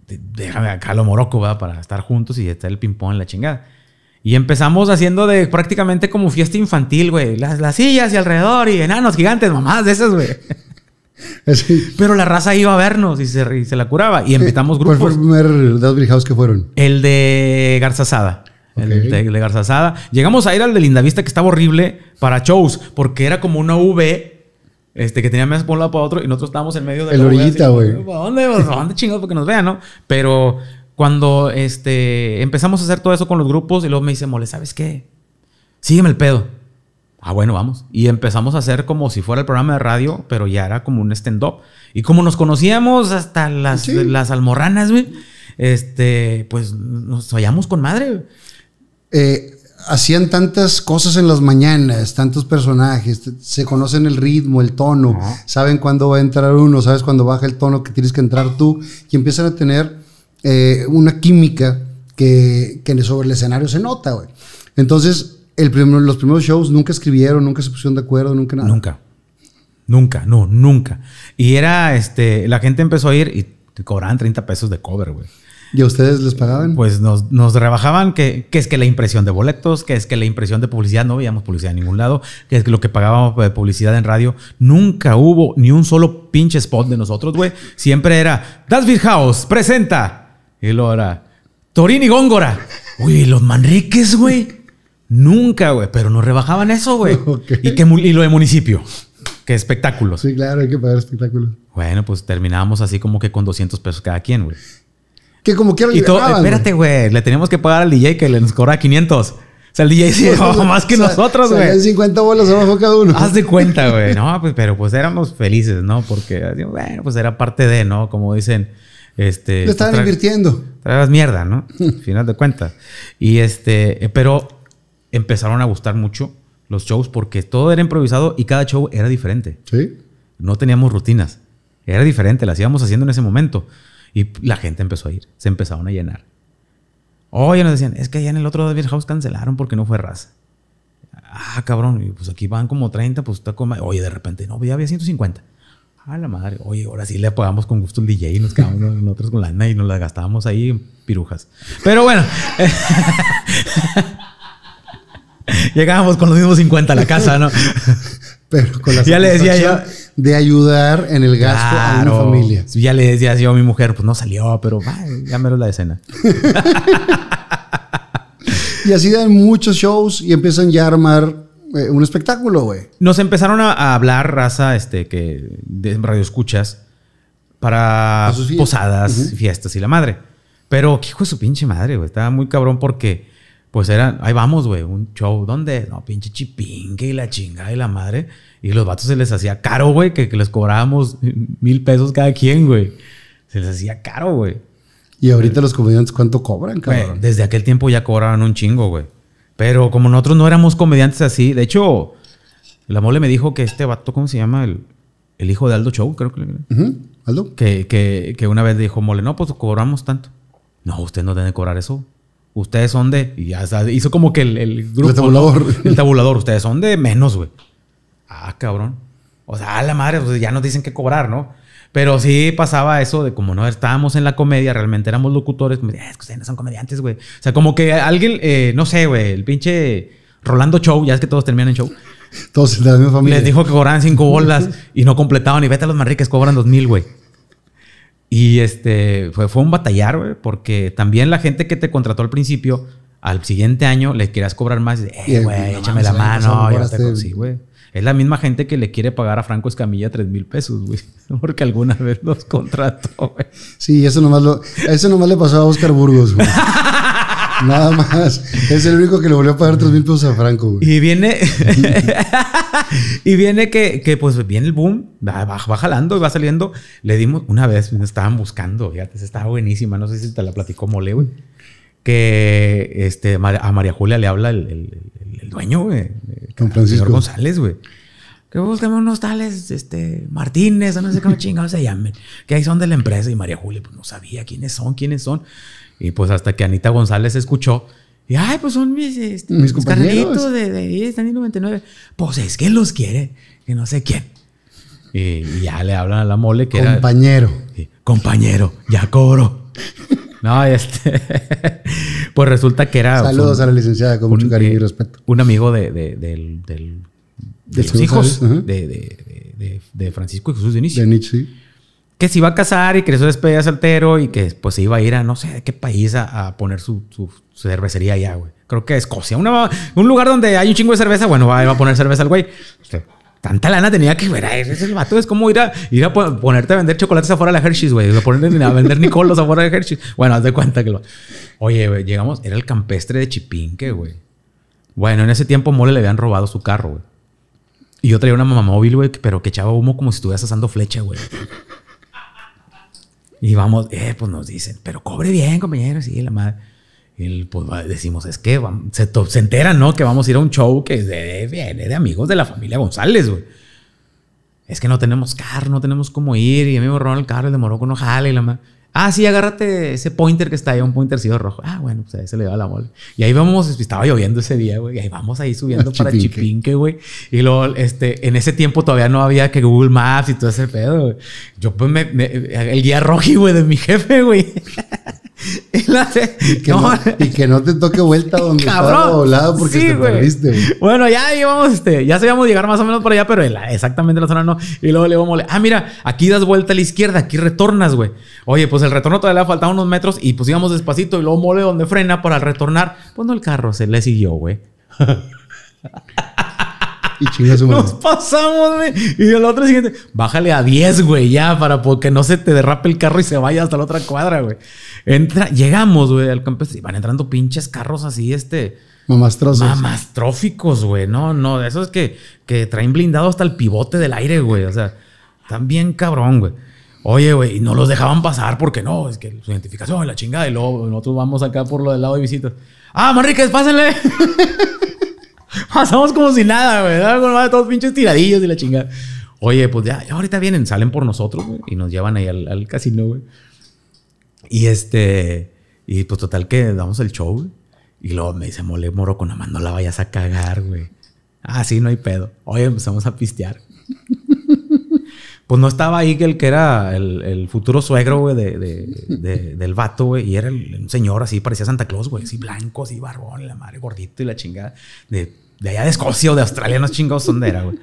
déjame acá lo moroco, va Para estar juntos y estar el ping-pong en la chingada. Y empezamos haciendo de prácticamente como fiesta infantil, güey. Las, sillas y alrededor y enanos gigantes, mamás de esas, güey. Pero la raza iba a vernos y se, se la curaba. Y invitamos grupos. ¿Cuál fue el primer que fueron? El de Garzazada. El de, Garzazada. Llegamos a ir al de Lindavista que estaba horrible para shows porque era como una V este, que tenía mesas por un lado para otro y nosotros estábamos en medio de... El la güey. ¿Para dónde? ¿Para pues, dónde chingados? Porque nos vean, ¿no? Pero cuando este, empezamos a hacer todo eso con los grupos y luego me dice Mole, ¿sabes qué? Sígueme el pedo. Ah, bueno, vamos. Y empezamos a hacer como si fuera el programa de radio, pero ya era como un stand-up. Y como nos conocíamos hasta las, las almorranas, güey, este, pues nos hallamos con madre. Eh, hacían tantas cosas en las mañanas, tantos personajes, se conocen el ritmo, el tono, saben cuándo va a entrar uno, sabes cuándo baja el tono que tienes que entrar tú, y empiezan a tener eh, una química que, que, sobre el escenario se nota, güey. Entonces, los primeros shows nunca escribieron, nunca se pusieron de acuerdo, nunca nada. Nunca. Nunca, no, nunca. Y era, este, la gente empezó a ir y te cobraban 30 pesos de cover, güey. ¿Y a ustedes les pagaban? Pues nos, rebajaban que, es que la impresión de boletos, que es que la impresión de publicidad, no veíamos publicidad en ningún lado, que es que lo que pagábamos de publicidad en radio, nunca hubo ni un solo pinche spot de nosotros, güey. Siempre era, Das House, presenta. Y luego era, Torini Góngora. Uy, los Manriques, güey. Nunca, güey, pero nos rebajaban eso, güey. Y, lo de municipio. Qué espectáculo. Sí, claro, hay que pagar espectáculos. Bueno, pues terminábamos así como que con 200 pesos cada quien, güey. Que como quiera Y todo, espérate, güey, le teníamos que pagar al DJ que le nos cobra 500. O sea, el DJ se más que nosotros, güey. 50 bolas abajo cada uno. Haz de cuenta, güey. No, pues, pero pues éramos felices, ¿no? Porque, bueno, pues era parte de, ¿no? Como dicen, este... Lo estaban invirtiendo. mierda, ¿no? Final de cuentas. Y este, eh, pero empezaron a gustar mucho los shows porque todo era improvisado y cada show era diferente. Sí. No teníamos rutinas. Era diferente, Las íbamos haciendo en ese momento. Y la gente empezó a ir, se empezaron a llenar. Oye, oh, nos decían, es que allá en el otro David House cancelaron porque no fue raza. Ah, cabrón, y pues aquí van como 30, pues está como... Oye, de repente, no, ya había 150. A ah, la madre, oye, ahora sí le pagamos con gusto el DJ y nos quedamos nosotros con la lana y nos la gastábamos ahí en pirujas. Pero bueno, llegábamos con los mismos 50 a la casa, ¿no? pero con la ya de ayudar en el gasto a una familia. Ya le decía yo a mi mujer, pues no salió, pero ya menos la escena. y así dan muchos shows y empiezan ya a armar eh, un espectáculo, güey. Nos empezaron a, hablar, raza, este, que de radio escuchas para posadas, fiestas y la madre. Pero qué hijo de su pinche madre, güey. Estaba muy cabrón porque pues era, ahí vamos, güey, un show. ¿Dónde? No, pinche chipinque y la chingada de la madre. Y los vatos se les hacía caro, güey, que, les cobrábamos mil pesos cada quien, güey. Se les hacía caro, güey. ¿Y ahorita los comediantes cuánto cobran, cabrón? desde aquel tiempo ya cobraban un chingo, güey. Pero como nosotros no éramos comediantes así, de hecho, la mole me dijo que este vato, ¿cómo se llama? El, el hijo de Aldo Show, creo que. le... Aldo. Que, que, que una vez dijo, mole, no, pues cobramos tanto. No, usted no debe cobrar eso. Ustedes son de. Y ya hizo como que el, el grupo. El tabulador. El tabulador. Ustedes son de menos, güey. Ah, cabrón. O sea, a la madre, pues, ya nos dicen que cobrar, ¿no? Pero sí pasaba eso de como no estábamos en la comedia, realmente éramos locutores. Como, eh, es que ustedes no son comediantes, güey. O sea, como que alguien, eh, no sé, güey, el pinche Rolando Show, ya es que todos terminan en show. Todos de la misma familia. Les dijo que cobraban cinco bolas y no completaban. Y vete a los marriques, cobran dos mil, güey. Y este, fue, fue un batallar, güey, porque también la gente que te contrató al principio, al siguiente año le querías cobrar más. Eh, güey, échame la pues, mano. Ya te sí, Es la misma gente que le quiere pagar a Franco Escamilla 3 mil pesos, güey. Porque alguna vez los contrató, güey. Sí, eso nomás, lo, eso nomás le pasó a Oscar Burgos, güey. Nada más. Es el único que le volvió a pagar 3 mil pesos a Franco, güey. Y viene. y viene que, pues, viene el boom, va, jalando y va saliendo. Le dimos una vez, me estaban buscando, fíjate, estaba buenísima. No sé si te la platicó Mole, güey. Que este, a María Julia le habla el, dueño, güey. Con eh, Francisco. González, güey que busquemos unos tales este, Martínez, no sé cómo chingados se llamen, que ahí son de la empresa. Y María Julia, pues no sabía quiénes son, quiénes son. Y pues hasta que Anita González escuchó, y ay, pues son mis, este, mis, de, de, están 99. Pues es que los quiere, que no sé quién. Y, ya le hablan a la mole que compañero. compañero, ya cobro. no, este. pues resulta que era. Saludos a la licenciada, con mucho cariño y eh, respeto. Un amigo de, de, del, de, sus hijos de, de, de, Francisco y Jesús de Nietzsche que se iba a casar y que eso despedía soltero y que pues se iba a ir a no sé qué país a, poner su, cervecería allá, güey. Creo que Escocia, un lugar donde hay un chingo de cerveza, bueno, va, a poner cerveza al güey. Este, tanta lana tenía que ver, ese el vato, es como ir a, ir a ponerte a vender chocolates afuera de la Hershey's, güey, a, ponen a vender Nicolos afuera de Hershey's. Bueno, haz de cuenta que lo... Oye, güey, llegamos, era el campestre de Chipinque, güey. Bueno, en ese tiempo Mole le habían robado su carro, güey. Y yo traía una mamá móvil, güey, pero que echaba humo como si estuvieras asando flecha, güey. Y vamos, eh, pues nos dicen, pero cobre bien, compañero sí, la madre. Y pues decimos, es que se, se, enteran, ¿no? Que vamos a ir a un show que viene de, de amigos de la familia González, güey. Es que no tenemos carro, no tenemos cómo ir. Y a mí me borró el carro y demoró con no jale y la madre. Ah, sí, agárrate ese pointer que está ahí, un pointer sido rojo. Ah, bueno, pues a se le va la mole. Y ahí vamos, pues, estaba lloviendo ese día, güey. Y ahí vamos ahí subiendo para Chipinque. güey. Y luego, este, en ese tiempo todavía no había que Google Maps y todo ese pedo, güey. Yo, pues, me, el guía roji, güey, de mi jefe, güey. Y, que no, te toque vuelta donde estaba doblado porque te perdiste. Bueno, ya íbamos, este, ya sabíamos llegar más o menos por allá, pero exactamente la zona no. Y luego le vamos ah, mira, aquí das vuelta a la izquierda, aquí retornas, güey. Oye, pues el retorno todavía le faltaba unos metros y pues íbamos despacito y luego mole donde frena para retornar. Pues no, el carro se le siguió, güey. y chingas Nos pasamos, güey. Y el otro siguiente, bájale a 10, güey, ya, para que no se te derrape el carro y se vaya hasta la otra cuadra, güey. Entra, llegamos, güey, al campestre y van entrando pinches carros así, este. Mamastróficos. Mamastróficos, güey. No, no, Eso es que, que traen blindado hasta el pivote del aire, güey. O sea, están bien cabrón, güey. Oye, güey, y no los dejaban pasar porque no, es que su identificación, la chingada. de lobo. nosotros vamos acá por lo del lado de visitas. ¡Ah, Manriquez, pásenle! Pasamos como si nada, güey. Todos pinches tiradillos y la chingada. Oye, pues ya, ahorita vienen, salen por nosotros, y nos llevan ahí al, al casino, güey. Y este, y pues total que damos el show. Y luego me dice Mole Moro con no la vayas a cagar, güey. Ah, sí, no hay pedo. Oye, empezamos a pistear. pues no estaba ahí que el que era el, futuro suegro, güey, del vato, güey. Y era un señor así, parecía Santa Claus, güey. Así blanco, así barbón, la madre gordito y la chingada. De, allá de Escocia o de Australia, no chingados dónde era, güey.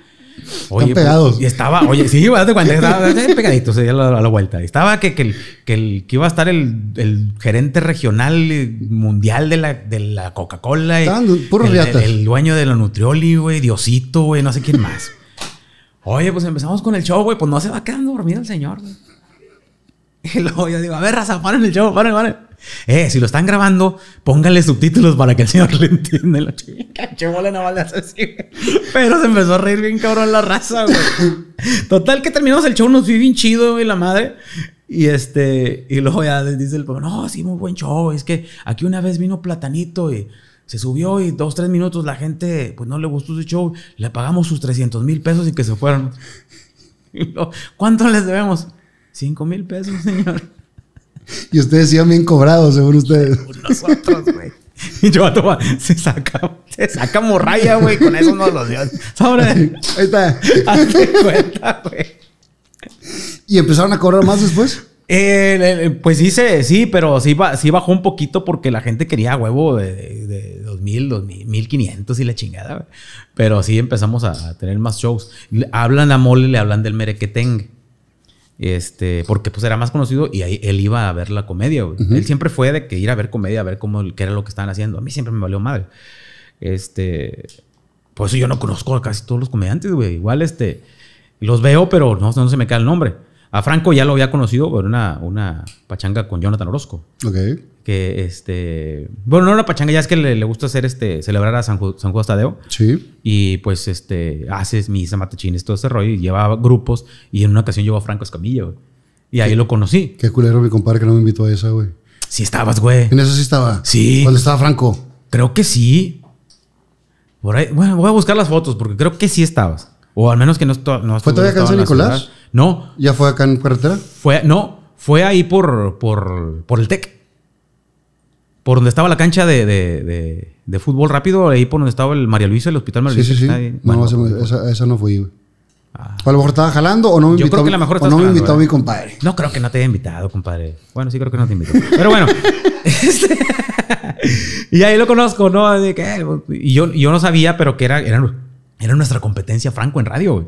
Oye, pues, pegados. y estaba, oye, sí, pues, date cuenta, estaba pegadito, se dio la, la, la vuelta. Estaba que, que, que, iba a estar el, el gerente regional eh, mundial de la, de la Coca-Cola. el, dueño de la Nutrioli, güey, Diosito, güey, no sé quién más. Oye, pues empezamos con el show, güey, pues no se va quedando dormido el señor, güey. Y luego yo digo, a ver, raza, paren el show, paren, paren. Eh, si lo están grabando, pónganle subtítulos para que el señor le entienda. Pero se empezó a reír bien cabrón la raza, güey. Total que terminamos el show, nos vi bien chido, güey, la madre. Y este, y luego ya dice el pueblo, no, sí, muy buen show. Es que aquí una vez vino Platanito y se subió y dos, tres minutos la gente, pues no le gustó su show. Le pagamos sus 300 mil pesos y que se fueron. ¿Cuánto les debemos? Cinco mil pesos, señor. Y ustedes iban bien cobrados, según ustedes. Nosotros, güey. Y yo a se saca, se saca morraya, güey, con eso no los dio. Sobre. Ahí está. Hazte cuenta, güey. ¿Y empezaron a cobrar más después? Eh, eh, pues sí, sí, pero sí, bajó un poquito porque la gente quería huevo de, de 2000, mil 1500 y la chingada. Pero sí empezamos a, a tener más shows. Hablan a Mole, le hablan del merequetengue. Este, porque pues era más conocido y ahí él iba a ver la comedia, Él siempre fue de que ir a ver comedia, a ver cómo, qué era lo que estaban haciendo. A mí siempre me valió madre. Este, por eso yo no conozco a casi todos los comediantes, güey. Igual, este, los veo, pero no, no se me queda el nombre. A Franco ya lo había conocido por una, una pachanga con Jonathan Orozco. Ok este. Bueno, no una pachanga, ya es que le, gusta hacer este. celebrar a San, Ju, Juan Tadeo. Sí. Y pues este. haces misa, matachines, todo ese rollo. Y llevaba grupos. Y en una ocasión llevó a Franco Escamillo Y ahí lo conocí. Qué culero mi compadre que no me invitó a esa, güey. Sí estabas, güey. En eso sí estaba. Sí. cuando estaba Franco? Creo que sí. Por ahí. Bueno, voy a buscar las fotos porque creo que sí estabas. O al menos que no, no ¿Fue todavía acá en Nicolás? No. ¿Ya fue acá en carretera? Fue, no, fue ahí por, por, por el TEC por donde estaba la cancha de, fútbol rápido, ahí por donde estaba el María Luisa, el hospital María Luisa. Sí, sí, sí. bueno, no, no pues, esa, no fui, ah. a lo mejor estaba jalando o no me invitó. o no me invitó mi ¿eh? compadre. No creo que no te haya invitado, compadre. Bueno, sí creo que no te invitó. Pero bueno. Este, y ahí lo conozco, ¿no? que, y yo, no sabía, pero que era, era, nuestra competencia franco en radio, güey.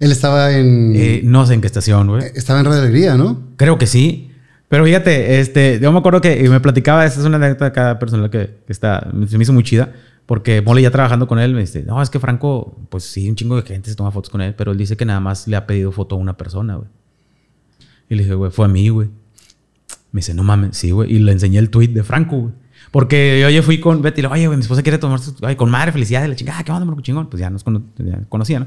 Él estaba en. Eh, no sé en qué estación, güey. Estaba en Radio Alegría, ¿no? Creo que sí. Pero fíjate, este, yo me acuerdo que me platicaba, esta es una anécdota de cada persona que, está, se me hizo muy chida, porque Mole ya trabajando con él me dice, no, es que Franco, pues sí, un chingo de gente se toma fotos con él, pero él dice que nada más le ha pedido foto a una persona, güey. Y le dije, güey, fue a mí, güey. Me dice, no mames, sí, güey. Y le enseñé el tweet de Franco, güey. Porque yo ya fui con Betty y le oye, güey, mi esposa quiere tomarse, ay, con madre, felicidades, la chingada, ¿qué onda, morco chingón? Pues ya nos conocía, ¿no?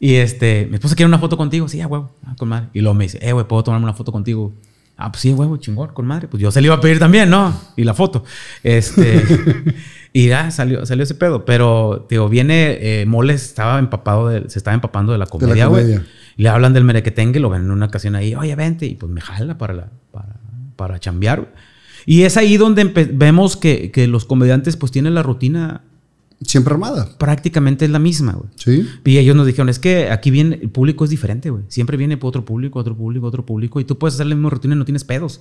Y este, mi esposa quiere una foto contigo, sí, ya, güey, ah, con madre. Y luego me dice, eh, güey, ¿puedo tomarme una foto contigo? Ah, pues sí, huevo, chingón, con madre. Pues yo se le iba a pedir también, ¿no? Y la foto. Este, y ya salió, salió ese pedo. Pero, digo, viene, eh, Moles estaba empapado, de, se estaba empapando de la comedia, güey. Le hablan del merequetengue, lo ven en una ocasión ahí, oye, vente. Y pues me jala para, la, para, para chambear. Y es ahí donde vemos que, que los comediantes pues tienen la rutina Siempre armada. Prácticamente es la misma, güey. Sí. Y ellos nos dijeron, es que aquí viene, el público es diferente, güey. Siempre viene otro público, otro público, otro público. Y tú puedes hacer la misma rutina y no tienes pedos.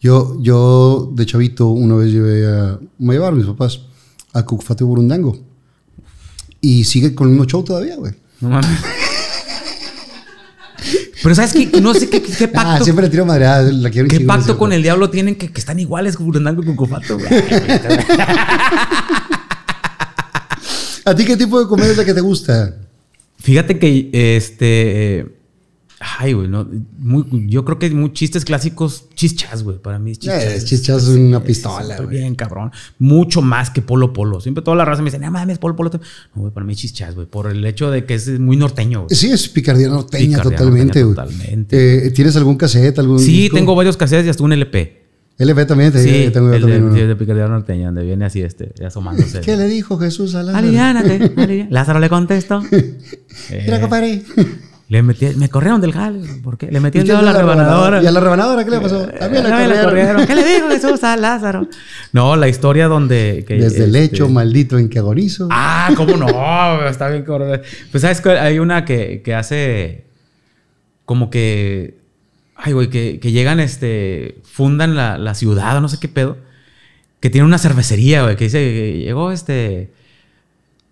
Yo, yo de chavito, una vez llevé a, me llevaron mis papás a Cucufato y Burundango. Y sigue con el mismo show todavía, güey. No mames. Pero ¿sabes qué? No sé qué, ah, pacto. Ah, siempre le tiro madreada. La quiero ¿Qué pacto con el diablo tienen que, que están iguales Burundango y Cucufato güey? ¿A ti qué tipo de comedia es la que te gusta? Fíjate que este. Ay, güey, no, muy, yo creo que muy chistes clásicos, chichas, güey, para mí. Chichas, eh, chichas es una pistola, güey. Bien, cabrón. Mucho más que Polo Polo. Siempre toda la raza me dice, no mames, Polo Polo. No, güey, para mí chichas, güey, por el hecho de que es muy norteño. Sí, es picardía norteña totalmente, güey. Totalmente. Eh, ¿Tienes algún cassette, algún Sí, tengo varios cassettes y hasta un LP. LP también te sí, tengo el, también, de Picardía Norteña, donde viene así este, asomándose. ¿Qué le dijo Jesús a Lázaro? Aliviánate, Lázaro le contestó. Mira, eh, compadre. Le me corrieron del jale. ¿Por Le metí el dedo a la, rebanadora. ¿Y a la rebanadora qué le pasó? Eh, también eh, ¿Qué le dijo Jesús a Lázaro? No, la historia donde... Desde el este hecho maldito en que agonizo. Ah, ¿cómo no? Está bien. Pues, ¿sabes? Hay una que hace como que ay, güey, que, llegan, este, fundan la, ciudad o no sé qué pedo, que tiene una cervecería, güey, que dice, llegó este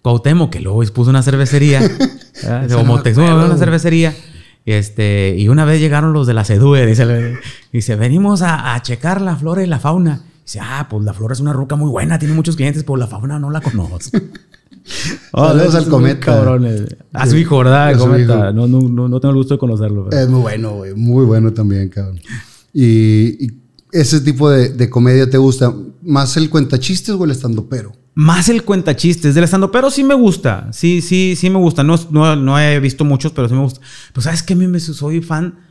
Cuauhtémoc, que luego puso una cervecería, o Moctezuma, una cervecería. Y, este, y una vez llegaron los de la CEDUE, dice, dice venimos a, a, checar la flora y la fauna. Dice, ah, pues la flora es una ruca muy buena, tiene muchos clientes, pero pues la fauna no la conozco. Oh, Saludos al cometa. Cabrones. ¿verdad? Ah, ah, cometa. No, no, no, tengo el gusto de conocerlo. Es muy bueno, Muy bueno también, cabrón. Y, ese tipo de, comedia te gusta. ¿Más el cuentachistes o el estandopero? Más el cuentachistes. Del estandopero sí me gusta. Sí, sí, sí me gusta. No, no, no he visto muchos, pero sí me gusta. pues sabes que a mí me soy fan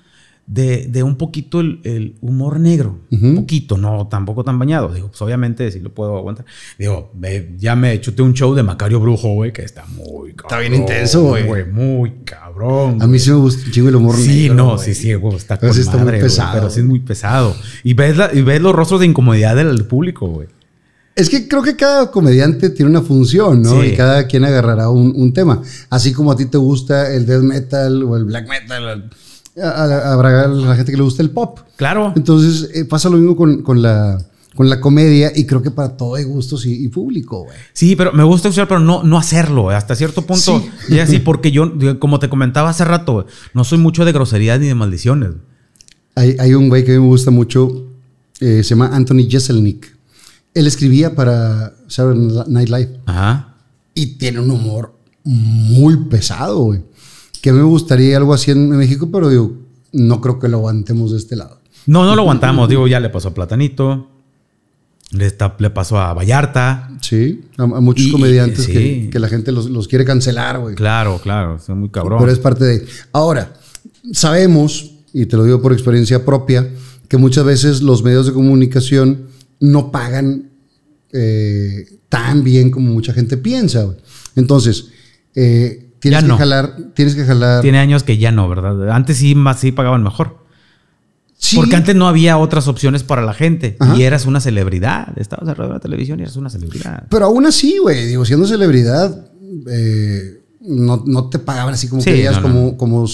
de, un poquito el, humor negro. Un poquito, no tampoco tan bañado. Digo, pues obviamente si sí lo puedo aguantar. Digo, ya me chuté un show de Macario Brujo, güey, que está muy cabrón. Está bien intenso, güey. Muy cabrón. A mí sí me gusta el humor sí, No, sí, sí, güey. Está, pero muy pesado. pero sí es muy pesado. Y ves, la, y ves los rostros de incomodidad del público, güey. Es que creo que cada comediante tiene una función, ¿no? Y cada quien agarrará un, un, tema. Así como a ti te gusta el death metal o el black metal, a la gente que le gusta el pop. Claro. Entonces eh, pasa lo mismo con, la con la comedia y creo que para todo hay gustos y, público, güey. Sí, pero me gusta usar, pero no, no hacerlo, hasta cierto punto. Y así, porque yo, como te comentaba hace rato, no soy mucho de groserías ni de maldiciones. Hay, un güey que a mí me gusta mucho, eh, se llama Anthony Jeselnik. Él escribía para Saturday Night Live. Ajá. Y tiene un humor muy pesado, güey que me gustaría algo así en México, pero digo, no creo que lo aguantemos de este lado. No, no lo aguantamos. Digo, ya le pasó a Platanito, le, está, le pasó a Vallarta. Sí, a, muchos comediantes que, la gente los, quiere cancelar, güey. Claro, claro, son muy cabrón. Pero es parte de. Ahora, sabemos, y te lo digo por experiencia propia, que muchas veces los medios de comunicación no pagan eh, tan bien como mucha gente piensa. Entonces, eh, tienes que jalar, tienes que jalar. Tiene años que ya no, ¿verdad? Antes sí más sí pagaban mejor. Porque antes no había otras opciones para la gente. Y eras una celebridad. Estabas alrededor de la televisión y eras una celebridad. Pero aún así, güey, digo, siendo celebridad, eh, no, te pagaban así como querías, como, como,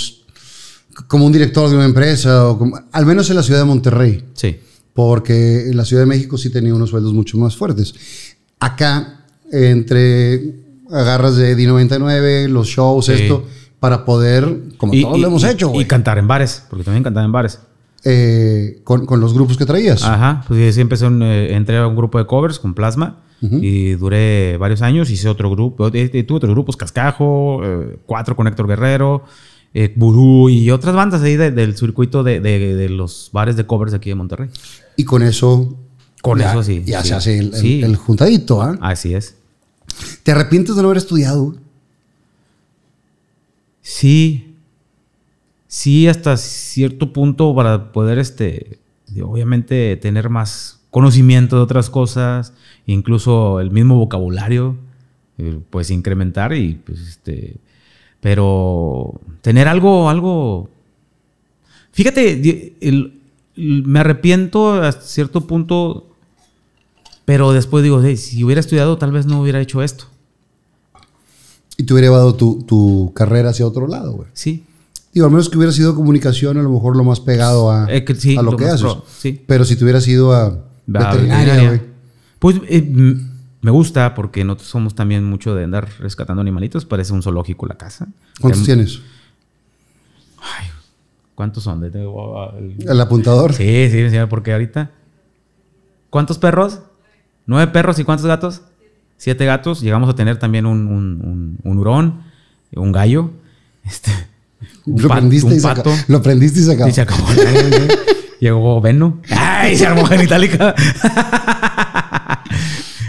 como un director de una empresa. O como, al menos en la ciudad de Monterrey. Sí. Porque en la Ciudad de México sí tenía unos sueldos mucho más fuertes. Acá, entre agarras de D99, los shows, esto, para poder, como todos lo hemos hecho, Y cantar en bares, porque también cantaba en bares. Eh, con, con, los grupos que traías. Ajá, pues sí, empecé un, eh, entré a un grupo de covers con Plasma y duré varios años, hice otro grupo, eh, tuve otros grupos, Cascajo, Cuatro con Héctor Guerrero, eh, Burú y otras bandas ahí del circuito de, de, los bares de covers aquí de Monterrey. Y con eso... Con eso sí. Ya se hace el, el juntadito, ¿ah? Así es. ¿Te arrepientes de no haber estudiado? Sí. Sí, hasta cierto punto para poder, este, obviamente, tener más conocimiento de otras cosas, incluso el mismo vocabulario, eh, pues incrementar y, pues, este, pero tener algo, algo... Fíjate, me arrepiento hasta cierto punto pero después digo, si hubiera estudiado, tal vez no hubiera hecho esto. Y te hubiera llevado tu, carrera hacia otro lado, güey. Sí. Digo, al menos que hubiera sido comunicación, a lo mejor lo más pegado a, eh, lo, que haces. Pero si te hubiera sido a, veterinaria, güey. Pues eh, me gusta porque nosotros somos también mucho de andar rescatando animalitos. Parece un zoológico la casa. ¿Cuántos em, tienes? Ay, ¿cuántos son? Ah, ¿El apuntador? Sí, sí, porque ahorita. ¿Cuántos perros? Nueve perros y cuántos gatos? Siete gatos. Llegamos a tener también un, un, un, hurón, un gallo. Este, un lo, lo prendiste y se acabó. Y se Llegó Veno. ¡Ay! Se armó genitálica.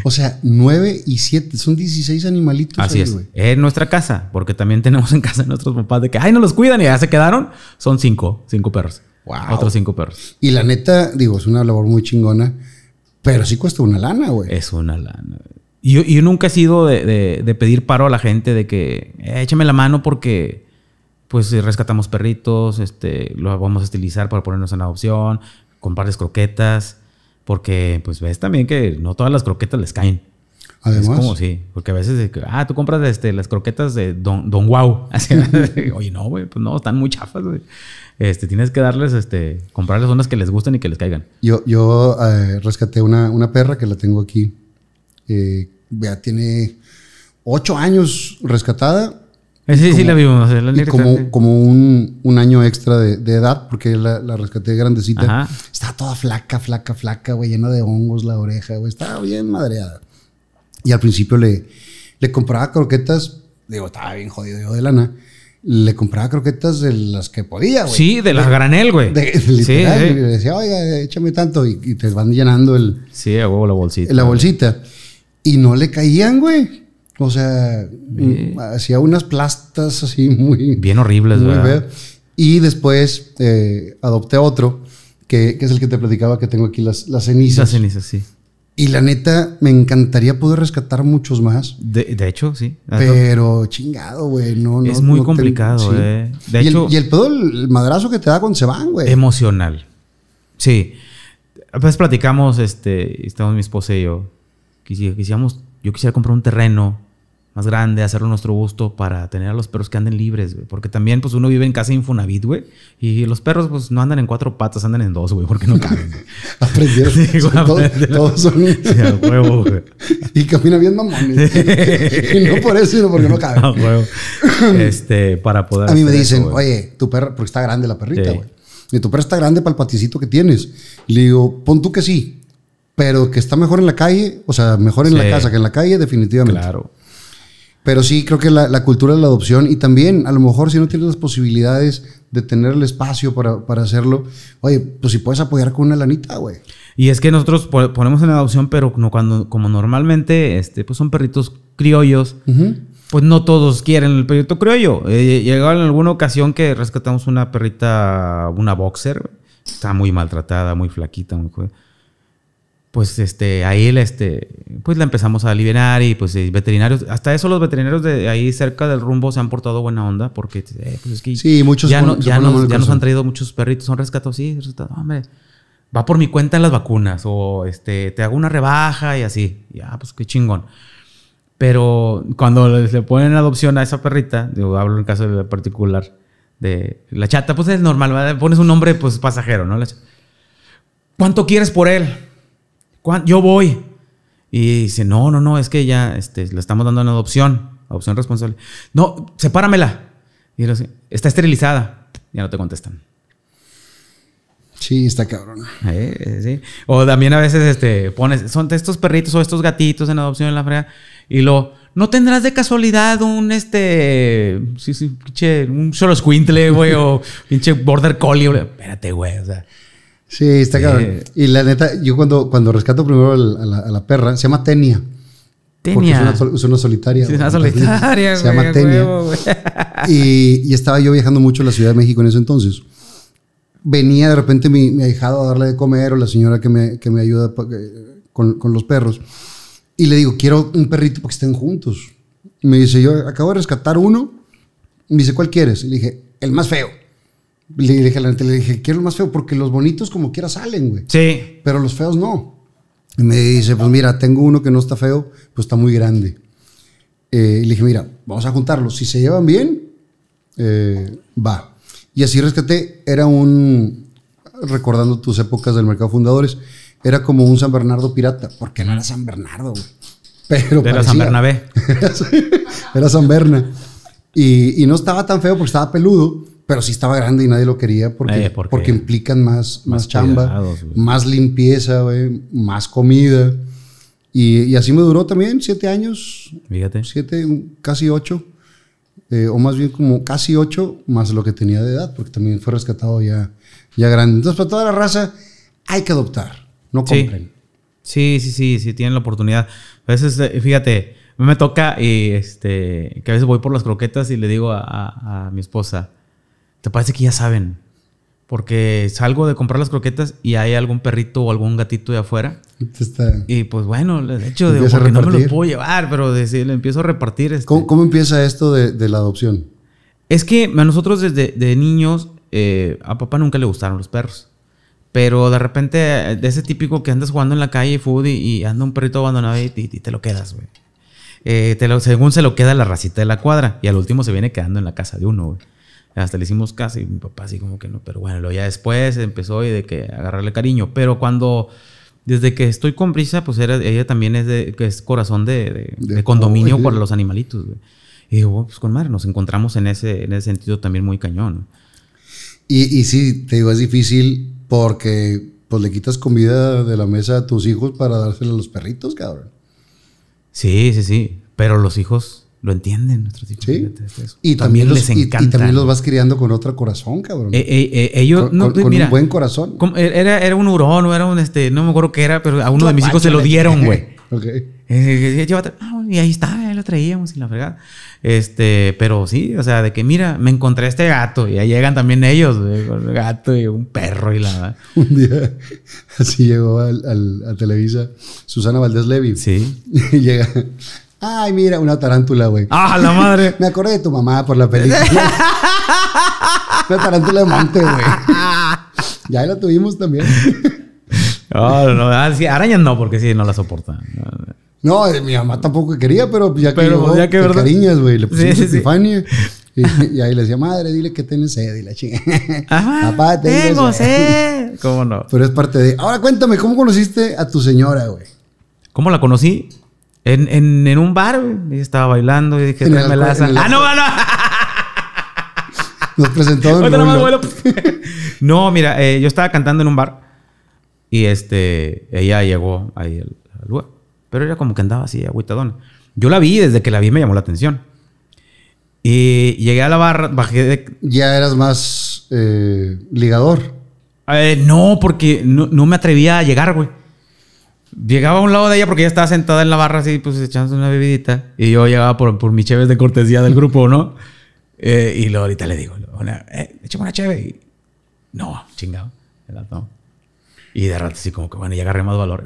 o sea, nueve y siete. son 16 animalitos. Así es. En nuestra casa, porque también tenemos en casa nuestros papás de que, ay, no los cuidan y ya se quedaron. Son cinco. Cinco perros. Wow. Otros cinco perros. Y la neta, digo, es una labor muy chingona pero sí cuesta una lana, güey. Es una lana. Y yo, nunca he sido de, pedir paro a la gente de que eh, échame la mano porque pues rescatamos perritos, este, lo vamos a utilizar para ponernos en adopción, comprarles croquetas, porque pues ves también que no todas las croquetas les caen. Además. Es como, sí, porque a veces, ah, tú compras este, las croquetas de Don, don Oye, no, güey, pues no, están muy chafas, güey. Este, tienes que darles, este, comprarles unas que les gusten y que les caigan. Yo, yo eh, rescaté una, perra que la tengo aquí. Vea, eh, tiene ocho años rescatada. Eh, sí, sí, la vimos. como, un, año extra de, edad, porque la, rescaté grandecita. Está toda flaca, flaca, flaca, güey, llena de hongos la oreja, güey. Está bien madreada. Y al principio le, le compraba croquetas, digo, estaba bien jodido yo de lana. Le compraba croquetas de las que podía, güey. Sí, de las granel, güey. De, sí, sí. Le decía, oiga, échame tanto. Y, te van llenando el... Sí, a huevo la bolsita. La bolsita. Y no le caían, güey. O sea, hacía unas plastas así muy... Bien horribles, güey. Y después eh, adopté otro, que, es el que te platicaba que tengo aquí las, las cenizas. Las cenizas, sí. Y la neta, me encantaría poder rescatar muchos más. De, hecho, sí. Pero chingado, güey. No, es muy complicado, eh. y El, el pedo, el madrazo que te da cuando se van, güey. Emocional. Sí. A veces pues platicamos, este, estamos mi esposa y yo. yo quisiera comprar un terreno más grande, hacerlo a nuestro gusto para tener a los perros que anden libres, Porque también, pues, uno vive en casa Infonavit, güey. Y los perros, pues, no andan en cuatro patas, andan en dos, güey, porque no caben. Aprendieron. todos, son... Sí, a huevo, y camina bien mamones. y no por eso, sino porque no caben. A huevo. Este, para poder... A mí me dicen, oye, tu perro... Porque está grande la perrita, güey. Y tu perro está grande para el paticito que tienes. Le digo, pon tú que sí. Pero que está mejor en la calle, o sea, mejor en la casa que en la calle, definitivamente. Claro. Pero sí, creo que la, cultura de la adopción y también, a lo mejor, si no tienes las posibilidades de tener el espacio para, hacerlo, oye, pues si puedes apoyar con una lanita, güey. Y es que nosotros ponemos en adopción, pero no cuando, como normalmente este, pues son perritos criollos, pues no todos quieren el perrito criollo. Eh, llegaba en alguna ocasión que rescatamos una perrita, una boxer, está muy maltratada, muy flaquita, muy pues este, ahí el, este, pues la empezamos a aliviar y pues eh, veterinarios, hasta eso los veterinarios de ahí cerca del rumbo se han portado buena onda porque eh, pues es que sí, muchos ya, nos, han traído muchos perritos, son rescatados, sí, hombre, va por mi cuenta en las vacunas o este, te hago una rebaja y así, ya, pues qué chingón. Pero cuando le ponen adopción a esa perrita, yo hablo en caso particular, de la chata, pues es normal, pones un nombre pues pasajero, ¿no? ¿Cuánto quieres por él? yo voy. Y dice, no, no, no, es que ya este, le estamos dando en adopción, adopción responsable. No, sepáramela. Y dice, está esterilizada. Ya no te contestan. Sí, está cabrón. Eh, o también a veces este, pones, son estos perritos o estos gatitos en adopción en la frea. Y lo, ¿no tendrás de casualidad un este, sí, sí, pinche, un solo güey, o pinche border collie? Espérate, güey, o sea. Sí, está eh, claro. y la neta, yo cuando, cuando rescato primero a, la, perra, se llama Tenia. Tenia. Porque es una, solitaria. es una solitaria, Se llama Tenia. y, estaba yo viajando mucho a la Ciudad de México en ese entonces. Venía de repente mi, mi ahijado a darle de comer o la señora que me, que me ayuda con, con, los perros. Y le digo, quiero un perrito para que estén juntos. Y me dice, yo acabo de rescatar uno. Me dice, ¿cuál quieres? Y le dije, el más feo. Le dije a la gente, le dije, quiero el más feo, porque los bonitos como quiera salen, güey. Sí. Pero los feos no. Y me dice, pues mira, tengo uno que no está feo, pues está muy grande. Eh, y le dije, mira, vamos a juntarlos. Si se llevan bien, eh, va. Y así rescaté, era un, recordando tus épocas del mercado fundadores, era como un San Bernardo pirata, porque no era San Bernardo, güey. Pero era San Bernabé. era San Berna. Y, y no estaba tan feo porque estaba peludo pero sí estaba grande y nadie lo quería porque, eh, porque, implican más, más, chamba, más limpieza, más comida. Y, así me duró también siete años. Fíjate. Siete, casi ocho. Eh, o más bien como casi ocho más lo que tenía de edad, porque también fue rescatado ya, ya grande. Entonces, para toda la raza, hay que adoptar, no compren. Sí, sí, sí, sí, tienen la oportunidad. A veces, eh, fíjate, me toca y este, que a veces voy por las croquetas y le digo a mi esposa, te parece que ya saben. Porque salgo de comprar las croquetas y hay algún perrito o algún gatito de afuera. Y pues bueno, de hecho, no me los puedo llevar, pero decir, le empiezo a repartir. Este. ¿Cómo, empieza esto de, la adopción? Es que a nosotros desde niños, eh, a papá nunca le gustaron los perros. Pero de repente, de ese típico que andas jugando en la calle, food, y, anda un perrito abandonado y, te lo quedas, güey. Eh, según se lo queda la racita de la cuadra. Y al último se viene quedando en la casa de uno, güey. Hasta le hicimos casa y mi papá así como que no, pero bueno, ya después empezó y de que agarrarle cariño. Pero cuando, desde que estoy con prisa pues ella también es, de, es corazón de, condominio por los animalitos. Y digo, oh, pues con madre, nos encontramos en ese, en ese sentido también muy cañón. Y, y sí, te digo, es difícil porque pues le quitas comida de la mesa a tus hijos para dársela a los perritos, cabrón. Sí, sí, sí. Pero los hijos lo entienden nuestros hijos. Sí. Y también, los, les encanta. Y, también los vas criando con otro corazón, cabrón. Eh, eh, eh, ellos, no, un buen corazón. era, era un hurón, era un este, no me acuerdo qué era, pero a uno de mis hijos se lo dieron, güey. Ah, y ahí está, lo traíamos sin la fregada. Este, pero sí, o sea, de que mira, me encontré este gato y ahí llegan también ellos, gato y un perro y la. un día, así llegó al, a Televisa Susana Valdés Levy. Sí. llega, Ay, mira, una tarántula, güey. ¡Ah, la madre! Me acordé de tu mamá por la película. una tarántula de monte, güey. ya la tuvimos también. no, no, ah, arañas no, porque sí, no la soporta. No, eh, mi mamá tampoco quería, pero ya que, pues, ya que verdad... cariñas, güey. Le pusimos Y, ahí le decía, madre, dile que tienes sed. Y la chingada. Papá, tengo, ¿Cómo no? Pero es parte de. Ahora cuéntame, ¿cómo conociste a tu señora, güey? ¿Cómo la conocí? En, en, un bar, güey. Estaba bailando y dije, tráeme la Ah, no, no. Nos presentó No, mira, eh, yo estaba cantando en un bar y este, ella llegó ahí al, lugar. Pero era como que andaba así, agüitadona. Yo la vi, desde que la vi me llamó la atención. Y llegué a la barra, bajé de... Ya eras más eh, ligador. Eh, no, porque no, no, me atrevía a llegar, güey. Llegaba a un lado de ella porque ella estaba sentada en la barra así, pues echándose una bebidita. Y yo llegaba por, por mi de cortesía del grupo, ¿no? Eh, y luego ahorita le digo, una, eh, una cheve? no, chingado. Y de rato así como que, bueno, ya agarré más valor.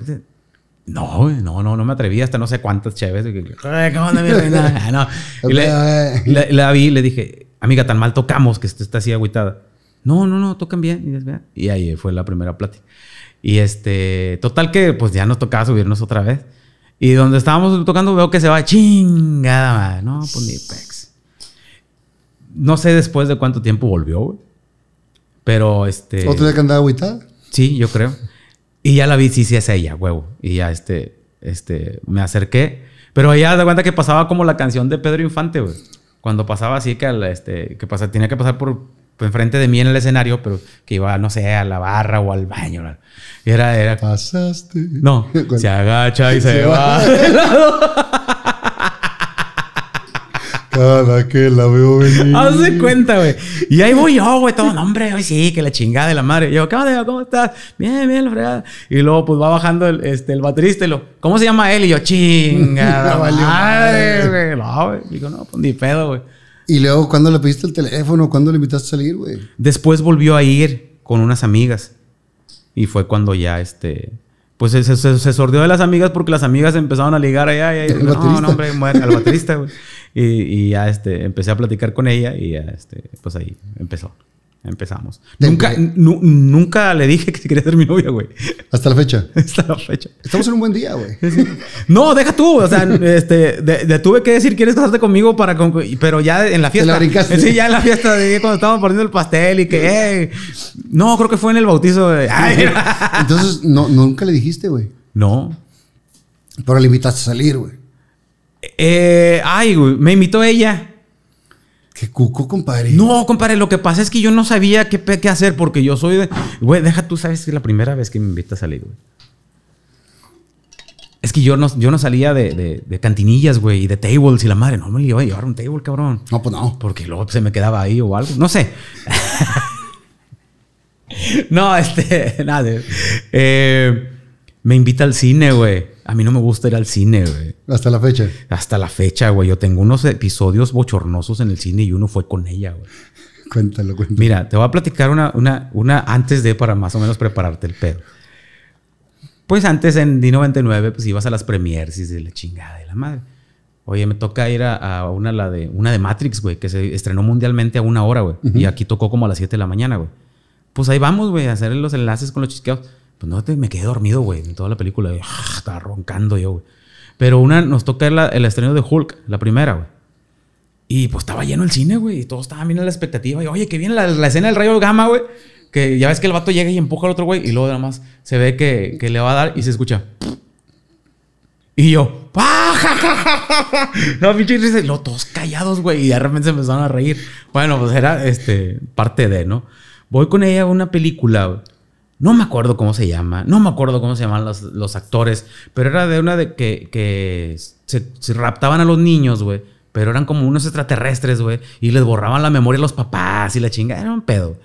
No, no, no, no me atreví hasta no sé cuántas cheves. ¿Cómo mi reina? Ah, no. Y le, la, vi le dije, amiga, tan mal tocamos que está así agüitada. No, no, no, tocan bien. Y ahí fue la primera plática. Y este, total que pues ya nos tocaba subirnos otra vez. Y donde estábamos tocando veo que se va chingada No, pues ni pex. No sé después de cuánto tiempo volvió, Pero este... ¿Otra vez que andaba agüita? Sí, yo creo. Y ya la vi, sí, sí es ella, huevo. Y ya este, este, me acerqué. Pero ella da cuenta que pasaba como la canción de Pedro Infante, güey. Cuando pasaba así que, este, que pasa, tenía que pasar por pues enfrente de mí en el escenario, pero que iba, no sé, a la barra o al baño. era, era... Pasaste. No, se agacha y se, va. va Cada que la veo venir. Hazte cuenta, güey. Y ahí voy yo, güey. Todo, nombre, hombre, hoy sí, que la chingada de la madre. yo, ¿qué onda? ¿Cómo estás? Bien, bien, la fregada. Y luego, pues va bajando el, este, el baterista y lo, ¿cómo se llama él? Y yo, chingada, madre, güey. No, güey. Digo, no, pues ni pedo, güey. Y luego, ¿cuándo le pediste el teléfono? ¿Cuándo le invitaste a salir, güey? Después volvió a ir con unas amigas. Y fue cuando ya, este... Pues se, se, se sordió de las amigas porque las amigas empezaron a ligar allá. Y, no, no, hombre, baterista, güey. Y, y, ya, este, empecé a platicar con ella y ya, este, pues ahí empezó empezamos. Nunca, nunca le dije que quería ser mi novia, güey. Hasta la fecha. Hasta la fecha. Estamos en un buen día, güey. no, deja tú. O sea, este, de, tuve que decir, ¿quieres casarte conmigo? para Pero ya en la fiesta. la sí, ya en la fiesta de cuando estábamos poniendo el pastel y que. no, creo que fue en el bautizo. Entonces, nunca le dijiste, güey. No. Pero le invitaste a salir, güey. Eh, ay, güey. Me invitó ella. Qué cuco, compadre. No, compadre, lo que pasa es que yo no sabía qué, qué hacer porque yo soy de. Güey, deja tú, sabes que es la primera vez que me invitas a salir, güey. Es que yo no, yo no salía de, cantinillas, güey, y de tables y la madre. No me iba a llevar un table, cabrón. No, pues no. Porque luego se me quedaba ahí o algo. No sé. no, este. Nada. Eh me invita al cine, güey. A mí no me gusta ir al cine, güey. Hasta la fecha. Hasta la fecha, güey. Yo tengo unos episodios bochornosos en el cine y uno fue con ella, güey. Cuéntalo, cuéntalo. Mira, te voy a platicar una, una, una antes de para más o menos prepararte el pedo. Pues antes en D99, pues ibas a las premiers y de la chingada de la madre. Oye, me toca ir a, una, la de, una de Matrix, güey, que se estrenó mundialmente a una hora, güey. Y aquí tocó como a las 7 de la mañana, güey. Pues ahí vamos, güey, a hacer los enlaces con los chisqueados. Pues no, me quedé dormido, güey, en toda la película. Ah, estaba roncando yo, güey. Pero una, nos toca el estreno de Hulk, la primera, güey. Y pues estaba lleno el cine, güey. Y todos estaban bien la expectativa. Y oye, que viene la, escena del rayo gamma, güey. Que ya ves que el vato llega y empuja al otro, güey. Y luego nada más se ve que, le va a dar y se escucha. Y yo, no, pinche Y luego todos callados, güey. Y de repente se empezaron a reír. Bueno, pues era este, parte de, ¿no? Voy con ella a una película, güey no me acuerdo cómo se llama, no me acuerdo cómo se llaman los, actores, pero era de una de que, que se, raptaban a los niños, güey, pero eran como unos extraterrestres, güey, y les borraban la memoria a los papás y la chinga, era un pedo.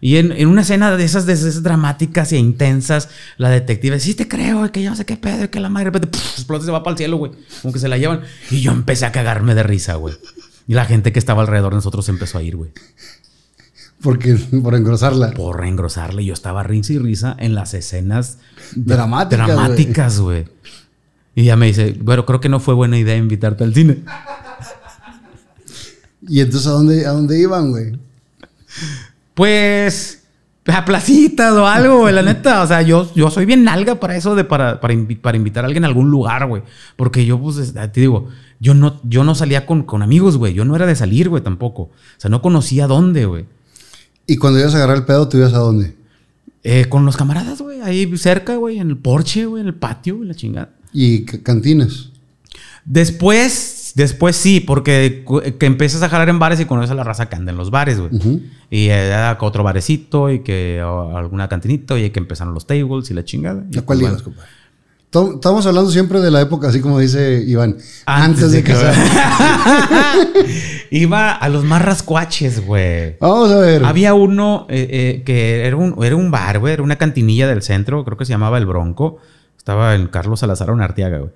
Y en, una escena de esas, de dramáticas e intensas, la detective, sí te creo, que yo no sé qué pedo, que la madre de repente explota se va para el cielo, güey, como que se la llevan. Y yo empecé a cagarme de risa, güey. Y la gente que estaba alrededor de nosotros empezó a ir, güey. Porque, por engrosarla. Por engrosarla. Yo estaba risa y risa en las escenas dramáticas. Dramáticas, güey. Y ya me dice, bueno, creo que no fue buena idea invitarte al cine. ¿Y entonces a dónde, a dónde iban, güey? Pues a placitas o algo, güey, la neta. O sea, yo, yo soy bien nalga para eso de para, invitar a alguien a algún lugar, güey. Porque yo, pues, te digo, yo no, yo no salía con, con amigos, güey. Yo no era de salir, güey, tampoco. O sea, no conocía dónde, güey. ¿Y cuando ibas a agarrar el pedo, tú ibas a dónde? Eh, con los camaradas, güey, ahí cerca, güey, en el porche, güey, en el patio, güey, la chingada. ¿Y cantinas? Después, después sí, porque que empiezas a jalar en bares y conoces a la raza que anda en los bares, güey. Y eh, otro barecito y que alguna cantinita y que empezaron los tables y la chingada. ¿A cuál pues, ibas, compadre? Estamos hablando siempre de la época, así como dice Iván, antes, de, de casar. Iba a los más rascuaches, güey. Vamos a ver. Había uno eh, eh, que era un, era un bar, güey, era una cantinilla del centro, creo que se llamaba El Bronco. Estaba en Carlos Salazar artiaga, güey.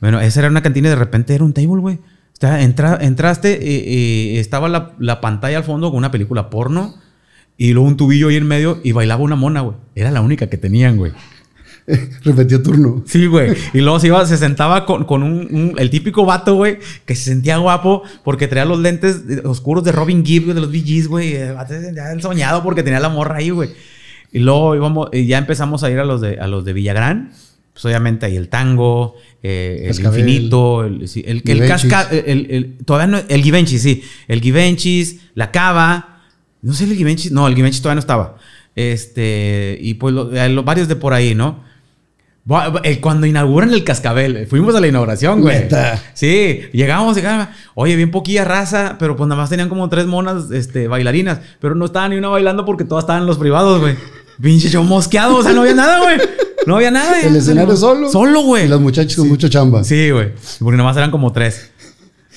Bueno, esa era una cantina y de repente era un table, güey. O sea, entraste y, estaba la, la, pantalla al fondo con una película porno y luego un tubillo ahí en medio y bailaba una mona, güey. Era la única que tenían, güey. Repetió turno. Sí, güey. Y luego se se sentaba con, un, el típico vato, güey, que se sentía guapo porque traía los lentes oscuros de Robin Gibb, de los VGs, güey. Eh, el soñado porque tenía la morra ahí, güey. Y luego íbamos, y eh, ya empezamos a ir a los de, a los de Villagrán. Pues obviamente ahí el tango, eh, el infinito, el, el, el, todavía no, el Givenchy, sí. El Givenchy, la cava. No sé el Givenchy, no, el Givenchy todavía no estaba. Este, y pues varios de por ahí, ¿no? Eh, cuando inauguran el cascabel, eh, fuimos a la inauguración, güey. Sí, llegamos y oye, bien poquilla raza, pero pues nada más tenían como tres monas este, bailarinas, pero no estaba ni una bailando porque todas estaban en los privados, güey. Pinche yo mosqueado, o sea, no había nada, güey. No había nada. El eh. escenario solo. Solo, güey. Y los muchachos con mucha chamba. Sí, güey. Porque nada más eran como tres.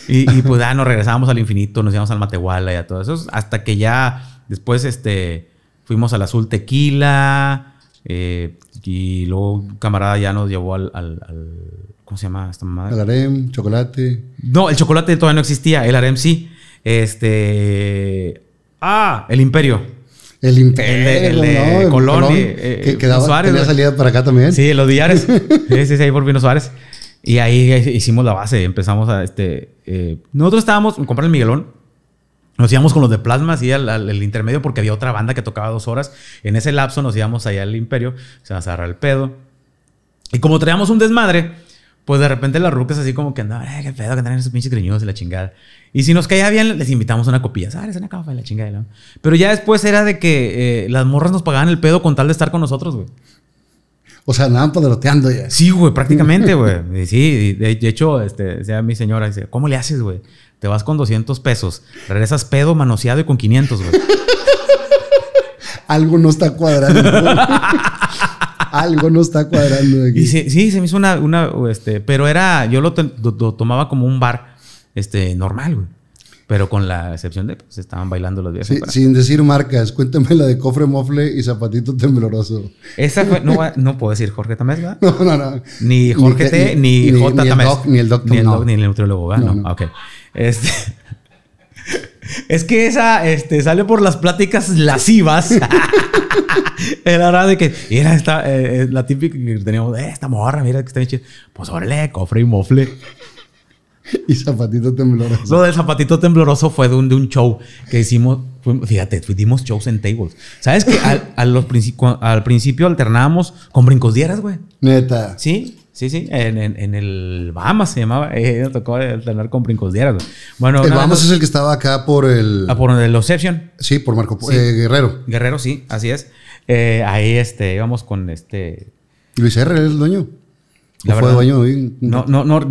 Y, pues ya ah, nos regresábamos al infinito, nos íbamos al Matehuala y a todo eso. Hasta que ya después este, fuimos al Azul Tequila. Eh, y luego un camarada ya nos llevó al, ¿Cómo se llama esta mamada? El harem, chocolate. No, el chocolate todavía no existía. El harem sí. Este. Ah, el imperio. El imperio. El de, el de Colón. Colón eh, eh, que, tenía salida para acá también. Sí, los villares. sí, sí, sí, ahí por Pino Suárez. Y ahí hicimos la base. Empezamos a este. Eh, nosotros estábamos. comprando el Miguelón. Nos íbamos con los de plasma, así al, intermedio, porque había otra banda que tocaba dos horas. En ese lapso nos íbamos allá al imperio, se nos agarra el pedo. Y como traíamos un desmadre, pues de repente las rucas así como que andaban, eh, qué pedo que andan esos pinches griñudos de la chingada. Y si nos caía bien, les invitamos una copilla, ¿sabes? Ah, una acaba de la chingada. Pero ya después era de que eh, las morras nos pagaban el pedo con tal de estar con nosotros, güey. O sea, andaban padroteando ya. Sí, güey, prácticamente, güey. Sí, de, hecho, este, sea mi señora, dice, ¿cómo le haces, güey? te vas con 200 pesos, regresas pedo, manoseado y con 500, güey. Algo no está cuadrando. Algo no está cuadrando aquí. sí, se me hizo una, este, pero era, yo lo, tomaba como un bar, este, normal, güey. Pero con la excepción de, pues estaban bailando los días. sin decir marcas, cuéntame la de cofre mofle y zapatito tembloroso. Esa fue, no, no puedo decir Jorge Tamés, ¿verdad? No, no, no. Ni Jorge T, ni, ni J ni El doc, ni el doctor. Ni el doc, ni el nutriólogo, ¿verdad? No, ok. Este. Es que esa este, sale por las pláticas lascivas. era hora de que era eh, la típica que teníamos, eh, esta morra, mira que está bien chida. Pues órale, cofre y mofle. y Zapatito Tembloroso. Lo del Zapatito Tembloroso fue de un, show que hicimos. Fíjate, dimos shows en tables. ¿Sabes qué? al, al principio alternábamos con brincos dieras, güey? Neta. Sí, sí, sí. En, el Bahamas se llamaba. Eh, tocó alternar con brincos dieras, Bueno, el Bahamas es el que estaba acá por el. Ah, por el Oception. Sí, por Marco eh, Guerrero. Guerrero, sí, así es. Eh, ahí este, íbamos con este. Luis R. es el dueño. No,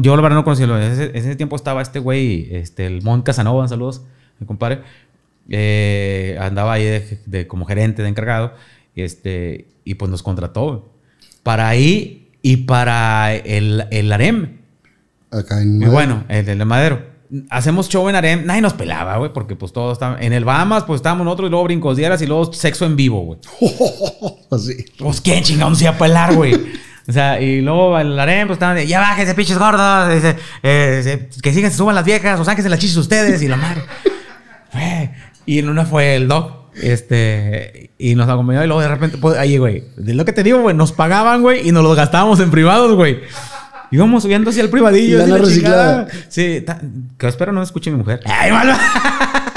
yo la verdad no conocía. En ese, tiempo estaba este güey, este, el Mon Casanova, saludos, mi compadre. Eh, andaba ahí como gerente, de encargado. Este, y pues nos contrató para ahí y para el, el harem. Acá bueno, el, de Madero. Hacemos show en Arem, Nadie nos pelaba, güey, porque pues todos estaban. En el Bahamas, pues estábamos nosotros y luego brincos dieras y luego sexo en vivo, güey. Así. Pues qué chingados a pelar, güey. O sea, y luego bailaremos, pues estaban de, ya bájense, pinches gordos, eh, que sigan, se suban las viejas, o sáquense las chichis ustedes, y la madre. Fue. Y en una fue el doc, este, y nos acompañó, y luego de repente, pues, ahí, güey, de lo que te digo, güey, nos pagaban, güey, y nos los gastábamos en privados, güey. Íbamos subiendo hacia el privadillo. Y la, Sí, que espero no escuche mi mujer. ¡Ay, malo!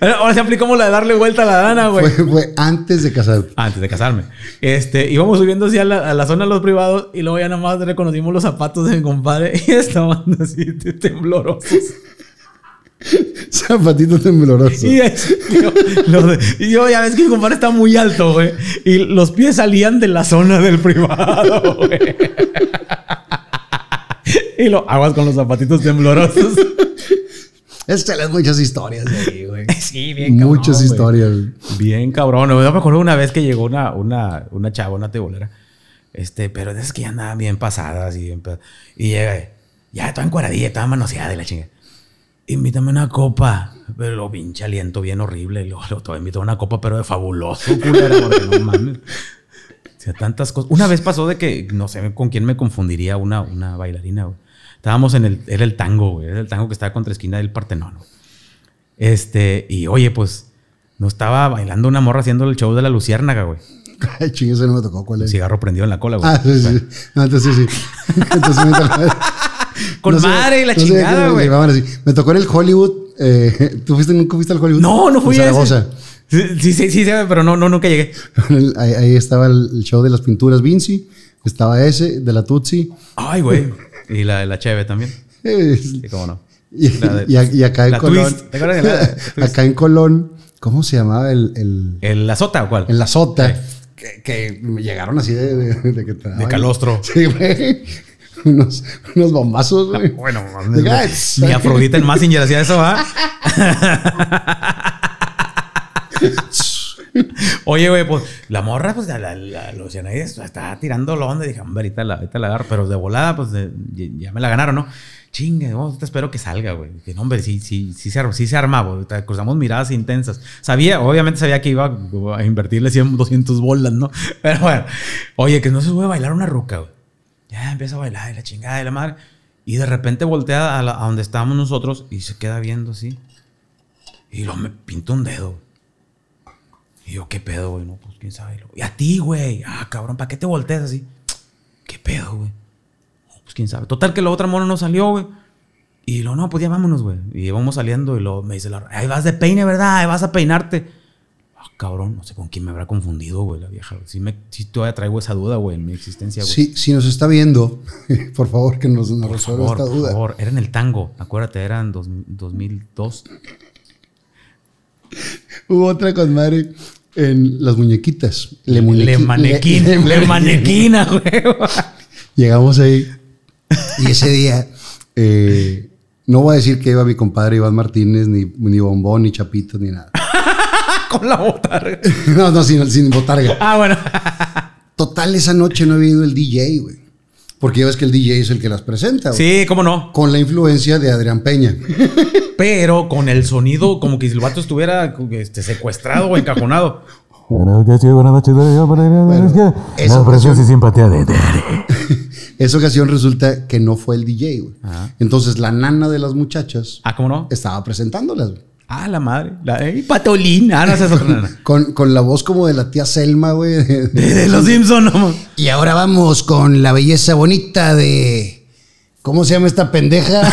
Ahora se como la de darle vuelta a la dana, güey. Fue, antes de casarme. Antes de casarme. Este, íbamos subiendo así a la, zona de los privados y luego ya nada más reconocimos los zapatos de mi compadre y estaban así temblorosos. Zapatitos temblorosos. Y, yo, yo, ya ves que mi compadre está muy alto, güey. Y los pies salían de la zona del privado, güey. Y lo aguas con los zapatitos temblorosos lees muchas historias de ahí, güey. Sí, bien cabrón. Muchas historias. Bien cabrón. Yo me acuerdo una vez que llegó una, una, una chava, una tebolera. Este, pero es que ya andaban bien pasadas y Y llega, ya toda encuadradilla, toda manoseada de la chinga. Invítame una copa. Pero lo pinche aliento bien horrible. luego lo invito a una copa, pero de fabuloso, no mames. O sea, tantas cosas. Una vez pasó de que, no sé con quién me confundiría una, una bailarina, güey Estábamos en el, era el tango, güey, era el tango que estaba contra esquina del Partenón. Este, y oye, pues, no estaba bailando una morra haciendo el show de la luciérnaga, güey. Ay, chingue, no me tocó. ¿Cuál es? El cigarro prendido en la cola, güey. Ah, sí, sí. No, entonces sí, sí. Entonces me tocó. Con madre y la chingada, güey. Me tocó en el Hollywood. Eh, ¿Tú fuiste, nunca fuiste al Hollywood? No, no fui en Zaragoza. Sí, sí, sí, sí, pero no, no nunca llegué. Ahí, estaba el, el show de las pinturas Vinci. Estaba ese, de la Tutsi. Ay, güey. Y la, la Cheve también. cómo no. Y, acá en Colón. ¿Te acuerdas de la, Acá en Colón, ¿cómo se llamaba el. el, la sota o cuál? El la Que, que, llegaron así de. De, que de calostro. Sí, güey. Unos, unos, bombazos, ah, Bueno, y Afrodita en Massinger hacía eso, ¿ah? Oye, güey, pues la morra, pues la, los pues, estaba tirando la onda. Dije, hombre, ahorita la, ahorita la agarro, pero de volada, pues ya me la ganaron, ¿no? Chingue, te espero que salga, güey. Que no, hombre, sí, sí, sí, se, sí se armaba, Cruzamos miradas intensas. Sabía, obviamente sabía que iba a invertirle 100, 200 bolas, ¿no? Pero bueno, oye, que no se a bailar una ruca, güey. Ya empieza a bailar, y la chingada de la madre. Y de repente voltea a, donde estábamos nosotros y se queda viendo así. Y lo me pinta un dedo, y yo, ¿qué pedo, güey? No, pues quién sabe. Y a ti, güey. Ah, cabrón, ¿para qué te volteas así? ¿Qué pedo, güey? No, pues quién sabe. Total que la otra mona no salió, güey. Y lo, no, pues ya vámonos, güey. Y vamos saliendo y luego me dice la... Ahí vas de peine, ¿verdad? Ahí vas a peinarte. Ah, cabrón, no sé con quién me habrá confundido, güey, la vieja. Si me, todavía traigo esa duda, güey, en mi existencia, güey. Sí, si nos está viendo, por favor, que nos, resuelva esta duda. Por favor, era en el tango, acuérdate, era en 2002. Hubo otra con madre en las muñequitas. Le, muñequi le manequina, le, manequina, güey. Llegamos ahí y ese día, eh, no voy a decir que iba mi compadre Iván Martínez, ni, ni bombón, ni chapito, ni nada. Con la botarga. no, no, sin, sin botarga. Ah, bueno. Total, esa noche no había ido el DJ, güey. Porque ya ves que el DJ es el que las presenta. Sí, cómo no. Con la influencia de Adrián Peña. Pero con el sonido como que si el vato estuviera este, secuestrado o encajonado. Buenas noches, buenas noches. esa ocasión, y simpatía de Esa ocasión resulta que no fue el DJ, güey. Ah. Entonces la nana de las muchachas. Ah, ¿cómo no? Estaba presentándolas, güey. Ah, la madre. La Patolina. No, con, con, la voz como de la tía Selma, güey. De, los Simpsons, Y ahora vamos con la belleza bonita de. ¿Cómo se llama esta pendeja?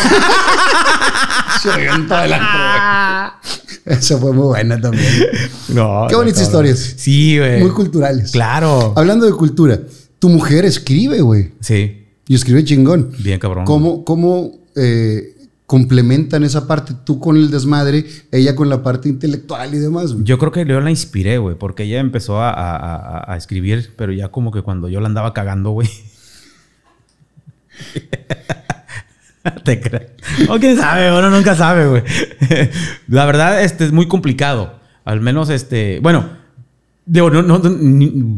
Se ah. Eso fue muy buena también. No, Qué bonitas historias. Sí, güey. Muy culturales. Claro. Hablando de cultura, tu mujer escribe, güey. Sí. Y escribe chingón. Bien, cabrón. ¿Cómo, cómo eh, complementan esa parte, tú con el desmadre, ella con la parte intelectual y demás. Yo creo que yo la inspiré, güey, porque ella empezó a, escribir, pero ya como que cuando yo la andaba cagando, güey. Te O quién sabe, uno nunca sabe, güey. la verdad, este es muy complicado. Al menos, este, bueno, digo, no, no,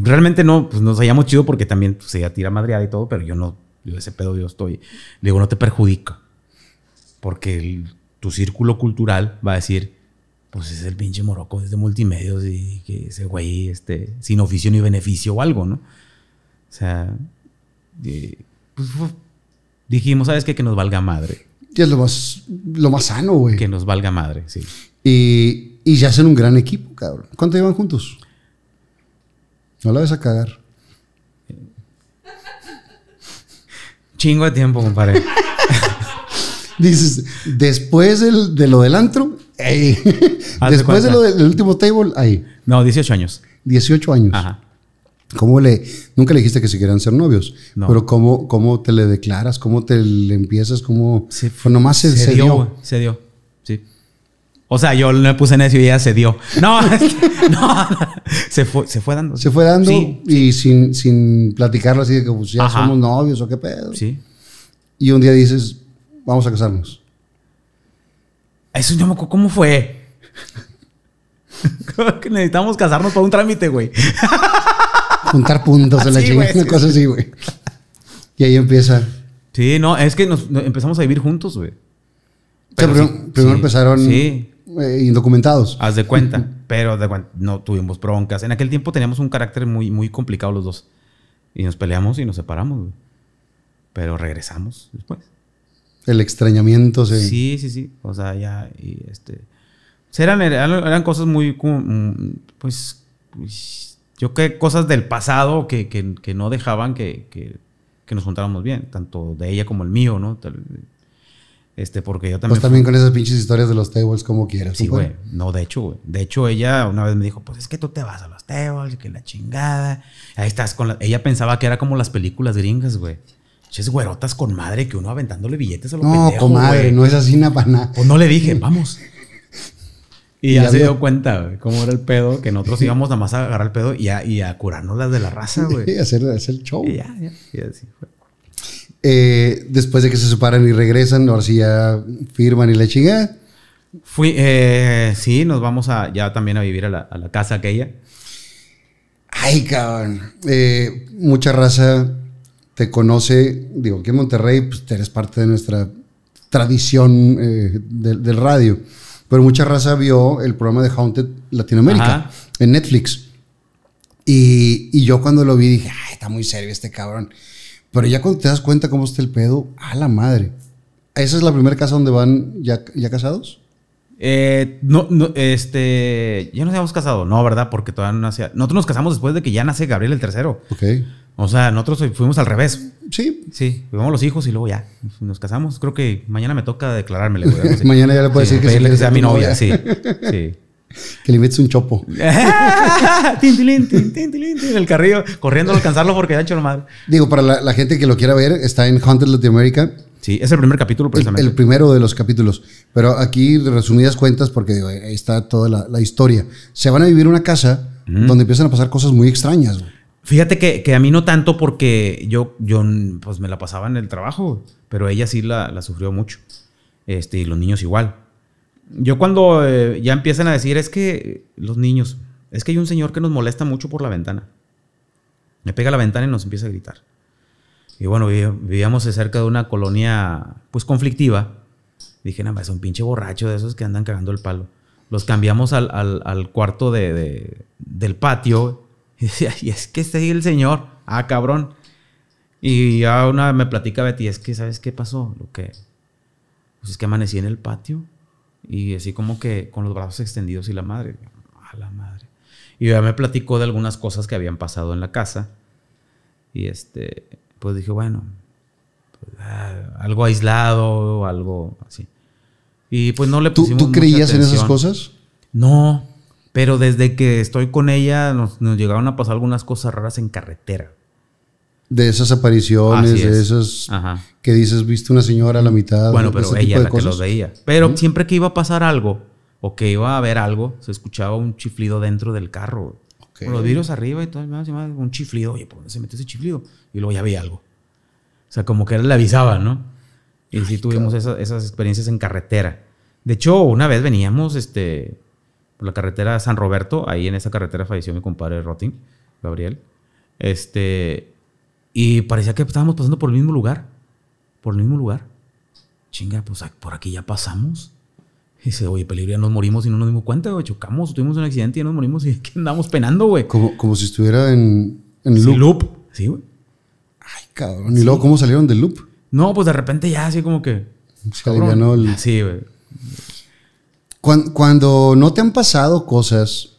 realmente no, pues nos hayamos chido porque también se pues, tira madreada y todo, pero yo no, yo ese pedo yo estoy, digo, no te perjudica. Porque tu círculo cultural va a decir, pues es el pinche morocco es de multimedios y que ese güey este, sin oficio ni beneficio o algo, ¿no? O sea, pues, dijimos, ¿sabes qué? Que nos valga madre. Ya es lo más, lo más sano, güey. Que nos valga madre, sí. Y, y ya hacen un gran equipo, cabrón. ¿Cuánto llevan juntos? No la ves a cagar. Chingo de tiempo, compadre. Dices, después de lo del antro, después de lo del último table, ahí. No, 18 años. 18 años. Ajá. ¿Cómo le, nunca le dijiste que se quieran ser novios, no. pero ¿cómo, te le declaras, cómo te le empiezas, cómo... nomás se, se dio, Se dio, sí. O sea, yo no me puse necio y ella se dio. No, no, se fue, se fue dando. Se fue dando y Sin, sin platicarlo así de que pues, ya somos novios o qué pedo. Sí. Y un día dices, vamos a casarnos. Eso me ¿cómo fue? Creo que necesitamos casarnos para un trámite, güey. Juntar puntos en la una cosa así, güey. Y ahí empieza. Sí, no, es que nos, empezamos a vivir juntos, güey. Pero primero, empezaron sí. Eh, indocumentados. Haz de cuenta, pero no tuvimos broncas. En aquel tiempo teníamos un carácter muy, muy complicado los dos. Y nos peleamos y nos separamos, güey. Pero regresamos después. El extrañamiento, sí. Sí, sí, sí. O sea, ya, y este... Pues, eran, eran, cosas muy, mm, pues, yo qué que cosas del pasado que, no dejaban que, nos juntáramos bien, tanto de ella como el mío, ¿no? Este, porque yo también... Pues también con esas pinches historias de los tables como quieras. Sí, güey. No, de hecho, güey. De hecho, ella una vez me dijo, pues es que tú te vas a los tables, que la chingada. Ahí estás con Ella pensaba que era como las películas gringas, güey es güerotas con madre que uno aventándole billetes a los No, pendejos, madre no es así nada para pues no le dije, vamos. Y, ya, se dio cuenta güey, cómo era el pedo, que nosotros íbamos nada más a agarrar el pedo y a, y a curarnos las de la raza, güey. Y hacer, hacer el show. Y ya, ya, así fue. Eh, después de que se separan y regresan, ahora sí ya firman y la chinga Fui, eh, sí, nos vamos a ya también a vivir a la, casa aquella. Ay, cabrón. Eh, mucha raza te conoce, digo, que en Monterrey pues, eres parte de nuestra tradición eh, del, radio, pero mucha raza vio el programa de Haunted Latinoamérica en Netflix. Y, yo cuando lo vi dije, está muy serio este cabrón. Pero ya cuando te das cuenta cómo está el pedo, a la madre. ¿Esa es la primera casa donde van ya, ya casados? Eh, no, no, este, ya nos habíamos casado, no, ¿verdad? Porque todavía no nacía. Nosotros nos casamos después de que ya nace Gabriel el tercero. Ok. O sea, nosotros fuimos al revés. Sí. Sí, fuimos los hijos y luego ya nos casamos. Creo que mañana me toca declarármelo Güey, mañana ya le puedo decir que, que sea mi novia. Sí, sí. Que le metes un chopo. tintilín, en el carrillo, corriendo a alcanzarlo porque ya ha hecho lo mal. Digo, para la, gente que lo quiera ver, está en Haunted Latin America. Sí, es el primer capítulo precisamente. El, primero de los capítulos. Pero aquí, resumidas cuentas, porque ahí está toda la, historia. Se van a vivir una casa mm. donde empiezan a pasar cosas muy extrañas. Fíjate que, a mí no tanto porque yo, yo pues me la pasaba en el trabajo, pero ella sí la, sufrió mucho. Este, y los niños igual. Yo cuando eh, ya empiezan a decir, es que los niños, es que hay un señor que nos molesta mucho por la ventana. Me pega la ventana y nos empieza a gritar. Y bueno, vivíamos cerca de una colonia pues conflictiva. Dije, nada más, un pinche borracho de esos que andan cagando el palo. Los cambiamos al, cuarto de, del patio. Y decía, y es que está ahí el señor. Ah, cabrón. Y ya una me platica Betty, es que, ¿sabes qué pasó? Lo que. Pues es que amanecí en el patio. Y así como que con los brazos extendidos y la madre. A la madre. Y ya me platicó de algunas cosas que habían pasado en la casa. Y este pues dije, bueno, pues, ah, algo aislado, algo así. Y pues no le pusimos ¿Tú, creías en esas cosas? No, pero desde que estoy con ella nos, llegaron a pasar algunas cosas raras en carretera. De esas apariciones, de esas que dices, viste una señora a la mitad. Bueno, pero este ella la que los veía. Pero ¿Mm? siempre que iba a pasar algo o que iba a haber algo, se escuchaba un chiflido dentro del carro. Con los virus arriba y todo, un chiflido. Oye, ¿por dónde se metió ese chiflido? Y luego ya veía algo. O sea, como que él le avisaba, ¿no? Y sí tuvimos esas experiencias en carretera. De hecho, una vez veníamos este, por la carretera San Roberto. Ahí en esa carretera falleció mi compadre Rotting. Gabriel. Este, y parecía que estábamos pasando por el mismo lugar. Por el mismo lugar. Chinga, pues por aquí ya pasamos dice, oye, peligro, ya nos morimos y no nos dimos cuenta, güey. Chocamos, tuvimos un accidente y ya nos morimos y que andamos penando, güey. Como, si estuviera en, en loop. Sí, loop. Sí, güey. Ay, cabrón. ¿Y luego cómo salieron del loop? No, pues de repente ya así como que... Se el... Sí, güey. Cuando, no te han pasado cosas,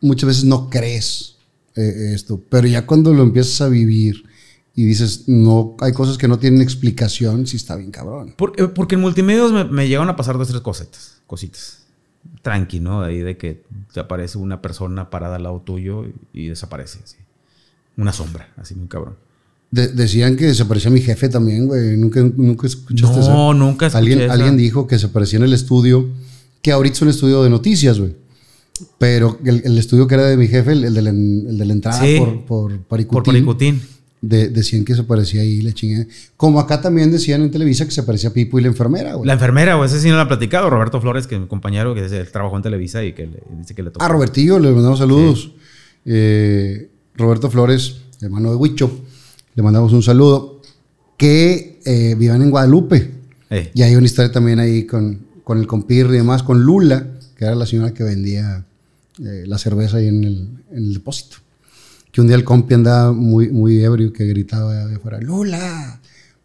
muchas veces no crees eh, esto. Pero ya cuando lo empiezas a vivir y dices, no, hay cosas que no tienen explicación si está bien cabrón. Porque, eh, porque en multimedios me, me a pasar dos, tres cositas, cositas. Tranqui, ¿no? De ahí de que te aparece una persona parada al lado tuyo y, desaparece, Una sombra, así muy cabrón. decían que desaparecía mi jefe también, güey. Nunca, nunca escuchaste eso. No, nunca escuché alguien, alguien dijo que desaparecía en el estudio, que ahorita es un estudio de noticias, güey. Pero el, estudio que era de mi jefe, el, el, de, la, entrada por, por Paricutín. Por Paricutín decían que se parecía ahí la chingada. Como acá también decían en Televisa que se parecía a Pipo y la enfermera, güey. La enfermera, güey, ese sí no lo ha platicado. Roberto Flores, que es mi compañero, que el trabajó en Televisa y que dice que le tocó. A ah, Robertillo le mandamos saludos. Eh, Roberto Flores, hermano de Huicho, le mandamos un saludo. Que eh, vivan en Guadalupe. Eh. Y hay una historia también ahí con, con el Compir y demás, con Lula, que era la señora que vendía la cerveza ahí en el depósito que un día el compi andaba muy, muy ebrio que gritaba de afuera, Lula,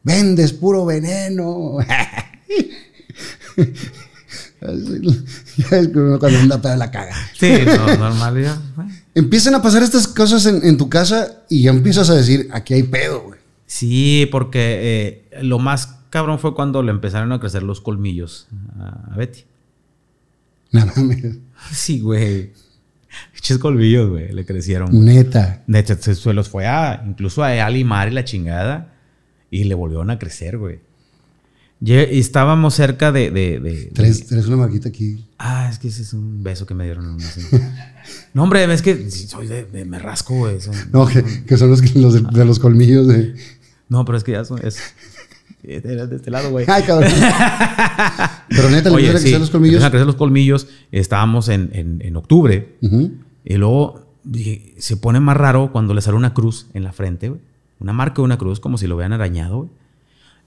vendes puro veneno. cuando anda pedo la caga. Sí, no, normal ya. Empiezan a pasar estas cosas en, tu casa y ya empiezas a decir, aquí hay pedo, güey. Sí, porque eh, lo más cabrón fue cuando le empezaron a crecer los colmillos a Betty. No mames. Sí, güey. Pinches colmillos, güey, le crecieron. Neta. Neta, se los fue a, incluso a limar y la chingada. Y le volvieron a crecer, güey. Y estábamos cerca de. de, tres, tres una marquita aquí. Ah, es que ese es un beso que me dieron. no, hombre, es que soy de, me rasco, güey. no, que, que, son los, de, los colmillos de. No, pero es que ya son. Eh, de este lado, güey. Ay, cabrón. Pero neta, le crecer los colmillos. crecer los colmillos. Estábamos en, octubre. Y luego se pone más raro cuando le sale una cruz en la frente, güey. Una marca de una cruz, como si lo hubieran arañado, güey.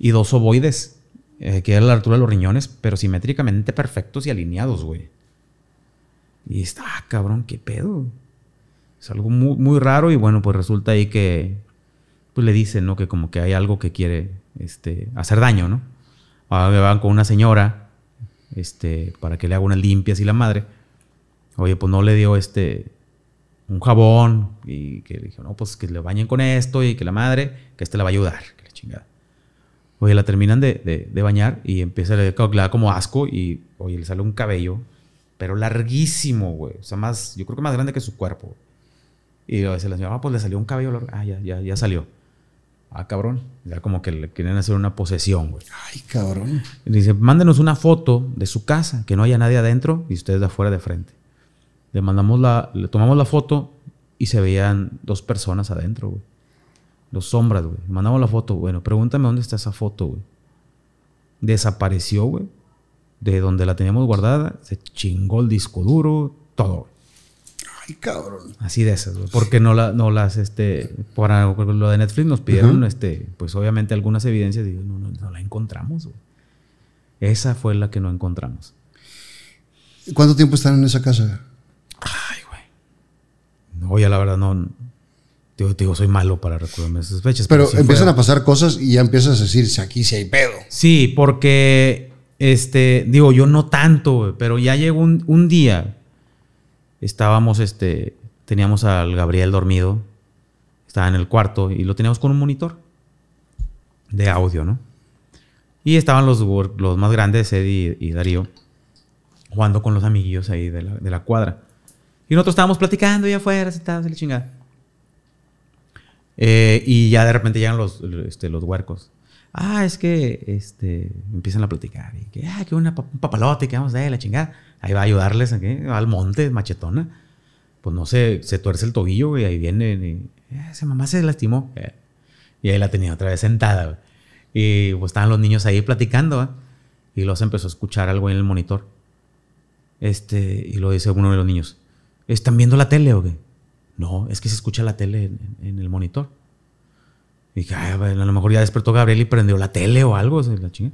Y dos ovoides, eh, que que a la altura de los riñones, pero simétricamente perfectos y alineados, güey. Y está, ah, cabrón, qué pedo. Es algo muy, muy raro y bueno, pues resulta ahí que pues le dicen, ¿no? Que como que hay algo que quiere este, hacer daño, ¿no? Ahora me van con una señora este, para que le haga unas limpias y la madre. Oye, pues no le dio este, un jabón y que le dije, no, pues que le bañen con esto y que la madre, que este la va a ayudar, que la chingada. Oye, la terminan de, bañar y empieza, a le como asco y, oye, le sale un cabello, pero larguísimo, güey. O sea, más, yo creo que más grande que su cuerpo. Y a la señora, ah, pues le salió un cabello Ah, ya, ya, ya salió. Ah, cabrón. Ya como que le quieren hacer una posesión, güey. Ay, cabrón. dice, mándenos una foto de su casa, que no haya nadie adentro y ustedes de afuera de frente. Le mandamos la, le tomamos la foto y se veían dos personas adentro, güey. Dos sombras, güey. Le mandamos la foto. Bueno, pregúntame dónde está esa foto, güey. Desapareció, güey. De donde la teníamos guardada, se chingó el disco duro, todo cabrón. Así de esas, Porque no, no las, este, para lo de Netflix nos pidieron, este, pues obviamente algunas evidencias y no, no, la encontramos, Esa fue la que no encontramos. ¿Cuánto tiempo están en esa casa? Ay, güey. No, la verdad no. Te digo soy malo para recordarme esas fechas. Pero, empiezan a pasar cosas y ya empiezas a decir si aquí si hay pedo. Sí, porque, este, digo, yo no tanto, pero ya llegó un, un día estábamos, este, teníamos al Gabriel dormido, estaba en el cuarto y lo teníamos con un monitor de audio, ¿no? Y estaban los, los más grandes, Eddie y, Darío, jugando con los amiguillos ahí de la, cuadra. Y nosotros estábamos platicando y afuera, sentados en la chingada. Eh, y ya de repente llegan los, este, los huercos. Ah, es que este, empiezan a platicar. Y que, ah, que una, un papalote, que vamos a la chingada. Ahí va a ayudarles ¿qué? ¿eh? al monte, machetona. Pues no sé, se tuerce el tobillo, y Ahí viene ah, esa mamá se lastimó. Y ahí la tenía otra vez sentada, Y pues estaban los niños ahí platicando, ¿eh? Y los empezó a escuchar algo en el monitor. Este, y lo dice uno de los niños. ¿Están viendo la tele o qué? No, es que se escucha la tele en el monitor dije, a lo mejor ya despertó Gabriel y prendió la tele o algo. la chinga.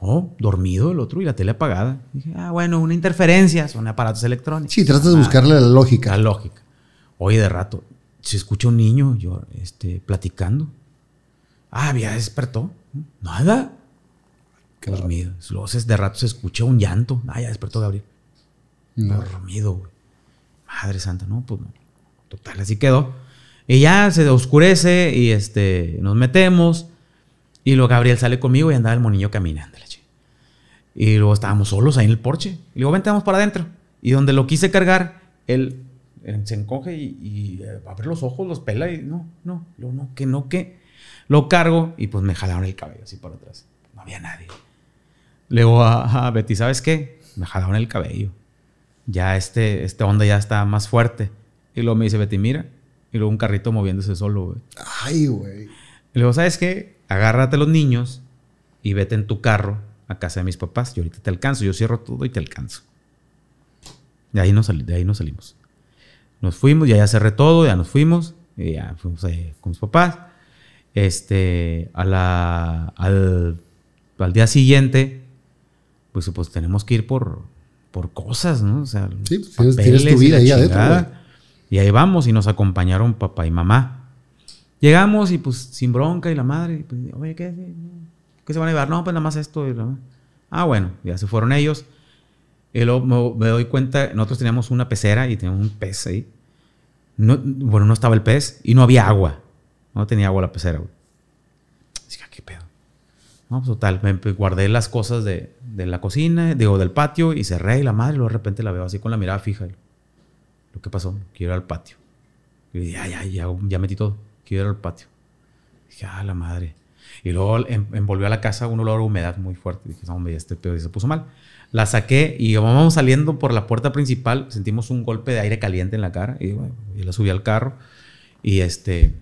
Oh, dormido el otro y la tele apagada. dije, ah, bueno, una interferencia, son aparatos electrónicos. Sí, tratas de buscarle la lógica. La lógica. Oye, de rato, se escucha un niño yo, este, platicando. Ah, ya despertó. Nada. Claro. Dormido. de rato se escucha un llanto. Ah, ya despertó Gabriel. Dormido, güey. Madre santa, no, pues no. Total, así quedó. Y ya se oscurece y este, nos metemos. Y luego Gabriel sale conmigo y andaba el monillo caminando. Y luego estábamos solos ahí en el porche. Y luego vente, para adentro. Y donde lo quise cargar, él, eh, se encoge y, eh, abre los ojos, los pela y no, no, lo, no, que no, que. Lo cargo y pues me jalaron el cabello así para atrás. No había nadie. Luego a, ah, ah, Betty, ¿sabes qué? Me jalaron el cabello. Ya este, este onda ya está más fuerte. Y luego me dice Betty, mira, y luego un carrito moviéndose solo, güey. Ay, güey. Le luego, ¿sabes qué? Agárrate los niños y vete en tu carro a casa de mis papás. Yo ahorita te alcanzo, yo cierro todo y te alcanzo. De ahí nos, salimos. Nos fuimos, ya, cerré todo, ya nos fuimos. ya fuimos ahí eh, con mis papás. Este, a la, al, día siguiente, pues, pues, tenemos que ir por, por cosas, ¿no? O sea, sí, papeles, tienes tu vida ahí adentro, y ahí vamos y nos acompañaron papá y mamá. Llegamos y pues sin bronca y la madre, pues, oye, ¿qué, se van a llevar? No, pues nada más esto. Ah, bueno, ya se fueron ellos. Y luego me, doy cuenta, nosotros teníamos una pecera y teníamos un pez ahí. bueno, no estaba el pez y no había agua. No tenía agua la pecera, güey. Dije, ah, ¿qué pedo? No, pues total, me guardé las cosas de, la cocina, digo, del patio y cerré y la madre, luego de repente la veo así con la mirada fija qué pasó? Quiero ir al patio. Y dije, ya, ya, ya, metí todo. Quiero ir al patio. dije, ah, la madre. Y luego em, envolvió a la casa un olor a humedad muy fuerte. Dije, no, hombre, este pedo y se puso mal. La saqué y vamos saliendo por la puerta principal. Sentimos un golpe de aire caliente en la cara. Y, la subí al carro. Y este.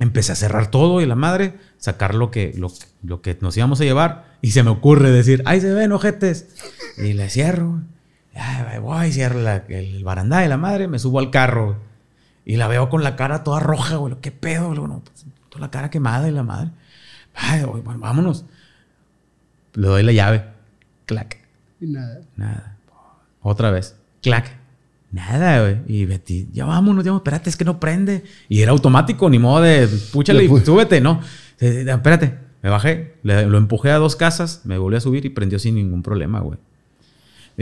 Empecé a cerrar todo y la madre, sacar lo que, lo, que nos íbamos a llevar. Y se me ocurre decir, ¡ay, se ven, ojetes! Y la cierro. Ay, voy, cierro el barandá de la madre, me subo al carro. Y la veo con la cara toda roja, güey. ¿Qué pedo, güey? Pues, toda la cara quemada y la madre. Ay, güey, bueno, vámonos. Le doy la llave. Clac. Y nada. Nada. Otra vez. Clac. Nada, güey. Y Betty, ya vámonos, ya vámonos. espérate, es que no prende. Y era automático, ni modo de, púchale y súbete, ¿no? Eh, eh, espérate, me bajé, lo empujé a dos casas, me volví a subir y prendió sin ningún problema, güey.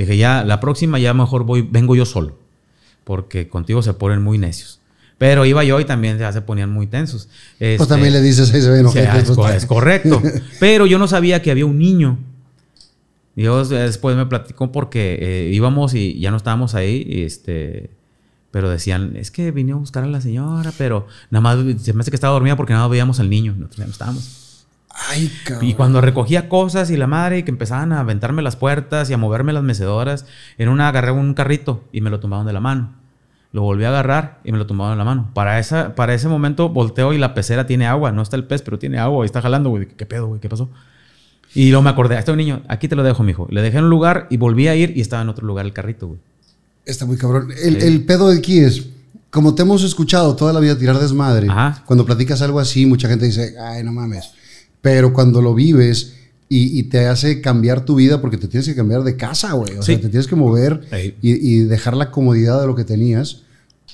Dije, ya, la próxima ya mejor voy, vengo yo solo, porque contigo se ponen muy necios. Pero iba yo y también ya se ponían muy tensos. pues este, también le dices ahí se ven Es, es correcto. Pero yo no sabía que había un niño. Dios después me platicó porque eh, íbamos y ya no estábamos ahí. este, pero decían, es que vine a buscar a la señora, pero nada más se me hace que estaba dormida porque nada más veíamos al niño. Nosotros ya no estábamos. Ay, cabrón. Y cuando recogía cosas y la madre, y que empezaban a aventarme las puertas y a moverme las mecedoras, en una agarré un carrito y me lo tumbaron de la mano. Lo volví a agarrar y me lo tumbaron de la mano. Para, esa, para ese momento volteo y la pecera tiene agua. No está el pez, pero tiene agua y está jalando, güey. ¿Qué pedo, güey? ¿Qué pasó? Y luego me acordé, este niño, aquí te lo dejo, mijo. Le dejé en un lugar y volví a ir y estaba en otro lugar el carrito, güey. Está muy cabrón. El, pedo de aquí es, como te hemos escuchado toda la vida tirar desmadre, cuando platicas algo así, mucha gente dice, ay, no mames pero cuando lo vives y, te hace cambiar tu vida porque te tienes que cambiar de casa, güey. O sea, te tienes que mover y, dejar la comodidad de lo que tenías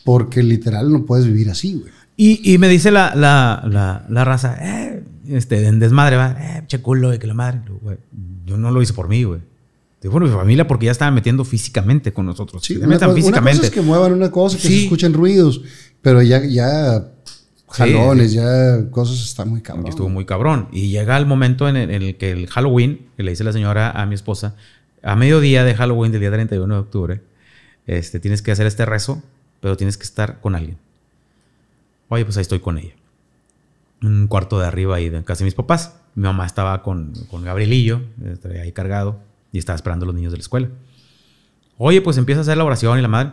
porque literal no puedes vivir así, güey. Y, me dice la, raza, eh, este, en desmadre, va, eh, che culo, que la madre. yo no lo hice por mí, güey. Bueno, mi familia porque ya estaba metiendo físicamente con nosotros. Sí, que metan físicamente. es que muevan una cosa, que se escuchen ruidos, pero ya, ya jalones, ya cosas está muy cabrón. Estuvo muy cabrón. Y llega el momento en el, que el Halloween, que le dice la señora a mi esposa, a mediodía de Halloween del día 31 de octubre, este, tienes que hacer este rezo, pero tienes que estar con alguien. Oye, pues ahí estoy con ella. Un cuarto de arriba ahí de casa de mis papás. Mi mamá estaba con, con Gabrielillo, eh, ahí cargado, y estaba esperando a los niños de la escuela. Oye, pues empieza a hacer la oración y la madre.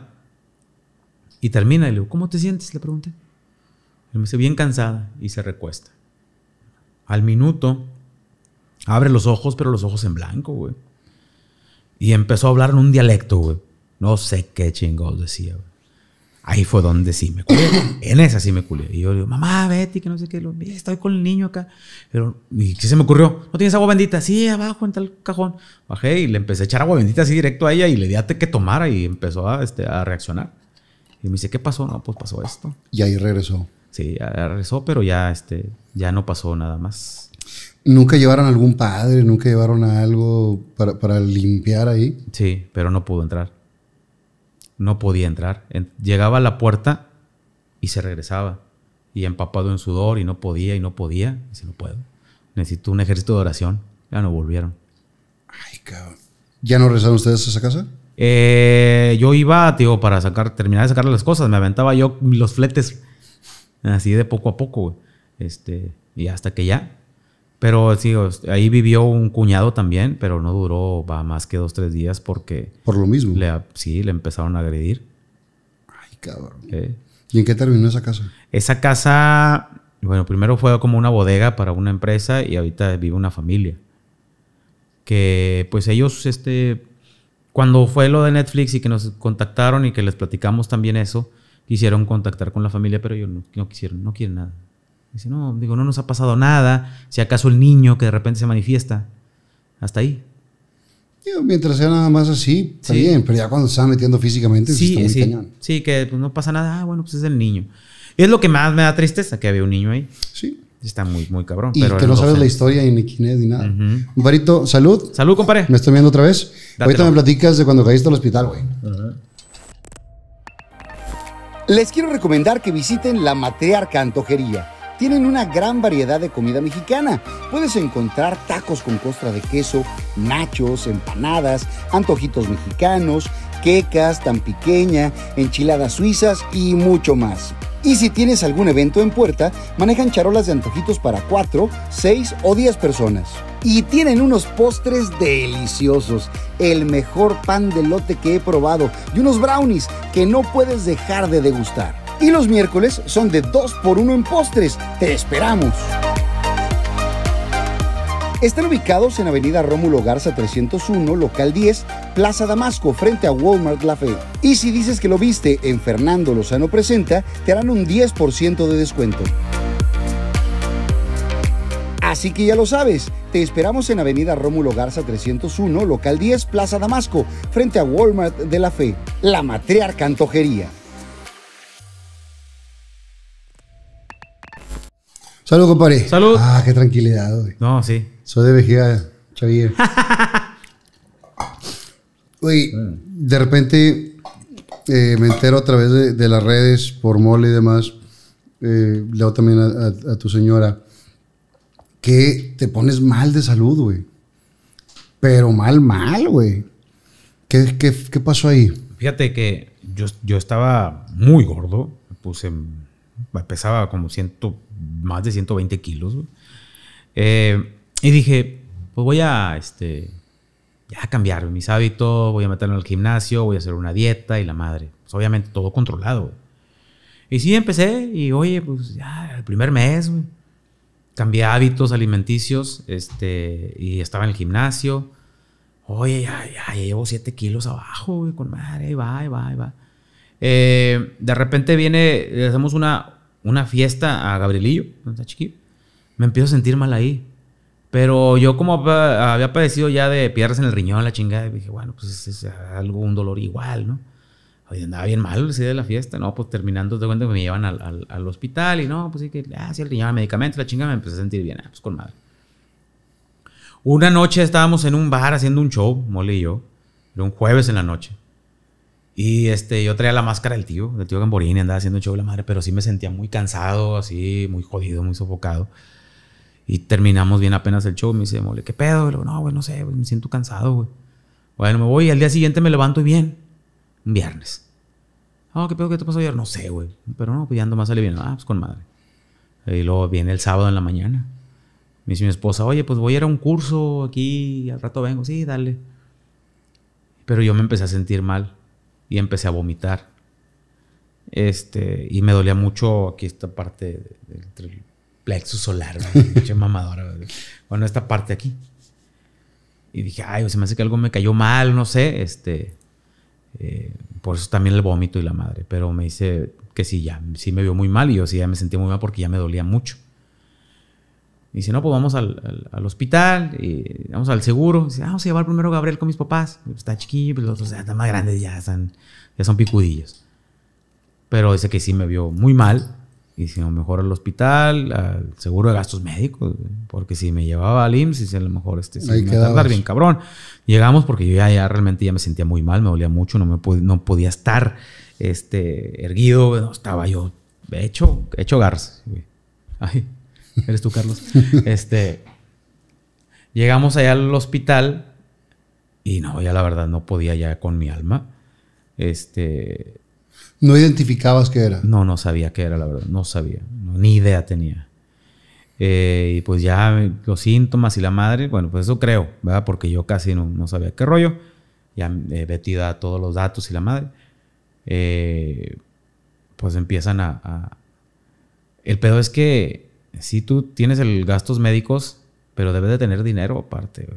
Y termina, y le digo, ¿cómo te sientes? Le pregunté me dice, bien cansada, y se recuesta. Al minuto, abre los ojos, pero los ojos en blanco, güey. Y empezó a hablar en un dialecto, güey. No sé qué chingados decía, güey. Ahí fue donde sí me culé. En esa sí me culé. Y yo digo, mamá, Betty, que no sé qué. estoy con el niño acá. Pero, ¿y qué se me ocurrió? ¿No tienes agua bendita? Sí, abajo en tal cajón. Bajé y le empecé a echar agua bendita así directo a ella y le di a que tomara y empezó este, a reaccionar. Y me dice, ¿qué pasó? No, pues pasó esto. Y ahí regresó. Sí, rezó, pero ya, este, ya no pasó nada más. ¿Nunca llevaron a algún padre? ¿Nunca llevaron a algo para, limpiar ahí? Sí, pero no pudo entrar. No podía entrar. llegaba a la puerta y se regresaba. Y empapado en sudor y no podía y no podía. Y no puedo. Necesito un ejército de oración. Ya no volvieron. Ay, cabrón. ¿Ya no rezaron ustedes a esa casa? Eh, yo iba, tío, para sacar, terminar de sacar las cosas. Me aventaba yo los fletes Así de poco a poco, Este, y hasta que ya. Pero sí, ahí vivió un cuñado también, pero no duró más que dos, tres días porque... Por lo mismo. Le, sí, le empezaron a agredir. Ay, cabrón. Eh. ¿Y en qué terminó esa casa? Esa casa, bueno, primero fue como una bodega para una empresa y ahorita vive una familia. Que pues ellos, este, cuando fue lo de Netflix y que nos contactaron y que les platicamos también eso, quisieron contactar con la familia, pero ellos no, quisieron, no quieren nada. Dice, no, digo, no nos ha pasado nada, si acaso el niño que de repente se manifiesta, hasta ahí. mientras sea nada más así, está bien, pero ya cuando se está metiendo físicamente, sí, está sí, Sí, que pues, no pasa nada, ah, bueno, pues es el niño. es lo que más me da tristeza, que había un niño ahí. Sí. Está muy, muy cabrón. Y que no sabes la historia y ni quién es ni nada. salud. Salud, compadre. Me estoy viendo otra vez. Ahorita me platicas de cuando caíste al hospital, güey. Les quiero recomendar que visiten la Matriarca Antojería. Tienen una gran variedad de comida mexicana. Puedes encontrar tacos con costra de queso, nachos, empanadas, antojitos mexicanos, quecas, tan pequeña, enchiladas suizas y mucho más. Y si tienes algún evento en puerta, manejan charolas de antojitos para 4, 6 o 10 personas y tienen unos postres deliciosos, el mejor pan de lote que he probado y unos brownies que no puedes dejar de degustar. Y los miércoles son de 2 por 1 en postres. Te esperamos. Están ubicados en Avenida Rómulo Garza 301, local 10, Plaza Damasco, frente a Walmart La Fe. Y si dices que lo viste en Fernando Lozano Presenta, te harán un 10% de descuento. Así que ya lo sabes, te esperamos en Avenida Rómulo Garza 301, local 10, Plaza Damasco, frente a Walmart de la Fe, la matriarca antojería. Salud, compadre. Salud. Ah, qué tranquilidad, No, sí. Soy de vejiga, Xavier. Oye, de repente eh, me entero a través de, las redes, por mole y demás. Eh, leo también a tu señora que te pones mal de salud, güey. Pero mal, mal, güey. ¿Qué, pasó ahí? Fíjate que yo, yo estaba muy gordo. Puse, pesaba como más de 120 kilos. Eh, y dije, pues voy a, este, ya cambiar mis hábitos, voy a meterme al gimnasio, voy a hacer una dieta y la madre. Pues obviamente todo controlado. Y sí, empecé y oye, pues ya, el primer mes, cambié hábitos alimenticios este, y estaba en el gimnasio. Oye, ya, llevo 7 kilos abajo, güey, con madre, ahí va, ahí va, ahí va. Eh, de repente viene, hacemos una, una fiesta a Gabrielillo, está chiquillo. Me empiezo a sentir mal ahí. Pero yo como había padecido ya de piedras en el riñón, la chingada, dije, bueno, pues es, es algo, un dolor igual, ¿no? Oye, andaba bien mal el día de la fiesta, ¿no? Pues terminando, de cuenta que me llevan al, al, hospital y no, pues sí que, ah, sí, me llevaba medicamentos, la chinga me empecé a sentir bien, ah, pues con madre. Una noche estábamos en un bar haciendo un show, Mole y yo, era un jueves en la noche. Y este, yo traía la máscara del tío, del tío Gamborini, andaba haciendo un show de la madre, pero sí me sentía muy cansado, así, muy jodido, muy sofocado. Y terminamos bien apenas el show, me dice, Mole, ¿qué pedo? no, güey, no sé, me siento cansado, güey. Bueno, me voy y al día siguiente me levanto y bien Viernes. Ah, ¿qué pedo? ¿Qué te pasó ayer? No sé, güey. Pero no, pues ya ando más aliviado. Ah, pues con madre. Y luego viene el sábado en la mañana. Me dice mi esposa, oye, pues voy a ir a un curso aquí, al rato vengo. Sí, dale. Pero yo me empecé a sentir mal y empecé a vomitar. Este, y me dolía mucho aquí esta parte del plexo solar, Bueno, esta parte aquí. Y dije, ay, se me hace que algo me cayó mal, no sé, este. Eh, por eso también el vómito y la madre. Pero me dice que sí, ya, sí me vio muy mal y yo sí ya me sentí muy mal porque ya me dolía mucho. Y dice, no, pues vamos al, hospital, y eh, vamos al seguro. Dice, ah, vamos a llevar primero a Gabriel con mis papás. Está chiquito pues los otros ya están más grandes, ya, están, ya son picudillos. Pero dice que sí me vio muy mal y si a lo mejor al hospital, al seguro de gastos médicos, porque si me llevaba al IMSS, a lo mejor este, si tardar bien cabrón. Llegamos porque yo ya, realmente ya me sentía muy mal, me dolía mucho, no, me no podía estar este, erguido, estaba yo hecho, hecho garras. Ay, eres tú, Carlos. este, llegamos allá al hospital y no, ya la verdad no podía ya con mi alma. Este, ¿No identificabas qué era? No, no sabía qué era, la verdad. No sabía. ni idea tenía. Eh, y pues ya los síntomas y la madre, bueno, pues eso creo, ¿verdad? Porque yo casi no, no sabía qué rollo. Ya he eh, metido todos los datos y la madre. Eh, pues empiezan a, El pedo es que si tú tienes el gastos médicos, pero debes de tener dinero aparte.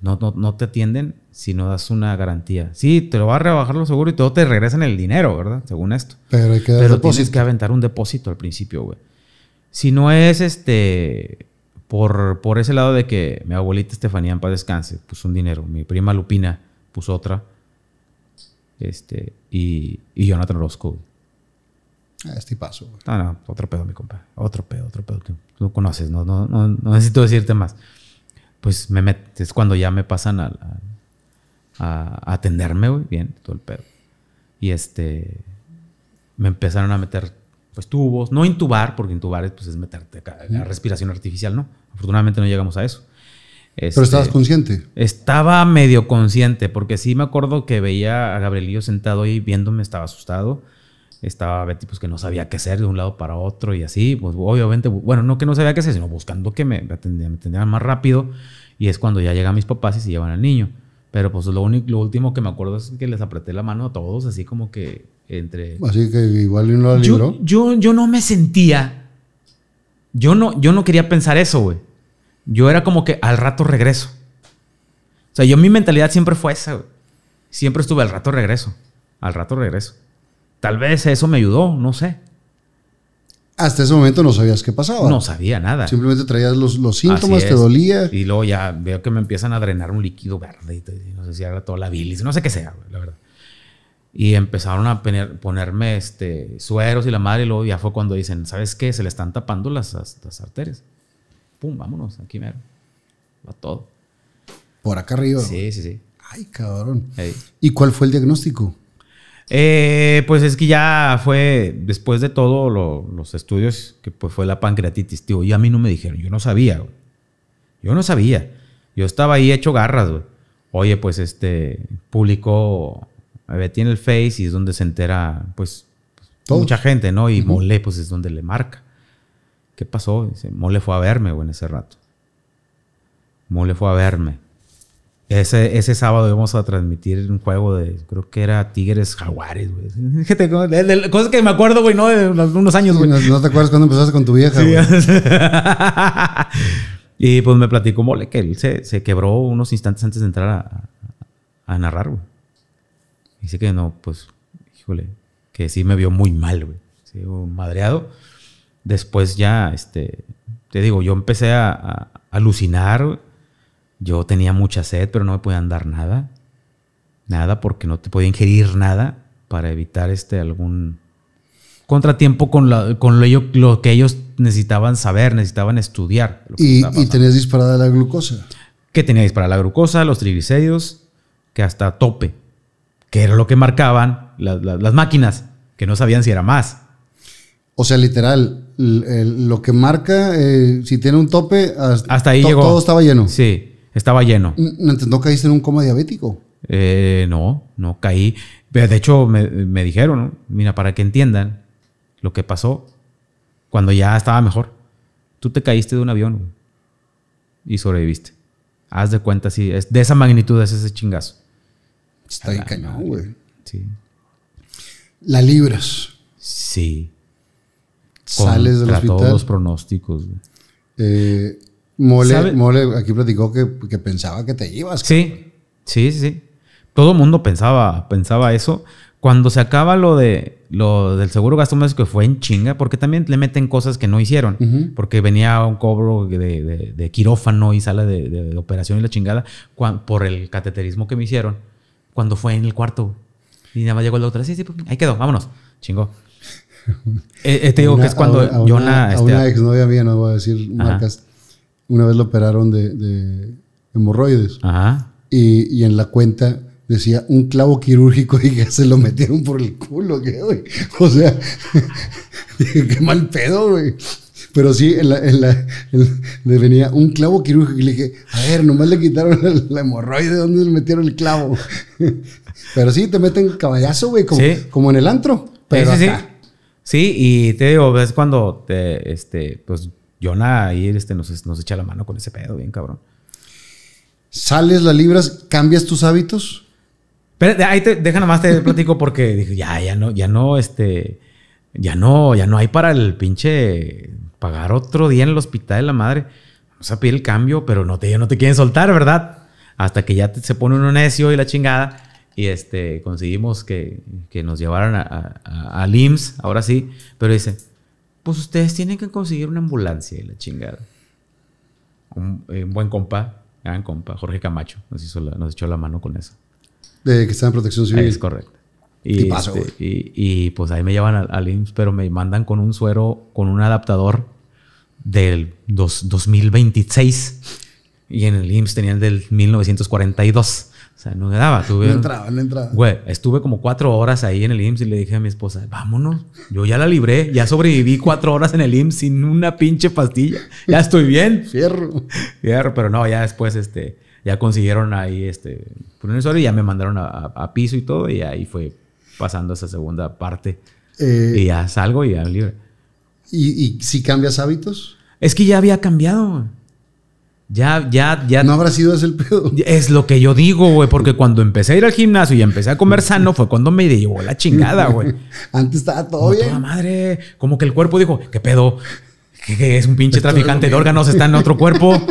No, no, no te atienden si no das una garantía. Sí, te lo va a rebajar lo seguro y todo te regresa en el dinero, ¿verdad? Según esto. Pero, hay que tienes que aventar un depósito al principio, güey. Si no es este por, por ese lado de que mi abuelita Estefanía en paz descanse, puso un dinero, mi prima Lupina puso otra. Este, y, y Jonathan Roscoe. Este paso, güey. Ah, no, otro pedo, mi compa. Otro pedo, otro pedo. Tú no conoces, no, no, no, necesito decirte más. Pues me metes, cuando ya me pasan al a, atenderme, muy bien, todo el pedo. Y este, me empezaron a meter, pues, tubos, no intubar, porque intubar pues, es meterte a respiración artificial, ¿no? Afortunadamente no llegamos a eso. ¿Pero este, estabas consciente? Estaba medio consciente, porque sí me acuerdo que veía a Gabrielillo sentado ahí viéndome, estaba asustado. Estaba a pues que no sabía qué hacer de un lado para otro y así. Pues obviamente, bueno, no que no sabía qué hacer, sino buscando que me atendieran más rápido. Y es cuando ya llegan mis papás y se llevan al niño. Pero pues lo único, lo último que me acuerdo es que les apreté la mano a todos, así como que entre. Así que igual no lo libró. Yo, yo, no me sentía. Yo no, yo no quería pensar eso, güey. Yo era como que al rato regreso. O sea, yo mi mentalidad siempre fue esa, güey. Siempre estuve al rato regreso. Al rato regreso. Tal vez eso me ayudó, no sé. Hasta ese momento no sabías qué pasaba. No sabía nada. Simplemente traías los, los síntomas, te dolía. Y luego ya veo que me empiezan a drenar un líquido verde. no sé si era toda la bilis, no sé qué sea, la verdad. Y empezaron a ponerme este, sueros y la madre. Y luego ya fue cuando dicen, ¿sabes qué? Se le están tapando las, las arterias. Pum, vámonos, aquí mero. Va todo. Por acá arriba. Sí, sí, sí. Ay, cabrón. ¿Y cuál fue el diagnóstico? Eh, pues es que ya fue después de todos los estudios que pues fue la pancreatitis, tío. Y a mí no me dijeron, yo no sabía, Yo no sabía. Yo estaba ahí hecho garras, güey. Oye, pues este publicó eh, tiene el Face y es donde se entera, pues, mucha gente, ¿no? Y Mole, pues es donde le marca. ¿Qué pasó? Dice, Mole fue a verme, güey, en ese rato. Mole fue a verme. Ese, sábado íbamos a transmitir un juego de, creo que era Tigres Jaguares, güey. cosas que me acuerdo, güey, ¿no? De unos años, güey. No, te acuerdas cuando empezaste con tu vieja, y pues me platicó Mole que él se, quebró unos instantes antes de entrar a, narrar, güey. Dice que no, pues, híjole, que sí me vio muy mal, güey. Sí, madreado. Después ya, este, te digo, yo empecé a, a alucinar, yo tenía mucha sed, pero no me podían dar nada. Nada, porque no te podía ingerir nada para evitar este algún contratiempo con, la, con lo, lo, que ellos necesitaban saber, necesitaban estudiar. ¿Y, tenías disparada la glucosa? Que tenía disparada la glucosa, los triglicéridos, que hasta tope, que era lo que marcaban las, máquinas, que no sabían si era más. O sea, literal, lo que marca, eh, si tiene un tope, hasta, ahí llegó. todo estaba lleno. Sí. Estaba lleno. ¿No, que caíste en un coma diabético? Eh, no, no caí. De hecho, me, dijeron, mira, para que entiendan lo que pasó cuando ya estaba mejor. Tú te caíste de un avión y sobreviviste. Haz de cuenta, si es de esa magnitud es ese chingazo. Está en cañón, güey. Sí. La libras. Sí. Sales del hospital. Todos los pronósticos, Eh, Mole, Mole aquí platicó que, que, pensaba que te ibas. Sí, sí, sí. Todo el mundo pensaba, pensaba eso. Cuando se acaba lo de lo del seguro gasto médico que fue en chinga, porque también le meten cosas que no hicieron, porque venía un cobro de, de, quirófano y sala de, de, operación y la chingada por el cateterismo que me hicieron, cuando fue en el cuarto. Y nada más llegó la otra, sí, sí, pues, ahí quedó, vámonos, chingó. Eh, eh, te digo que es cuando a, una, este, ex novia mía, no voy a decir marcas una vez lo operaron de, hemorroides. Ajá. Y, en la cuenta decía un clavo quirúrgico y ya se lo metieron por el culo, güey. O sea, qué mal pedo, güey. Pero sí, en la, en la, le venía un clavo quirúrgico y le dije, a ver, nomás le quitaron el, la hemorroide, ¿dónde le metieron el clavo? Pero sí, te meten caballazo, güey, como, como en el antro. Pero sí, sí, sí. y te digo, ves cuando te, este, pues Jonah ahí este, nos, nos echa la mano con ese pedo, bien cabrón. ¿Sales, las libras, cambias tus hábitos? Pero ahí te, deja nomás te platico porque dije, ya, ya no, ya no, este, ya no, ya no hay para el pinche pagar otro día en el hospital de la madre. Vamos a pedir el cambio, pero no te, no te quieren soltar, ¿verdad? Hasta que ya se pone uno necio y la chingada. Y este, conseguimos que, que nos llevaran a, a, ahora sí. Pero dice, pues ustedes tienen que conseguir una ambulancia y la chingada. Un, eh, buen compa, gran compa, Jorge Camacho, nos, nos echó la mano con eso. De que está en protección civil. Es correcto. Y, este, y, pues ahí me llevan al, IMSS, pero me mandan con un suero, con un adaptador del 2026. Y en el IMSS tenían del 1942. O sea, no me daba. no entraba, no entraba. Güey, estuve como cuatro horas ahí en el IMSS y le dije a mi esposa, vámonos, yo ya la libré, ya sobreviví cuatro horas en el IMSS sin una pinche pastilla, ya estoy bien. Fierro. Fierro, pero no, ya después, este, ya consiguieron ahí, este, pues, suelo y ya me mandaron a, piso y todo y ahí fue pasando esa segunda parte. Eh, y ya salgo y ya libre. ¿Y, ¿Y si cambias hábitos? Es que ya había cambiado. Ya, ya, ya. No habrá sido ese el pedo. Es lo que yo digo, güey, porque cuando empecé a ir al gimnasio y empecé a comer sano fue cuando me llevó la chingada, güey. Antes estaba todo bien. madre. Como que el cuerpo dijo, ¿qué pedo? ¿Qué, es un pinche traficante de órganos? Está en otro cuerpo.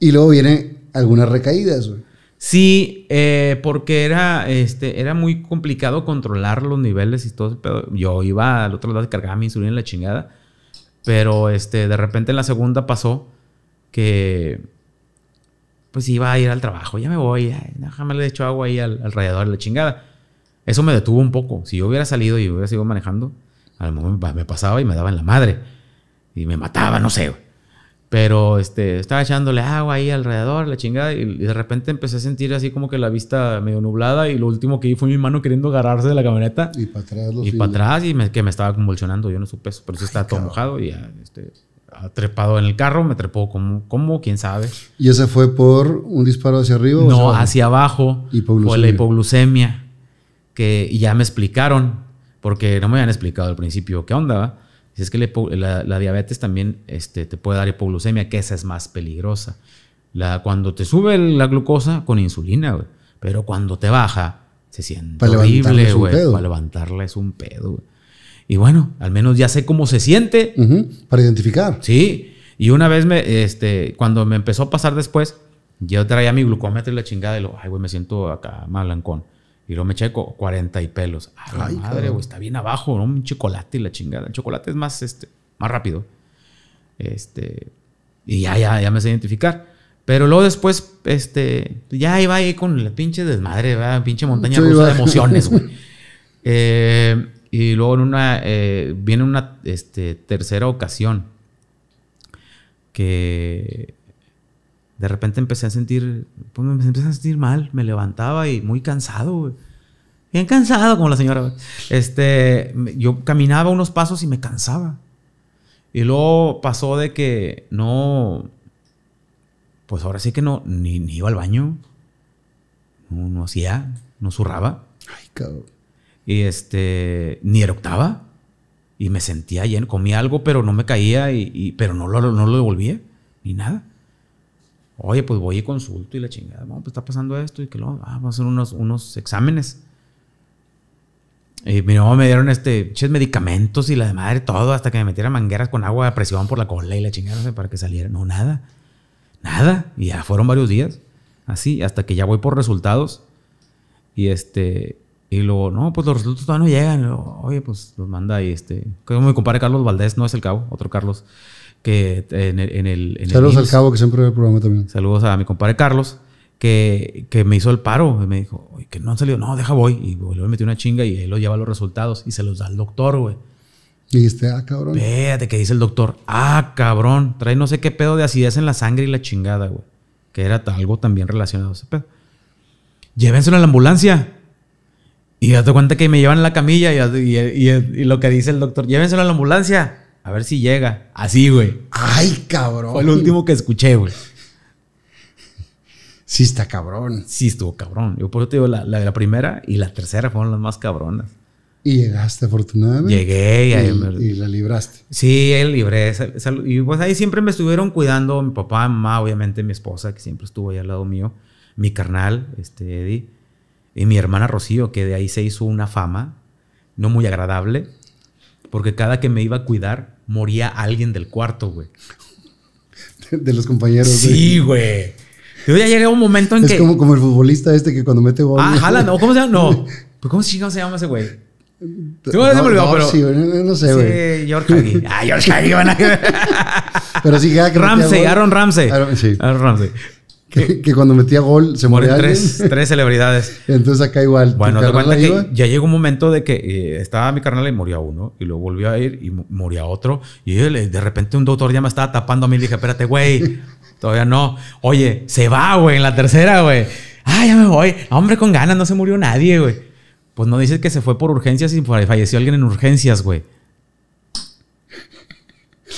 y luego vienen algunas recaídas, güey. Sí, eh, porque era, este, era muy complicado controlar los niveles y todo ese pedo. Yo iba al otro lado, y cargaba mi insulina en la chingada pero este, de repente en la segunda pasó que pues iba a ir al trabajo, ya me voy, jamás le le hecho agua ahí al, al radiador, la chingada. Eso me detuvo un poco. Si yo hubiera salido y hubiera sido manejando, a lo mejor me pasaba y me daba en la madre. Y me mataba, no sé. Pero este, estaba echándole agua ahí alrededor, la chingada, y, de repente empecé a sentir así como que la vista medio nublada y lo último que vi fue mi mano queriendo agarrarse de la camioneta. Y para atrás. y para atrás y que me estaba convulsionando, yo no supe eso, pero eso estaba todo mojado y este, trepado en el carro, me trepó como, como quién sabe. ¿Y ese fue por un disparo hacia arriba? No, o No, hacia abajo. Hipoglucemia. la hipoglucemia, que ya me explicaron, porque no me habían explicado al principio qué onda, si es que la, diabetes también este, te puede dar hipoglucemia, que esa es más peligrosa. cuando te sube la glucosa con insulina, güey. Pero cuando te baja, se siente horrible, güey. Para levantarla es un pedo, Y bueno, al menos ya sé cómo se siente. Para identificar. Sí. Y una vez me, este, cuando me empezó a pasar después, yo traía mi glucómetro y la chingada y lo, ay, güey, me siento acá malancón. Y luego me checo 40 y pelos. Ay, madre, güey, está bien abajo, ¿no? Un chocolate y la chingada. El chocolate es más, este, más rápido. Este, y ya, ya, ya me sé identificar. Pero luego después, este, ya iba ahí con la pinche desmadre, ¿verdad? pinche montaña rusa de emociones, güey. Eh, y luego en una, eh, viene una este, tercera ocasión que de repente empecé a sentir, pues me empecé a sentir mal, me levantaba y muy cansado, Bien cansado, como la señora. Este, yo caminaba unos pasos y me cansaba. Y luego pasó de que no, pues ahora sí que no, ni, iba al baño, no, hacía, no zurraba. Ay, cabrón. Y este, ni eructaba. Y me sentía lleno, comía algo, pero no me caía, y, y pero no lo, no lo devolvía, ni nada. Oye, pues voy y consulto y la chingada. No, pues está pasando esto y que no. Ah, vamos a hacer unos, unos exámenes. Y mi mamá me dieron este, Che, medicamentos y la de madre, todo, hasta que me metieran mangueras con agua de presión por la cola y la chingada, para que saliera. No, nada. Nada. Y ya fueron varios días. Así, hasta que ya voy por resultados. Y este, y luego, no, pues los resultados todavía no llegan. Oye, pues los manda y este. Como mi compadre Carlos Valdés, no es el cabo, otro Carlos que en el... Saludos al cabo que siempre ve el programa también. Saludos a mi compadre Carlos. Que, me hizo el paro. Y me dijo, Oye, que no han salido. No, deja, voy. Y luego me metí una chinga y él lo lleva los resultados y se los da al doctor, güey. Y ah, cabrón. Espérate, que dice el doctor, ah, cabrón, trae no sé qué pedo de acidez en la sangre y la chingada, güey. Que era algo también relacionado a ese pedo. Llévenselo a la ambulancia. Y ya cuenta que me llevan en la camilla y, y lo que dice el doctor, llévenselo a la ambulancia. A ver si llega. Así, güey. Ay, cabrón. Fue el último que escuché, güey. Sí, está cabrón. Sí, estuvo cabrón. Yo por eso te digo, la, la, la primera y la tercera fueron las más cabronas. Y llegaste afortunadamente. Llegué y, y la libraste. Sí, ahí libré. y pues ahí siempre me estuvieron cuidando mi papá, mamá, obviamente mi esposa, que siempre estuvo ahí al lado mío, mi carnal, este Eddie, y mi hermana Rocío, que de ahí se hizo una fama no muy agradable, porque cada que me iba a cuidar, moría alguien del cuarto, güey. De, los compañeros. Sí, güey. Yo ya llegué a un momento en que. Es como, como el futbolista este que cuando mete gol. Ah, Haaland, ¿o ¿cómo se llama? No. ¿Cómo se llama ese güey? no, se me no, sé, güey. George Hagi. Ah, George Hagi, van a. pero sí, que Ramsey, Aaron Ramsey. sí. Aaron Ramsey. que, cuando metía gol se moría tres, celebridades. Entonces acá igual. Bueno, te ya llegó un momento de que eh, estaba mi carnal y moría uno, y luego volvió a ir y moría otro. Y eh, de repente un doctor ya me estaba tapando a mí y dije, espérate, güey, todavía no. Oye, se va, güey, en la tercera, güey. Ah, ya me voy. Hombre, con ganas, no se murió nadie, güey. Pues no dices que se fue por urgencias y falleció alguien en urgencias, güey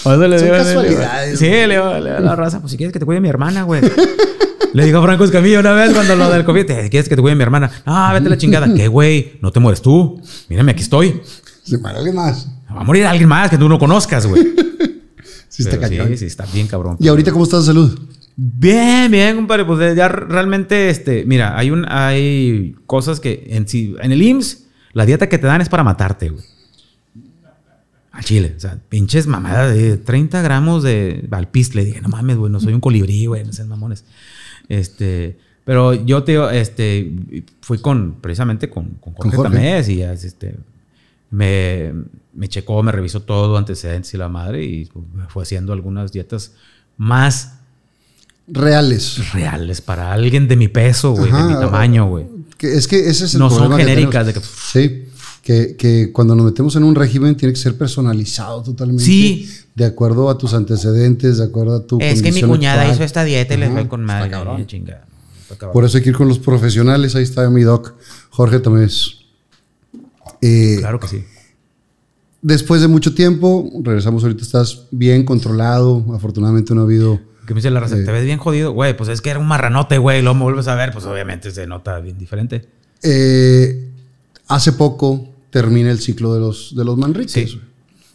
le Sí, le digo, le digo a la raza, pues si quieres que te cuide mi hermana, güey. Le digo a Franco Escamilla una vez cuando lo del COVID, ¿quieres que te cuide mi hermana? Ah, vete la chingada. ¿Qué, güey? No te mueres tú. Mírame, aquí estoy. Se muere alguien más. Va a morir alguien más que tú no conozcas, güey. sí, está cañón. Sí, está bien, cabrón. ¿Y ahorita cómo estás de salud? Bien, bien, compadre. Pues ya realmente, este, mira, hay un, hay cosas que en, en el IMSS, la dieta que te dan es para matarte, güey. Al chile. O sea, pinches mamadas de 30 gramos de alpiste. Le dije, no mames, güey, no soy un colibrí, güey, no sean mamones. Este. Pero yo te este, fui con, precisamente con, con Jorge, Tamés y este, me, me, checó, me revisó todo, antecedentes y la madre, y fue haciendo algunas dietas más reales. Reales para alguien de mi peso, güey, de mi tamaño, güey. Es que ese es el problema. No son genéricas. de que, sí que, cuando nos metemos en un régimen tiene que ser personalizado totalmente. Sí. De acuerdo a tus antecedentes, de acuerdo a tu. Es que mi cuñada hizo esta dieta y le fue con madre. Por eso hay que ir con los profesionales. Ahí está mi doc, Jorge Tomés. Eh, claro que sí. Después de mucho tiempo, regresamos ahorita, estás bien controlado. Afortunadamente no ha habido. ¿Qué me dice la receta, eh, te ves bien jodido. Güey, pues es que era un marranote, güey. Lo vuelves a ver, pues obviamente se nota bien diferente. Eh, hace poco termina el ciclo de los, de los Manriques.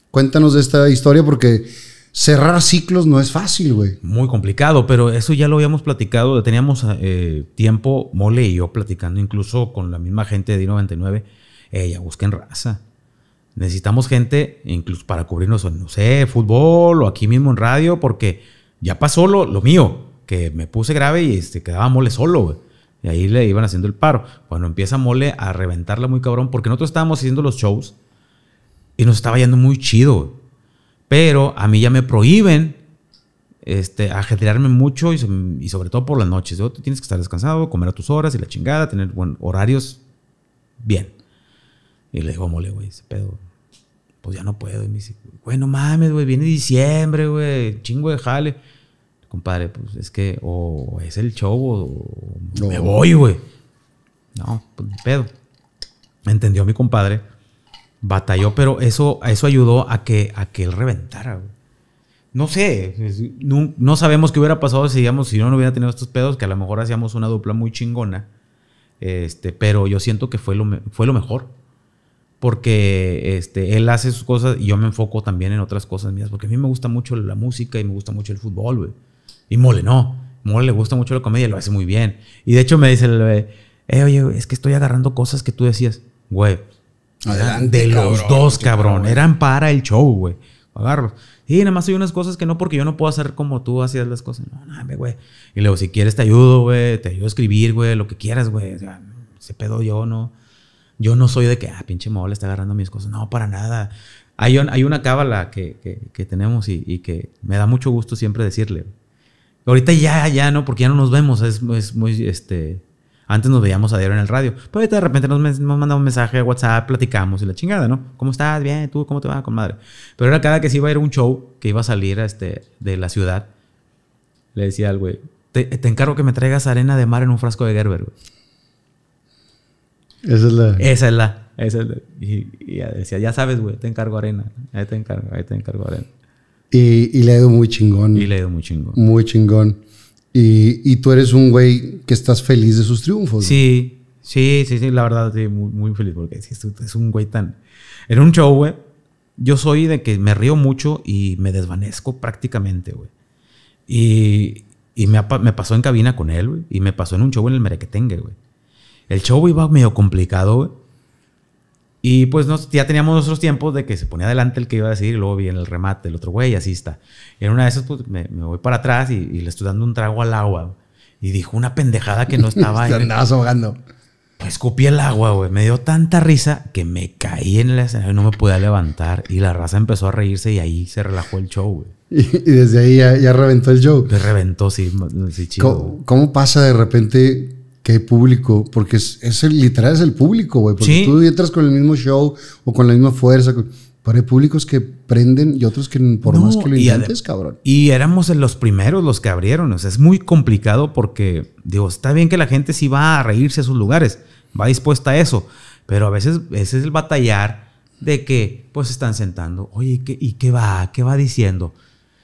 Cuéntanos de esta historia porque cerrar ciclos no es fácil, güey. Muy complicado, pero eso ya lo habíamos platicado. Teníamos eh, tiempo, Mole y yo, platicando incluso con la misma gente de I99. Ella, busquen raza. Necesitamos gente, incluso para cubrirnos, no sé, fútbol o aquí mismo en radio, porque ya pasó lo, lo mío, que me puse grave y este, quedaba mole solo, güey. Y ahí le iban haciendo el paro. Cuando empieza Mole a reventarla muy cabrón, porque nosotros estábamos haciendo los shows y nos estaba yendo muy chido. Pero a mí ya me prohíben este, mucho y, sobre todo por las noches. tú tienes que estar descansado, comer a tus horas y la chingada, tener horarios bien. Y le digo, mole, güey, ese pedo. Pues ya no puedo. Y me dice, güey, no mames, güey, viene diciembre, güey, chingo de jale compadre, pues es que o es el show o, me voy, güey. No, pues pedo. Entendió mi compadre. Batalló, pero eso, eso ayudó a que, a que él reventara, güey. No sé, no, sabemos qué hubiera pasado si, digamos, si no, no hubiera tenido estos pedos, que a lo mejor hacíamos una dupla muy chingona. Este, pero yo siento que fue lo, fue lo mejor. Porque este, él hace sus cosas y yo me enfoco también en otras cosas mías. Porque a mí me gusta mucho la música y me gusta mucho el fútbol, güey. Y Mole no. Mole le gusta mucho la comedia, lo hace muy bien. Y de hecho me dice el eh, oye, es que estoy agarrando cosas que tú decías, güey. de los dos, cabrón. Eran para el show, güey. Agarro. Sí, nada más hay unas cosas que no, porque yo no puedo hacer como tú hacías las cosas. No, no, güey. Y luego, si quieres, te ayudo, güey. Te ayudo a escribir, güey. Lo que quieras, güey. O sea, ese pedo yo no. Yo no soy de que, ah, pinche mole está agarrando mis cosas. No, para nada. Hay, una cábala que, tenemos y, y, que me da mucho gusto siempre decirle. Ahorita ya, ya no, porque ya no nos vemos. Es, muy, este... Antes nos veíamos a diario en el radio. Pero ahorita de repente nos, nos mandamos un mensaje a WhatsApp, platicamos y la chingada, ¿no? ¿Cómo estás? Bien, ¿tú? ¿Cómo te va? Con madre. Pero era cada que se iba a ir un show que iba a salir este, de la ciudad. Le decía al güey, te, encargo que me traigas arena de mar en un frasco de Gerber, güey. Esa es la... Esa es la... Y, y, decía, ya sabes, güey, te encargo arena. Ahí te encargo, ahí te encargo arena. Y, le ha ido muy chingón. Y le ha ido muy chingón. Muy chingón. Y, tú eres un güey que estás feliz de sus triunfos. Sí, güey. sí, sí, sí, la verdad, sí, muy, feliz porque es un güey tan... Era un show, güey. Yo soy de que me río mucho y me desvanezco prácticamente, güey. Y, me, me, pasó en cabina con él, güey. Y me pasó en un show en el Merequetengue, güey. El show iba medio complicado, güey. Y pues ya teníamos otros tiempos de que se ponía adelante el que iba a decir y luego viene el remate, el otro güey, y así está. Y en una de esas, pues, me, voy para atrás y, le estoy dando un trago al agua. Y dijo una pendejada que no estaba ahí. andabas ahogando. Pues escupí el agua, güey. Me dio tanta risa que me caí en el escenario y no me podía levantar. Y la raza empezó a reírse y ahí se relajó el show, güey. Y, desde ahí ya, reventó el show. te reventó, sí, sí ¿Cómo, ¿Cómo pasa de repente que hay público, porque es, literal es el público, güey, porque tú entras con el mismo show o con la misma fuerza, pero hay públicos que prenden y otros que por más que lo intentes, cabrón. Y éramos los primeros los que abrieron, o sea, es muy complicado porque, digo, está bien que la gente sí va a reírse a sus lugares, va dispuesta a eso, pero a veces ese es el batallar de que, pues, están sentando, oye, ¿y y qué va? ¿Qué va diciendo?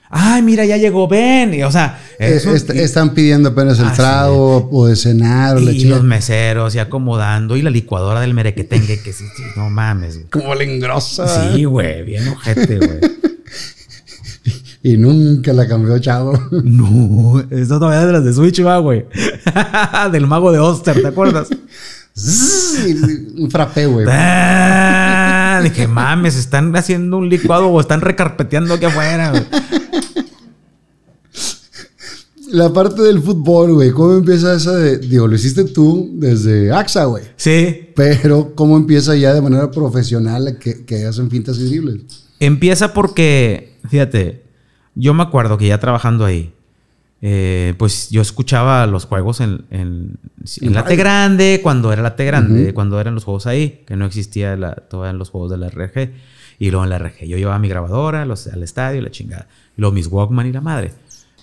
Ay, mira, ya llegó ¡Ven! o sea, eh, están pidiendo apenas el ah, trago o de cenar. y los meseros y acomodando. Y la licuadora del merequetengue, que sí, no mames. Como la engrosa. Sí, güey, bien ojete, güey. y nunca la cambió Chavo. No, estas todavía de las de Switch, va, güey. del mago de Oster, ¿te acuerdas? Un frappé, güey. Ah, mañana. Dije, mames, están haciendo un licuado o están recarpeteando aquí afuera. La parte del fútbol, güey. ¿Cómo empieza esa de... Digo, lo hiciste tú desde AXA, güey. Sí. Pero ¿cómo empieza ya de manera profesional que, hacen fintas y Empieza porque, fíjate, yo me acuerdo que ya trabajando ahí, eh, pues yo escuchaba los juegos en, la T grande, cuando era la T grande, cuando eran los juegos ahí, que no existía la, todavía en los juegos de la RG. Y luego en la RG yo llevaba mi grabadora los, al estadio, la chingada. los luego mis Walkman y la madre.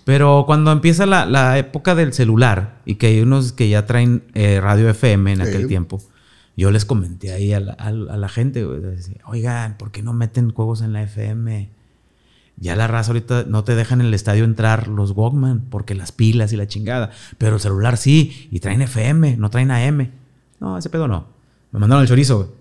Pero cuando empieza la, época del celular y que hay unos que ya traen eh, radio FM en aquel tiempo, yo les comenté ahí a la, gente, oigan, ¿por qué no meten juegos en la FM? ya la raza ahorita no te dejan en el estadio entrar los Walkman porque las pilas y la chingada, pero el celular sí, y traen FM, no traen AM. No, ese pedo no. Me mandaron el chorizo.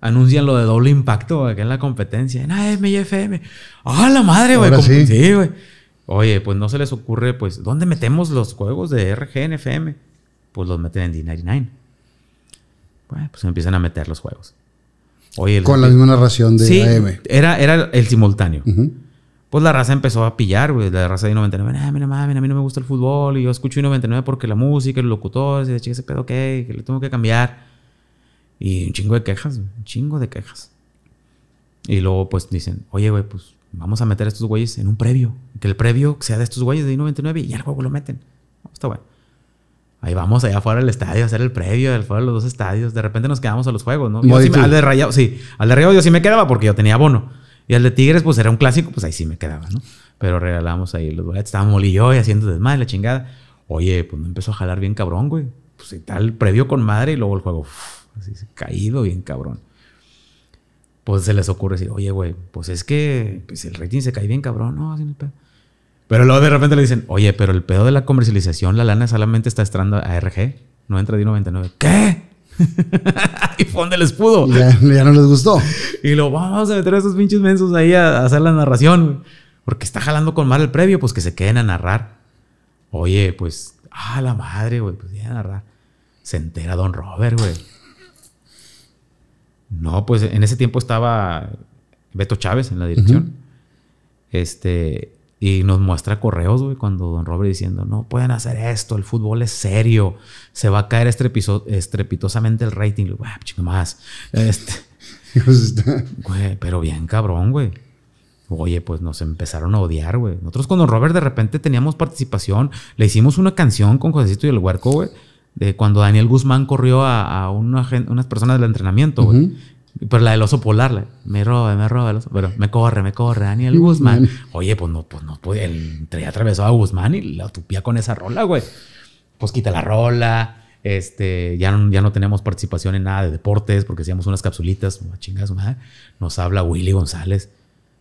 Anuncian lo de doble impacto, que en la competencia, en AM y FM. ¡Ah, la madre, güey! Sí, güey. Oye, pues no se les ocurre, pues, ¿dónde metemos los juegos de en FM? Pues los meten en D99. pues empiezan a meter los juegos. Oye, Con la misma narración de sí, Era, era el simultáneo. Pues la raza empezó a pillar, güey. La raza de 99, ah, mira, a mí no me gusta el fútbol. Y yo escucho I99 porque la música, los locutores, y de chica, ese pedo, Que le tengo que cambiar. Y un chingo de quejas, un chingo de quejas. Y luego, pues dicen, oye, güey, pues vamos a meter a estos güeyes en un previo. Que el previo sea de estos güeyes de 99 y ya luego lo meten. Está bueno. Ahí vamos allá afuera del estadio a hacer el previo, afuera de los dos estadios. De repente nos quedamos a los juegos, ¿no? Yo sí al de Rayado, sí. Al de Rayado yo sí me quedaba porque yo tenía bono. Y al de Tigres, pues era un clásico, pues ahí sí me quedaba, ¿no? Pero regalamos ahí los boletos. Estaba Molillo y haciendo desmadre, la chingada. Oye, pues me empezó a jalar bien cabrón, güey. Pues y tal, previo con madre y luego el juego, se ha caído bien cabrón. Pues se les ocurre decir, oye, güey, pues es que pues, el rating se cae bien cabrón, no, así no pero luego de repente le dicen, oye, pero el pedo de la comercialización, la lana solamente está estrando a RG no entra D99. ¿Qué? y les les Ya, ya, no les gustó. Y luego vamos a meter a esos pinches mensos ahí a, hacer la narración. Porque está jalando con mal el previo, pues que se queden a narrar. Oye, pues, ah, la madre, güey, pues ya narrar. Se entera Don Robert, güey. No, pues en ese tiempo estaba Beto Chávez en la dirección. Este, y nos muestra correos, güey, cuando Don Robert diciendo, no pueden hacer esto, el fútbol es serio, se va a caer estrepitosamente el rating. Güey, ah, chico más. Este, güey, pero bien cabrón, güey. Oye, pues nos empezaron a odiar, güey. Nosotros cuando Robert de repente teníamos participación, le hicimos una canción con Josecito y el Huerco, güey de cuando Daniel Guzmán corrió a, a unas personas del entrenamiento, güey. Pero la del oso polar, me roba, me roba el oso. Pero me corre, me corre, Daniel Guzmán. Oye, pues no, pues no, pues el atravesó a Guzmán y la tupía con esa rola, güey. Pues quita la rola. Este, ya no, ya no tenemos participación en nada de deportes porque hacíamos unas capsulitas, chingas, madre. Nos habla Willy González.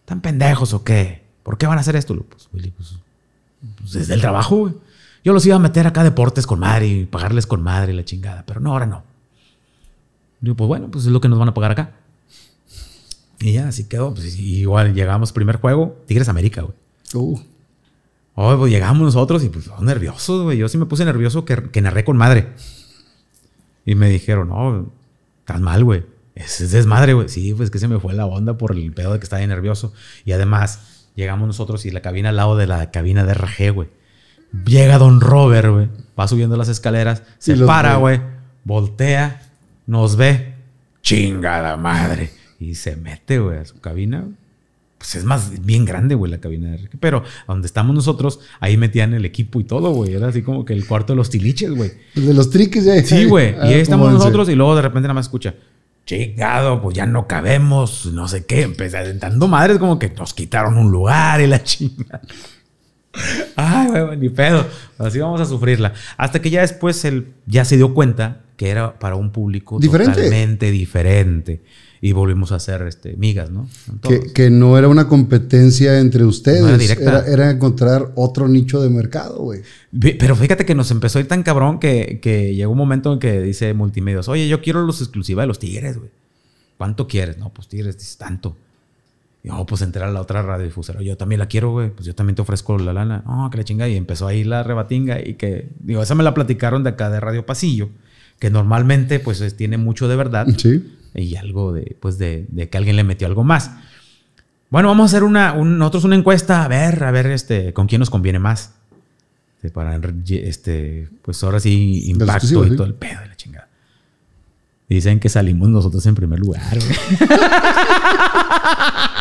¿Tan pendejos o qué? ¿Por qué van a hacer esto? Pues Willy, pues, desde pues, el trabajo, güey. Yo los iba a meter acá a deportes con madre y pagarles con madre la chingada, pero no, ahora no. Digo, pues bueno, pues es lo que nos van a pagar acá. Y ya, así quedó. Pues, igual llegamos, primer juego, Tigres América, güey. Uh. pues llegamos nosotros y pues oh, nerviosos, güey. Yo sí me puse nervioso que, narré con madre. Y me dijeron, no, estás mal, güey. Es, desmadre, güey. Sí, pues que se me fue la onda por el pedo de que estaba nervioso. Y además, llegamos nosotros y la cabina al lado de la cabina de RG, güey. Llega Don Robert, güey. Va subiendo las escaleras, se para, güey. Voltea nos ve. Chingada madre. Y se mete, güey, a su cabina. Pues es más, bien grande, güey, la cabina Pero donde estamos nosotros, ahí metían el equipo y todo, güey. Era así como que el cuarto de los tiliches, güey. Pues de los triques, ya. Sí, güey. Ah, y ahí estamos nosotros y luego de repente nada más escucha chingado, pues ya no cabemos, no sé qué. Empecé madre! madres como que nos quitaron un lugar y la chingada. Ay, güey, ni pedo. Así vamos a sufrirla. Hasta que ya después él ya se dio cuenta que era para un público totalmente diferente. Y volvimos a hacer este, migas, ¿no? Que, no era una competencia entre ustedes. era, encontrar otro nicho de mercado, güey. Pero fíjate que nos empezó a ir tan cabrón que, que llegó un momento en que dice Multimedios, oye, yo quiero los exclusivos de los Tigres, güey. ¿Cuánto quieres? No, pues Tigres, dices tanto. Y No, pues entrar a la otra radiodifusora. Yo también la quiero, güey. Pues yo también te ofrezco la lana. No, que la chinga. Y empezó ahí la rebatinga. Y que, digo, esa me la platicaron de acá de Radio Pasillo que normalmente pues tiene mucho de verdad y algo de, pues, de, que alguien le metió algo más. Bueno, vamos a hacer una, nosotros una encuesta, a ver, a ver, este, con quién nos conviene más. Para, este, pues ahora sí, impacto y todo el pedo de la chingada. Dicen que salimos nosotros en primer lugar.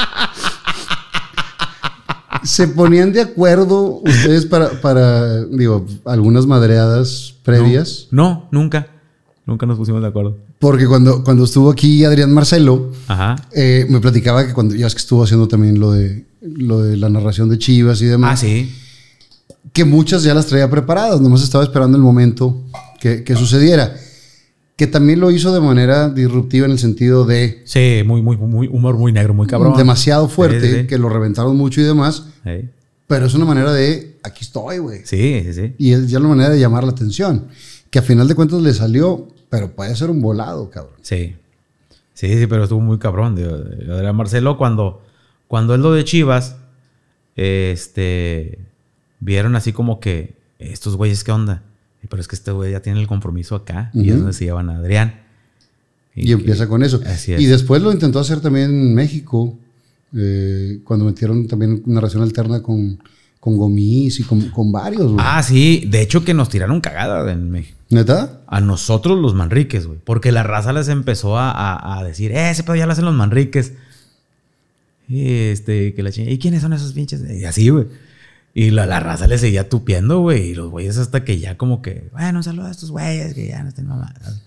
se ponían de acuerdo ustedes para, digo, algunas madreadas previas? no nunca. Nunca nos pusimos de acuerdo. Porque cuando, cuando estuvo aquí Adrián Marcelo, Ajá. Eh, me platicaba que cuando ya es que estuvo haciendo también lo de, lo de la narración de Chivas y demás. Ah, sí. Que muchas ya las traía preparadas, nomás estaba esperando el momento que, que sucediera. Que también lo hizo de manera disruptiva en el sentido de. Sí, muy, muy, muy humor muy negro, muy cabrón. Demasiado fuerte, que lo reventaron mucho y demás. Pero es una manera de. Aquí estoy, güey. Sí, sí, sí. Y es ya la manera de llamar la atención. Que a final de cuentas le salió pero puede ser un volado, cabrón. Sí. Sí, sí, pero estuvo muy cabrón. Adrián Marcelo, cuando, cuando él lo de Chivas, este, vieron así como que, estos güeyes, ¿qué onda? Pero es que este güey ya tiene el compromiso acá y es donde se llevan a Adrián. Y, empieza con eso. Y después lo intentó hacer también en México, eh, cuando metieron también narración alterna con, con Gomis y con, varios. Ah, sí. De hecho, que nos tiraron cagada en México. ¿Neta? A nosotros los manriques, güey. Porque la raza les empezó a, decir, eh, ese pedo ya lo hacen los manriques. Y este, que la chingada. ¿Y quiénes son esos pinches? Y así, güey. Y la, raza le seguía tupiendo, güey. Y los güeyes hasta que ya como que, bueno, saludos a estos güeyes que ya no estén mamadas.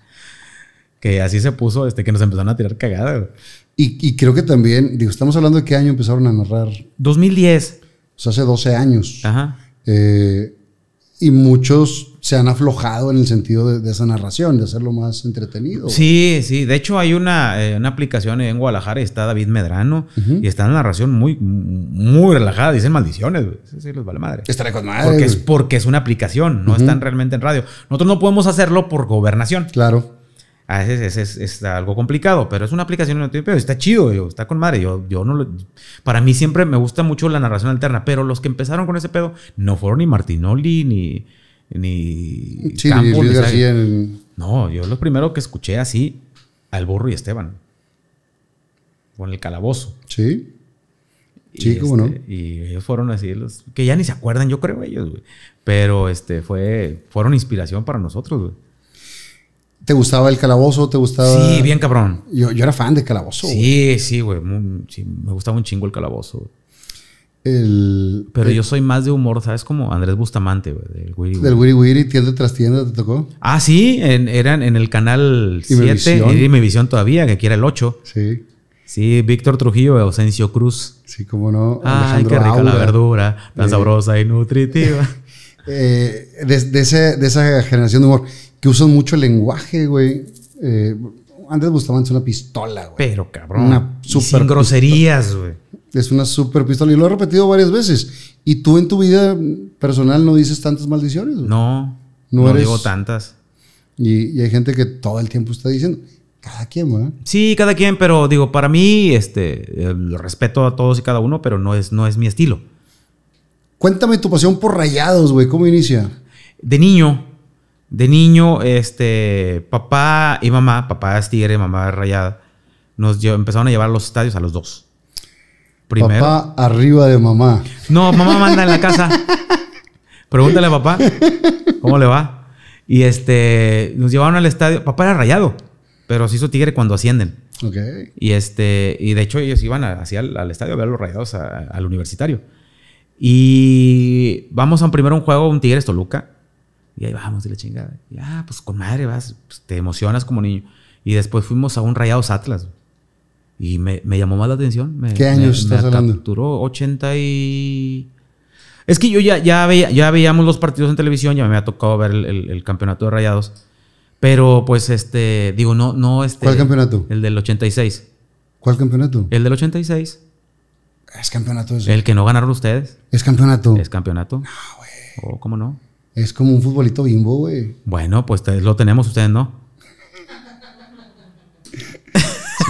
Que así se puso, este, que nos empezaron a tirar cagada, güey. Y, y, creo que también, digo, estamos hablando de qué año empezaron a narrar. 2010. O sea, hace 12 años. Ajá. Eh, y muchos se han aflojado en el sentido de, esa narración, de hacerlo más entretenido. Sí, sí. De hecho, hay una, eh, una aplicación en Guadalajara y está David Medrano y está una narración muy, muy relajada. Dicen maldiciones, Sí, les vale madre. con madre. Porque es, porque es una aplicación, no están realmente en radio. Nosotros no podemos hacerlo por gobernación. Claro a es, algo complicado, pero es una aplicación en Está chido, está con madre. Yo, no para mí siempre me gusta mucho la narración alterna, pero los que empezaron con ese pedo no fueron ni Martinoli, ni. ni No, yo lo primero que escuché así, al burro y Esteban. Con el calabozo. Sí. Sí, este, Y ellos fueron así, los que ya ni se acuerdan, yo creo, ellos, Pero este, fue, fueron inspiración para nosotros, güey. ¿Te gustaba el calabozo? ¿Te gustaba...? Sí, bien cabrón. Yo, yo era fan de calabozo. Sí, sí, güey. me gustaba un chingo el calabozo. El, Pero yo soy más de humor, ¿sabes? Como Andrés Bustamante, güey. Del Wiri Wiri tienda tras tienda, ¿te tocó? Ah, sí. eran en el canal 7. Y mi visión todavía, que aquí era el 8. Sí. Sí, Víctor Trujillo, Ausencio Cruz. Sí, cómo no. Ah, qué rica la verdura. Tan eh, sabrosa y nutritiva. Eh, ese, de, esa generación de humor que usan mucho el lenguaje, güey. Eh, antes gustaban una pistola, güey. Pero cabrón. Una super sin groserías, güey. Es una super pistola. Y lo he repetido varias veces. Y tú en tu vida personal no dices tantas maldiciones, güey. No. No, digo tantas. Y, hay gente que todo el tiempo está diciendo. Cada quien, güey. Sí, cada quien, pero digo, para mí, este, respeto a todos y cada uno, pero no es, no es mi estilo. Cuéntame tu pasión por rayados, güey. ¿Cómo inicia? De niño, de niño, este, papá y mamá, papá es tigre, mamá es rayada, nos empezaron a llevar a los estadios a los dos. Papá arriba de mamá. No, mamá manda en la casa. Pregúntale a papá cómo le va. Y este, nos llevaron al estadio. Papá era rayado, pero se hizo tigre cuando ascienden. Y este, y de hecho ellos iban hacia al estadio a ver los rayados al universitario. Y vamos a un primero un juego, un tigre estoluca. Y ahí vamos de la chingada. ya ah, pues con madre vas, pues, te emocionas como niño. Y después fuimos a un Rayados Atlas. Y me, llamó más la atención. ¿Qué años estás hablando? Capturó 80 y... Es que yo ya, ya, ya veíamos los partidos en televisión, ya me había tocado ver el, campeonato de Rayados. Pero pues este, digo, no, no este... ¿Cuál campeonato? El del 86. ¿Cuál campeonato? El del 86. Es campeonato eso. El que no ganaron ustedes. Es campeonato. Es campeonato. No, güey. ¿O oh, cómo no? Es como un futbolito bimbo, güey. Bueno, pues lo tenemos ustedes, ¿no?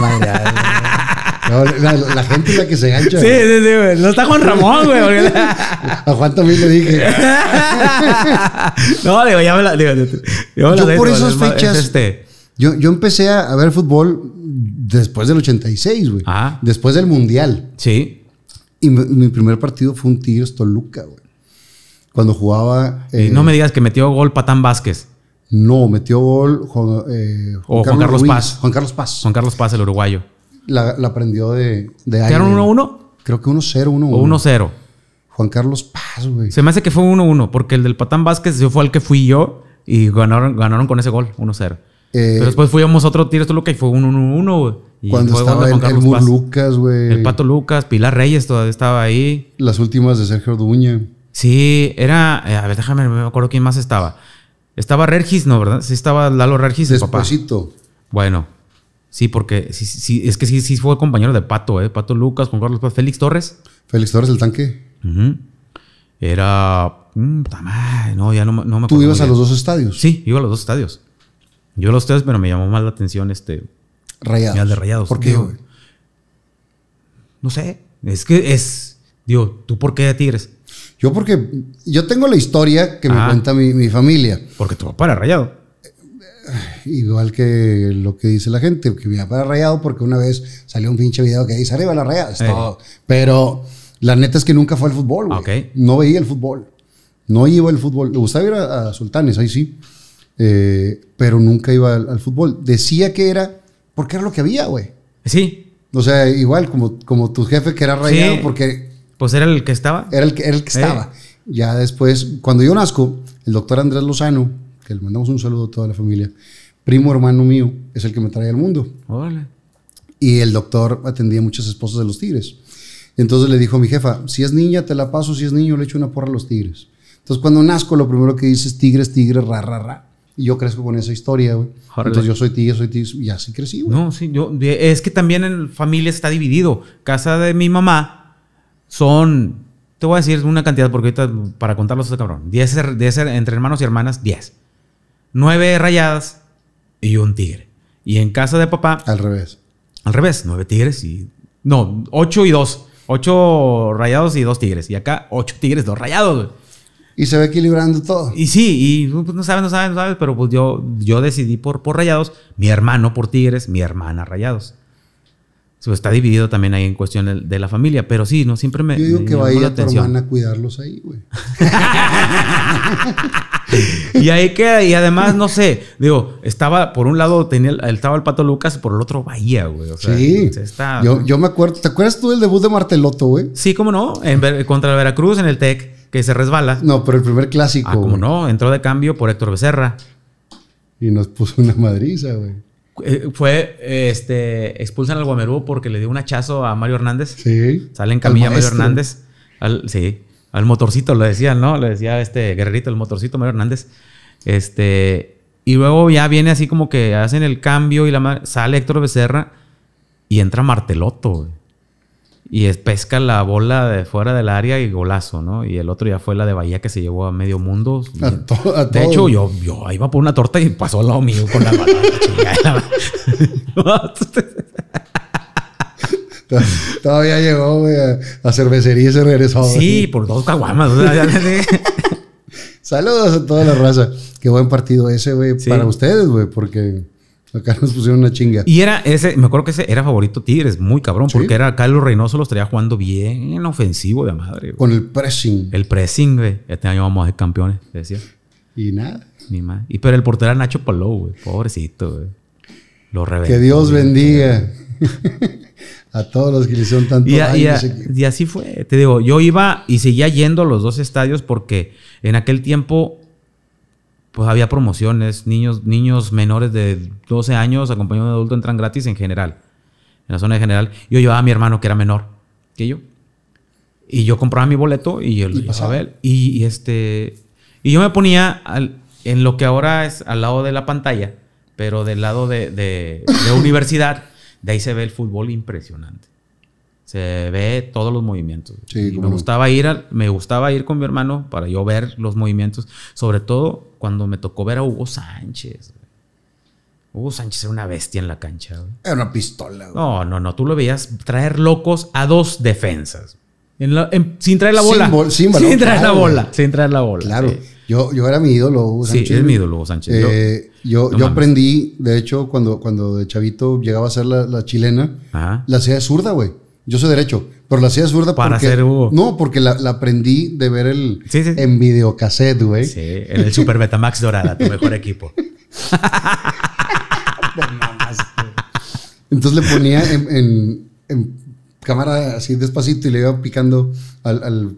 la, gente es la que se gancha. Sí, sí, sí, güey. No está Juan Ramón, güey. A Juan también le dije. no, digo, ya me la. Digo, yo, por esas fechas. este. yo, yo empecé a ver fútbol después del 86, güey. Ah. Después del Mundial. Sí. Y mi, mi primer partido fue un Tigres Toluca, güey. Cuando jugaba. no eh, me digas que metió gol Patán Vázquez. No, metió gol Juan, eh, Carlos Paz. Juan Carlos Paz. Juan Carlos Paz, el uruguayo. La, aprendió de. de ¿Quedaron 1-1? Creo que 1-0, 1-1. 1-0. Juan Carlos Paz, güey. Se me hace que fue 1-1, porque el del Patán Vázquez fue el que fui yo y ganaron, ganaron con ese gol, 1-0. Eh, Pero después fuimos otro tiro, esto lo que fue un 1-1, güey. Cuando estaba el, el Lucas, güey. El Pato Lucas, Pilar Reyes todavía estaba ahí. Las últimas de Sergio Duña. Sí, era. Eh, a ver, déjame, me acuerdo quién más estaba. Estaba Regis, ¿no? ¿Verdad? Sí, estaba Lalo Regis, su papá. Bueno, sí, porque es que sí, sí fue compañero de Pato, ¿eh? Pato Lucas, con Carlos Paz, Félix Torres. Félix Torres, el tanque. Era. Mm, no, ya no, me acuerdo. ¿Tú ibas a los dos estadios? Sí, iba a los dos estadios. Yo a los tres, pero me llamó más la atención este. Rayados. de Rayados. ¿Por qué, No sé. Es que es. Digo, ¿tú por qué Tigres? Yo porque yo tengo la historia que me cuenta mi, familia. Porque tu papá era rayado. Eh, igual que lo que dice la gente, que mi papá era rayado porque una vez salió un pinche video que dice arriba la rayada. Pero la neta es que nunca fue al fútbol, güey. No veía el fútbol. No iba al fútbol. Me gustaba ir a, Sultanes, ahí sí. Eh, pero nunca iba al, fútbol. Decía que era porque era lo que había, güey. Sí. O sea, igual como, como tu jefe que era rayado porque pues era el que estaba. Era el que, eh. estaba. Ya después, cuando yo nazco, el doctor Andrés Lozano, que le mandamos un saludo a toda la familia, primo hermano mío, es el que me trae al mundo. Órale. Y el doctor atendía muchas esposas de los tigres. Entonces le dijo a mi jefa, si es niña te la paso, si es niño le echo una porra a los tigres. Entonces cuando nazco lo primero que dices tigres, tigres, ra, ra, ra. Y yo crezco con esa historia, Entonces yo soy tigre, soy tigre, y así crecí, güey. No, sí, es que también en familia está dividido. Casa de mi mamá, son, te voy a decir una cantidad porque ahorita para contarlos está cabrón, 10, er, er, entre hermanos y hermanas, 10. 9 rayadas y un tigre. Y en casa de papá... Al revés. Al revés, 9 tigres y... No, 8 y 2. 8 rayados y 2 tigres. Y acá 8 tigres, 2 rayados. Y se va equilibrando todo. Y sí, y pues, no sabes, no sabes, no sabes, pero pues yo, yo decidí por, por rayados, mi hermano por tigres, mi hermana rayados está dividido también ahí en cuestión de, la familia, pero sí, no siempre me. Yo digo que vaya a tu hermana a cuidarlos ahí, güey. y ahí queda, y además, no sé, digo, estaba, por un lado tenía, estaba el Pato Lucas, por el otro Bahía, güey. sí. yo, me acuerdo, ¿te acuerdas tú del debut de Marteloto, güey? Sí, cómo no, en, contra Veracruz en el TEC, que se resbala. No, pero el primer clásico. Ah, cómo no, entró de cambio por Héctor Becerra. Y nos puso una madriza, güey. Eh, fue, este, expulsan al Guamerú porque le dio un hachazo a Mario Hernández. Sí. Sale en camilla Mario Hernández. Al, sí. Al motorcito, lo decían, ¿no? Le decía este guerrerito, el motorcito Mario Hernández. Este. Y luego ya viene así como que hacen el cambio y la sale Héctor Becerra y entra Marteloto, güey. Y es, pesca la bola de fuera del área y golazo, ¿no? Y el otro ya fue la de Bahía que se llevó a medio mundo. de hecho, yo, yo iba por una torta y pasó al lado mío con la Todavía llegó, güey, a cervecería y se regresó. Sí, por dos caguamas. Saludos a toda la raza. Qué buen partido ese, güey, para ustedes, güey, porque Acá nos pusieron una chinga. Y era ese, me acuerdo que ese era favorito Tigres, muy cabrón, porque era Carlos Reynoso los traía jugando bien ofensivo de madre. Con el pressing. El pressing, güey. Este año vamos a ser campeones, decía. Y nada. Ni más. Y pero el portero era Nacho Palou, güey. Pobrecito, güey. Lo Que Dios bendiga. a todos los que le hicieron tanto y, y así fue. Te digo, yo iba y seguía yendo a los dos estadios porque en aquel tiempo pues había promociones, niños, niños menores de 12 años acompañados de adulto entran gratis en general, en la zona de general. Yo llevaba a mi hermano que era menor que yo. Y yo compraba mi boleto y yo y él. Y, este, y yo me ponía en lo que ahora es al lado de la pantalla, pero del lado de, de, de universidad, de ahí se ve el fútbol impresionante se ve todos los movimientos. y me gustaba ir me gustaba ir con mi hermano para yo ver los movimientos, sobre todo cuando me tocó ver a Hugo Sánchez. Hugo Sánchez era una bestia en la cancha. Era una pistola. Güey. No, no, no, tú lo veías traer locos a dos defensas. sin traer la bola. Sin, traer la bola. Sin traer la bola. Claro. Yo, yo era mi ídolo, Hugo Sánchez. Sí, es mi ídolo, Hugo Sánchez. Eh, yo, yo aprendí, de hecho, cuando, cuando de chavito llegaba a ser la, chilena, la hacía zurda, güey. Yo soy derecho, pero la hacía zurda para hacer No, porque la, aprendí de ver el en videocassette, güey. Sí, en el Super Betamax Dorada, tu mejor equipo. Entonces le ponía en, cámara así despacito y le iba picando al,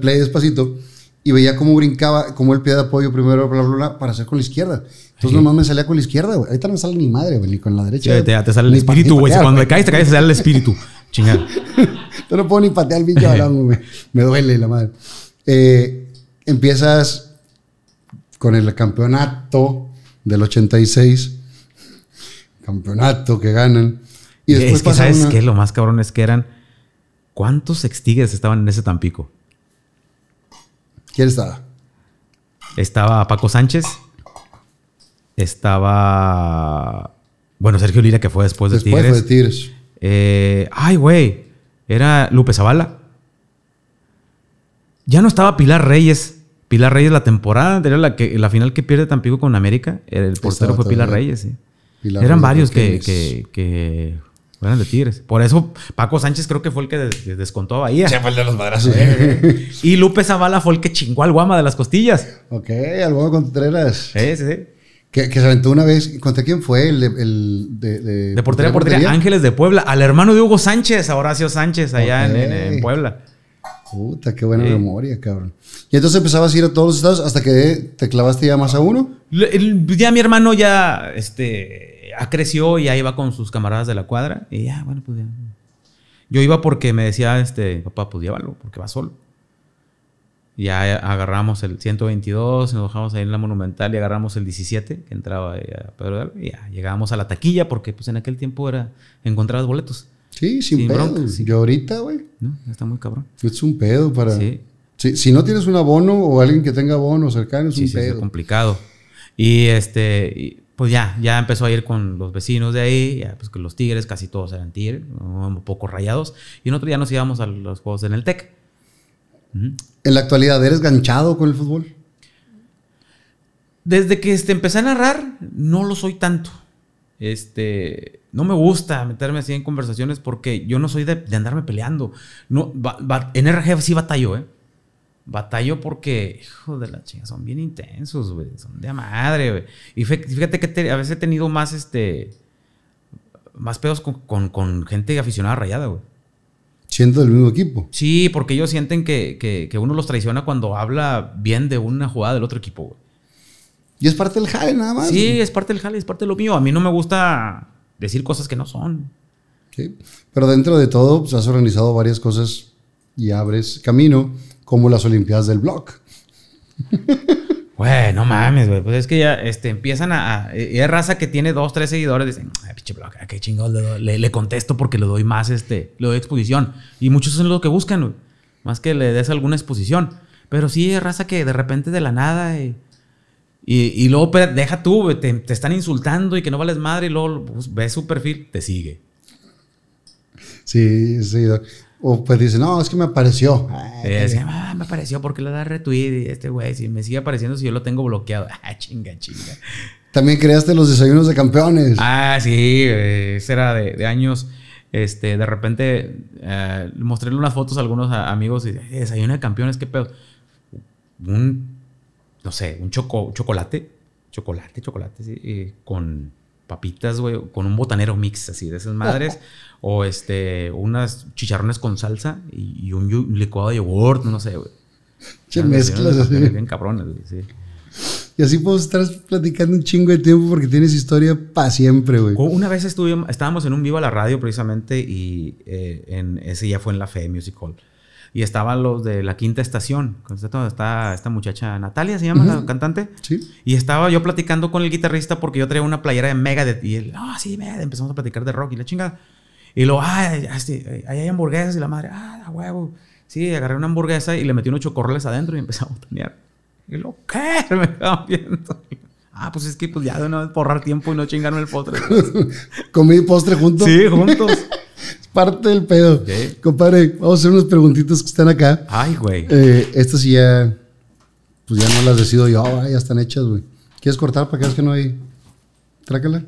play despacito y veía cómo brincaba, cómo el pie de apoyo primero, para hacer con la izquierda. Entonces nomás me salía con la izquierda, güey. Ahorita no me sale ni madre, güey, ni con la derecha. te, sale el espíritu, güey. Cuando le caes, te caes, te sale el espíritu. Chingada. no puedo ni patear el bicho me, duele la madre. Eh, empiezas con el campeonato del 86. Campeonato que ganan. Y después es que, ¿sabes qué? Lo más cabrón es que eran. ¿Cuántos extigues estaban en ese Tampico? ¿Quién estaba? Estaba Paco Sánchez. Estaba. Bueno, Sergio Lira, que fue después de después Fue de Tigres. Eh, ay, güey, era Lupe Zavala. Ya no estaba Pilar Reyes. Pilar Reyes la temporada anterior, la, que, la final que pierde Tampico con América, el portero fue Pilar Reyes. Eran varios que, que, eran de Tigres. Por eso Paco Sánchez creo que fue el que descontó a Bahía. fue el de los madrazos. Eh. y Lupe Zavala fue el que chingó al Guama de las costillas. Ok, al Guama Contreras. Sí, sí, sí. Que, se aventó una vez, ¿contra quién fue? El, el de, de, portería Ángeles de Puebla, al hermano de Hugo Sánchez, a Horacio Sánchez, allá en, Puebla. Puta, qué buena memoria, cabrón. Y entonces empezabas a ir a todos los estados hasta que te clavaste ya más a uno. Ya mi hermano ya este, ya creció y ya iba con sus camaradas de la cuadra. Y ya, bueno, pues ya. Yo iba porque me decía, este, papá, pues llévalo, porque va solo ya agarramos el 122, nos bajamos ahí en la Monumental y agarramos el 17, que entraba ahí a Pedro y ya llegábamos a la taquilla, porque pues en aquel tiempo era encontrabas boletos. Sí, sin, pedo. Yo ahorita, güey. No, está muy cabrón. Es un pedo para... Sí. Si, no tienes un abono o alguien que tenga abono cercano, es sí, Es complicado. Y este, pues ya, ya empezó a ir con los vecinos de ahí, ya, pues que los tigres casi todos eran tigres, un poco rayados. Y otro día nos íbamos a los juegos en el TEC. En la actualidad, ¿eres ganchado con el fútbol? Desde que este, empecé a narrar, no lo soy tanto. Este, no me gusta meterme así en conversaciones porque yo no soy de, andarme peleando. No, en RG sí batallo, ¿eh? Batallo porque, hijo de la chinga, son bien intensos, güey. Son de madre, güey. Y fíjate que a veces he tenido más, este, más pedos con, con gente aficionada rayada, güey. Siendo del mismo equipo. Sí, porque ellos sienten que, uno los traiciona cuando habla bien de una jugada del otro equipo, Y es parte del jale, nada más. Sí, es parte del jale, es parte de lo mío. A mí no me gusta decir cosas que no son. pero dentro de todo, pues, has organizado varias cosas y abres camino, como las Olimpiadas del Blog. Güey, no mames, güey. Pues es que ya este, empiezan a, es raza que tiene dos, tres seguidores. Dicen, ay, ah, pinche blog, qué chingón. le, contesto porque le doy más, este, le doy exposición. Y muchos son los que buscan, Más que le des alguna exposición. Pero sí es raza que de repente de la nada. Y, y, luego deja tú, te, están insultando y que no vales madre. Y luego pues, ves su perfil, te sigue. Sí, sí, o pues dice, no, es que me apareció. Ah, ah, me apareció, porque le da retweet? Y este güey, si me sigue apareciendo, si yo lo tengo bloqueado. Ah, chinga, chinga. También creaste los desayunos de campeones. Ah, sí, eh, ese era de, años. Este, de repente mostréle eh, mostré unas fotos a algunos amigos y eh, desayuno de campeones, qué pedo. Un, no sé, un choco, chocolate, chocolate, chocolate, sí, con papitas, güey, con un botanero mix, así de esas madres. O este, unas chicharrones con salsa y, un, licuado de yogurt, no sé, güey. Che, mezclas. Bien, bien cabrones, güey, Y así puedo estar platicando un chingo de tiempo porque tienes historia para siempre, güey. Una vez estuvimos, estábamos en un vivo a la radio precisamente y eh, en, ese día fue en la Fe Music Hall. Y estaban los de la quinta estación. Está esta muchacha Natalia, se llama la cantante. Sí. Y estaba yo platicando con el guitarrista porque yo traía una playera de Megadeth. Y él, ah, sí, Megadeth. Empezamos a platicar de rock y la chingada. Y luego, ah, este, ahí hay hamburguesas y la madre, ah, la huevo. Sí, agarré una hamburguesa y le metí unos chocorroles adentro y empezamos a botanear. Y lo ¿qué? Me estaba viendo. Ah, pues es que pues ya de una porrar tiempo y no chingarme el postre. ¿Comí postre juntos? Sí, juntos. es parte del pedo. compare Compadre, vamos a hacer unos preguntitas que están acá. Ay, güey. Eh, estas ya, pues ya no las decido yo, ah, ya están hechas, güey. ¿Quieres cortar para que veas que no hay? Trácala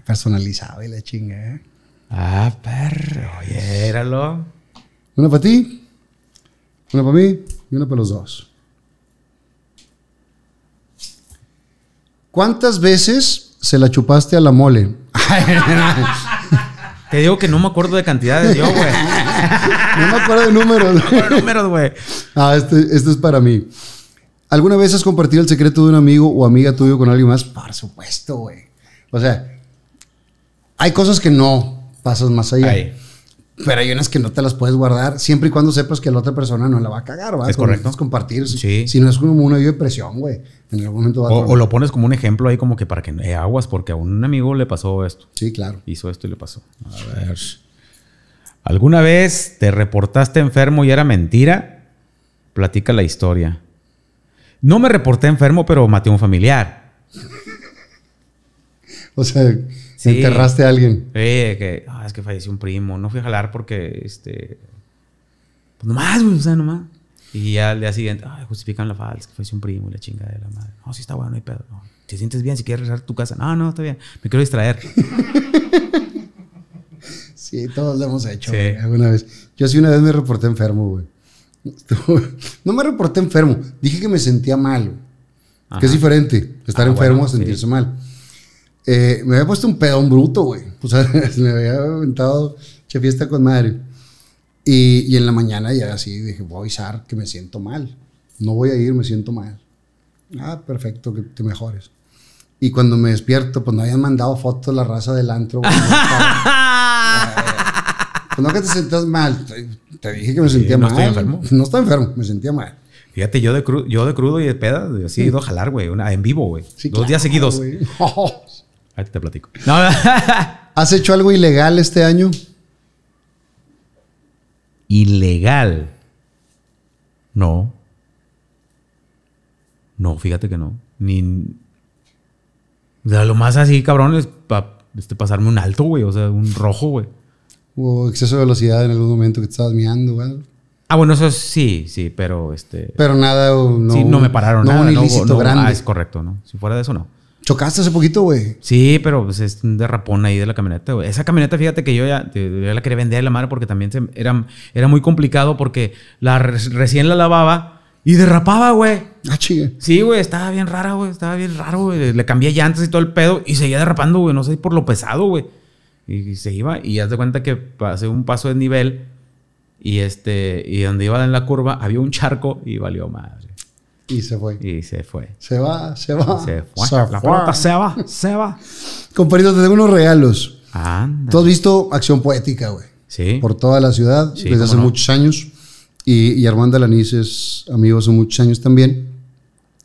personalizado y la chinga. ¿eh? Ah, perro, éralo. Una para ti, una para mí y una para los dos. ¿Cuántas veces se la chupaste a la mole? Te digo que no me acuerdo de cantidades yo, no me acuerdo de números. No güey. Ah, este, este, es para mí. ¿Alguna vez has compartido el secreto de un amigo o amiga tuyo con alguien más? Por supuesto, güey. O sea, hay cosas que no pasas más allá. Pero hay unas que no te las puedes guardar siempre y cuando sepas que la otra persona no la va a cagar, ¿verdad? Es correcto. compartir. Sí. Si no es como una hoyo de presión, güey. En algún momento va a. O, lo pones como un ejemplo ahí, como que para que eh, aguas, porque a un amigo le pasó esto. Sí, claro. Hizo esto y le pasó. A ver. ¿Alguna vez te reportaste enfermo y era mentira? Platica la historia. No me reporté enfermo, pero maté a un familiar. o sea. ¿Enterraste a alguien? Ah, es que falleció un primo. No fui a jalar porque, este. Pues nomás, güey, o sea, nomás. Y ya al día siguiente, justifican la falta, es que falleció un primo y la chinga de la madre. No, sí está bueno, no hay pedo. ¿Te sientes bien si quieres regresar a tu casa? No, no, está bien. Me quiero distraer. sí, todos lo hemos hecho alguna vez. Yo sí una vez me reporté enfermo, güey. No me reporté enfermo. Dije que me sentía mal. Que es diferente. Estar ah, enfermo sentirse mal. Eh, me había puesto un pedón bruto, güey. O sea, me había aventado che fiesta con madre. Y, y, en la mañana ya así dije, voy a avisar que me siento mal. No voy a ir, me siento mal. Ah, perfecto, que te mejores. Y cuando me despierto, pues no habían mandado fotos la raza del antro. Güey, pues no que te sientas mal. Te dije que me sentía no mal. Estoy enfermo. No estaba enfermo, me sentía mal. Fíjate, yo de, crudo, yo de crudo y de peda, así he ido a jalar, güey, en vivo, güey. Dos días seguidos. Ahí te platico. ¿Has hecho algo ilegal este año? ¿Ilegal? No. No, fíjate que no. Ni. lo más así, cabrón, es este, pasarme un alto, güey. O sea, un rojo, güey. Hubo exceso de velocidad en algún momento que te estabas mirando, güey. Ah, bueno, eso sí, sí, pero este. Pero nada, no. Sí, no me pararon nada. Un ilícito no, ah, grande. Ah, es correcto, ¿no? Si fuera de eso, no. Chocaste hace poquito, güey. Sí, pero pues, es un derrapón ahí de la camioneta, güey. Esa camioneta, fíjate que yo ya, la quería vender a la madre porque también se, era, era muy complicado porque la recién la lavaba y derrapaba, güey. Ah, chingue. Sí, güey, estaba bien rara, güey. Estaba bien raro, güey. Le cambié llantas y todo el pedo y seguía derrapando, güey. No sé, por lo pesado, güey. Y, se iba y haz de cuenta que pasé un paso de nivel y este, y donde iba en la curva había un charco y valió madre. Y se fue. Y se fue. Se va, se va. Se fue. la puerta se va, se va. Compañero, te tengo unos regalos. Anda. Tú has visto Acción Poética, güey. Sí. Por toda la ciudad desde hace muchos años. Y, Armando Alaniz es amigo hace muchos años también.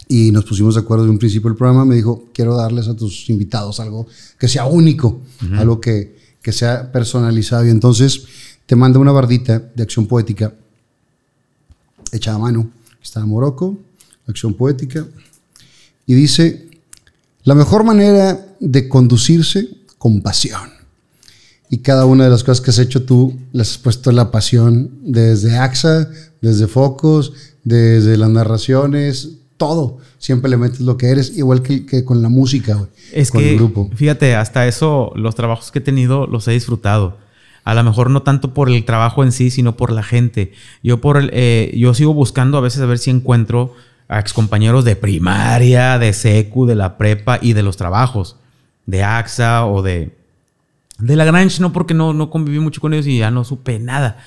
Y nos pusimos de acuerdo desde un principio del programa. Me dijo, quiero darles a tus invitados algo que sea único, algo que, que sea personalizado. Y entonces te manda una bardita de Acción Poética Hecha a mano. Está en Morocco, acción poética, y dice, la mejor manera de conducirse con pasión. Y cada una de las cosas que has hecho tú, les has puesto la pasión desde AXA, desde Focus, desde las narraciones, todo. Siempre le metes lo que eres, igual que, con la música, es con que, el grupo. Fíjate, hasta eso, los trabajos que he tenido los he disfrutado. A lo mejor no tanto por el trabajo en sí, sino por la gente. Yo, por eh, yo sigo buscando a veces a ver si encuentro a excompañeros de primaria, de secu, de la prepa y de los trabajos, de AXA o de, de la Grange, no porque no, no conviví mucho con ellos y ya no supe nada.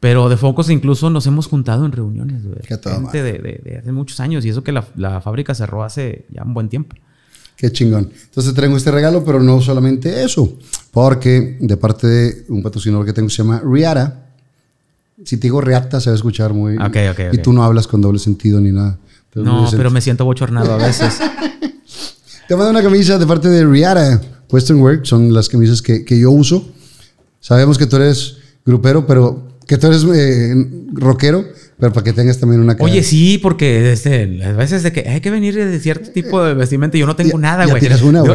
Pero de Focos incluso nos hemos juntado en reuniones de, de, hace muchos años. Y eso que la, fábrica cerró hace ya un buen tiempo. Qué chingón. Entonces traigo este regalo, pero no solamente eso. Porque de parte de un patrocinador que tengo se llama Riata. Si te digo Riata, se va a escuchar muy... Ah, okay, y tú no hablas con doble sentido ni nada no, pero me siento bochornado a veces. Te mando una camisa de parte de Riara Western Work son las camisas que, que, yo uso. Sabemos que tú eres grupero, pero que tú eres eh, rockero, pero para que tengas también una camisa. Oye, sí, porque este, a veces de que hay que venir de cierto tipo de vestimenta, yo no tengo ya, nada, güey.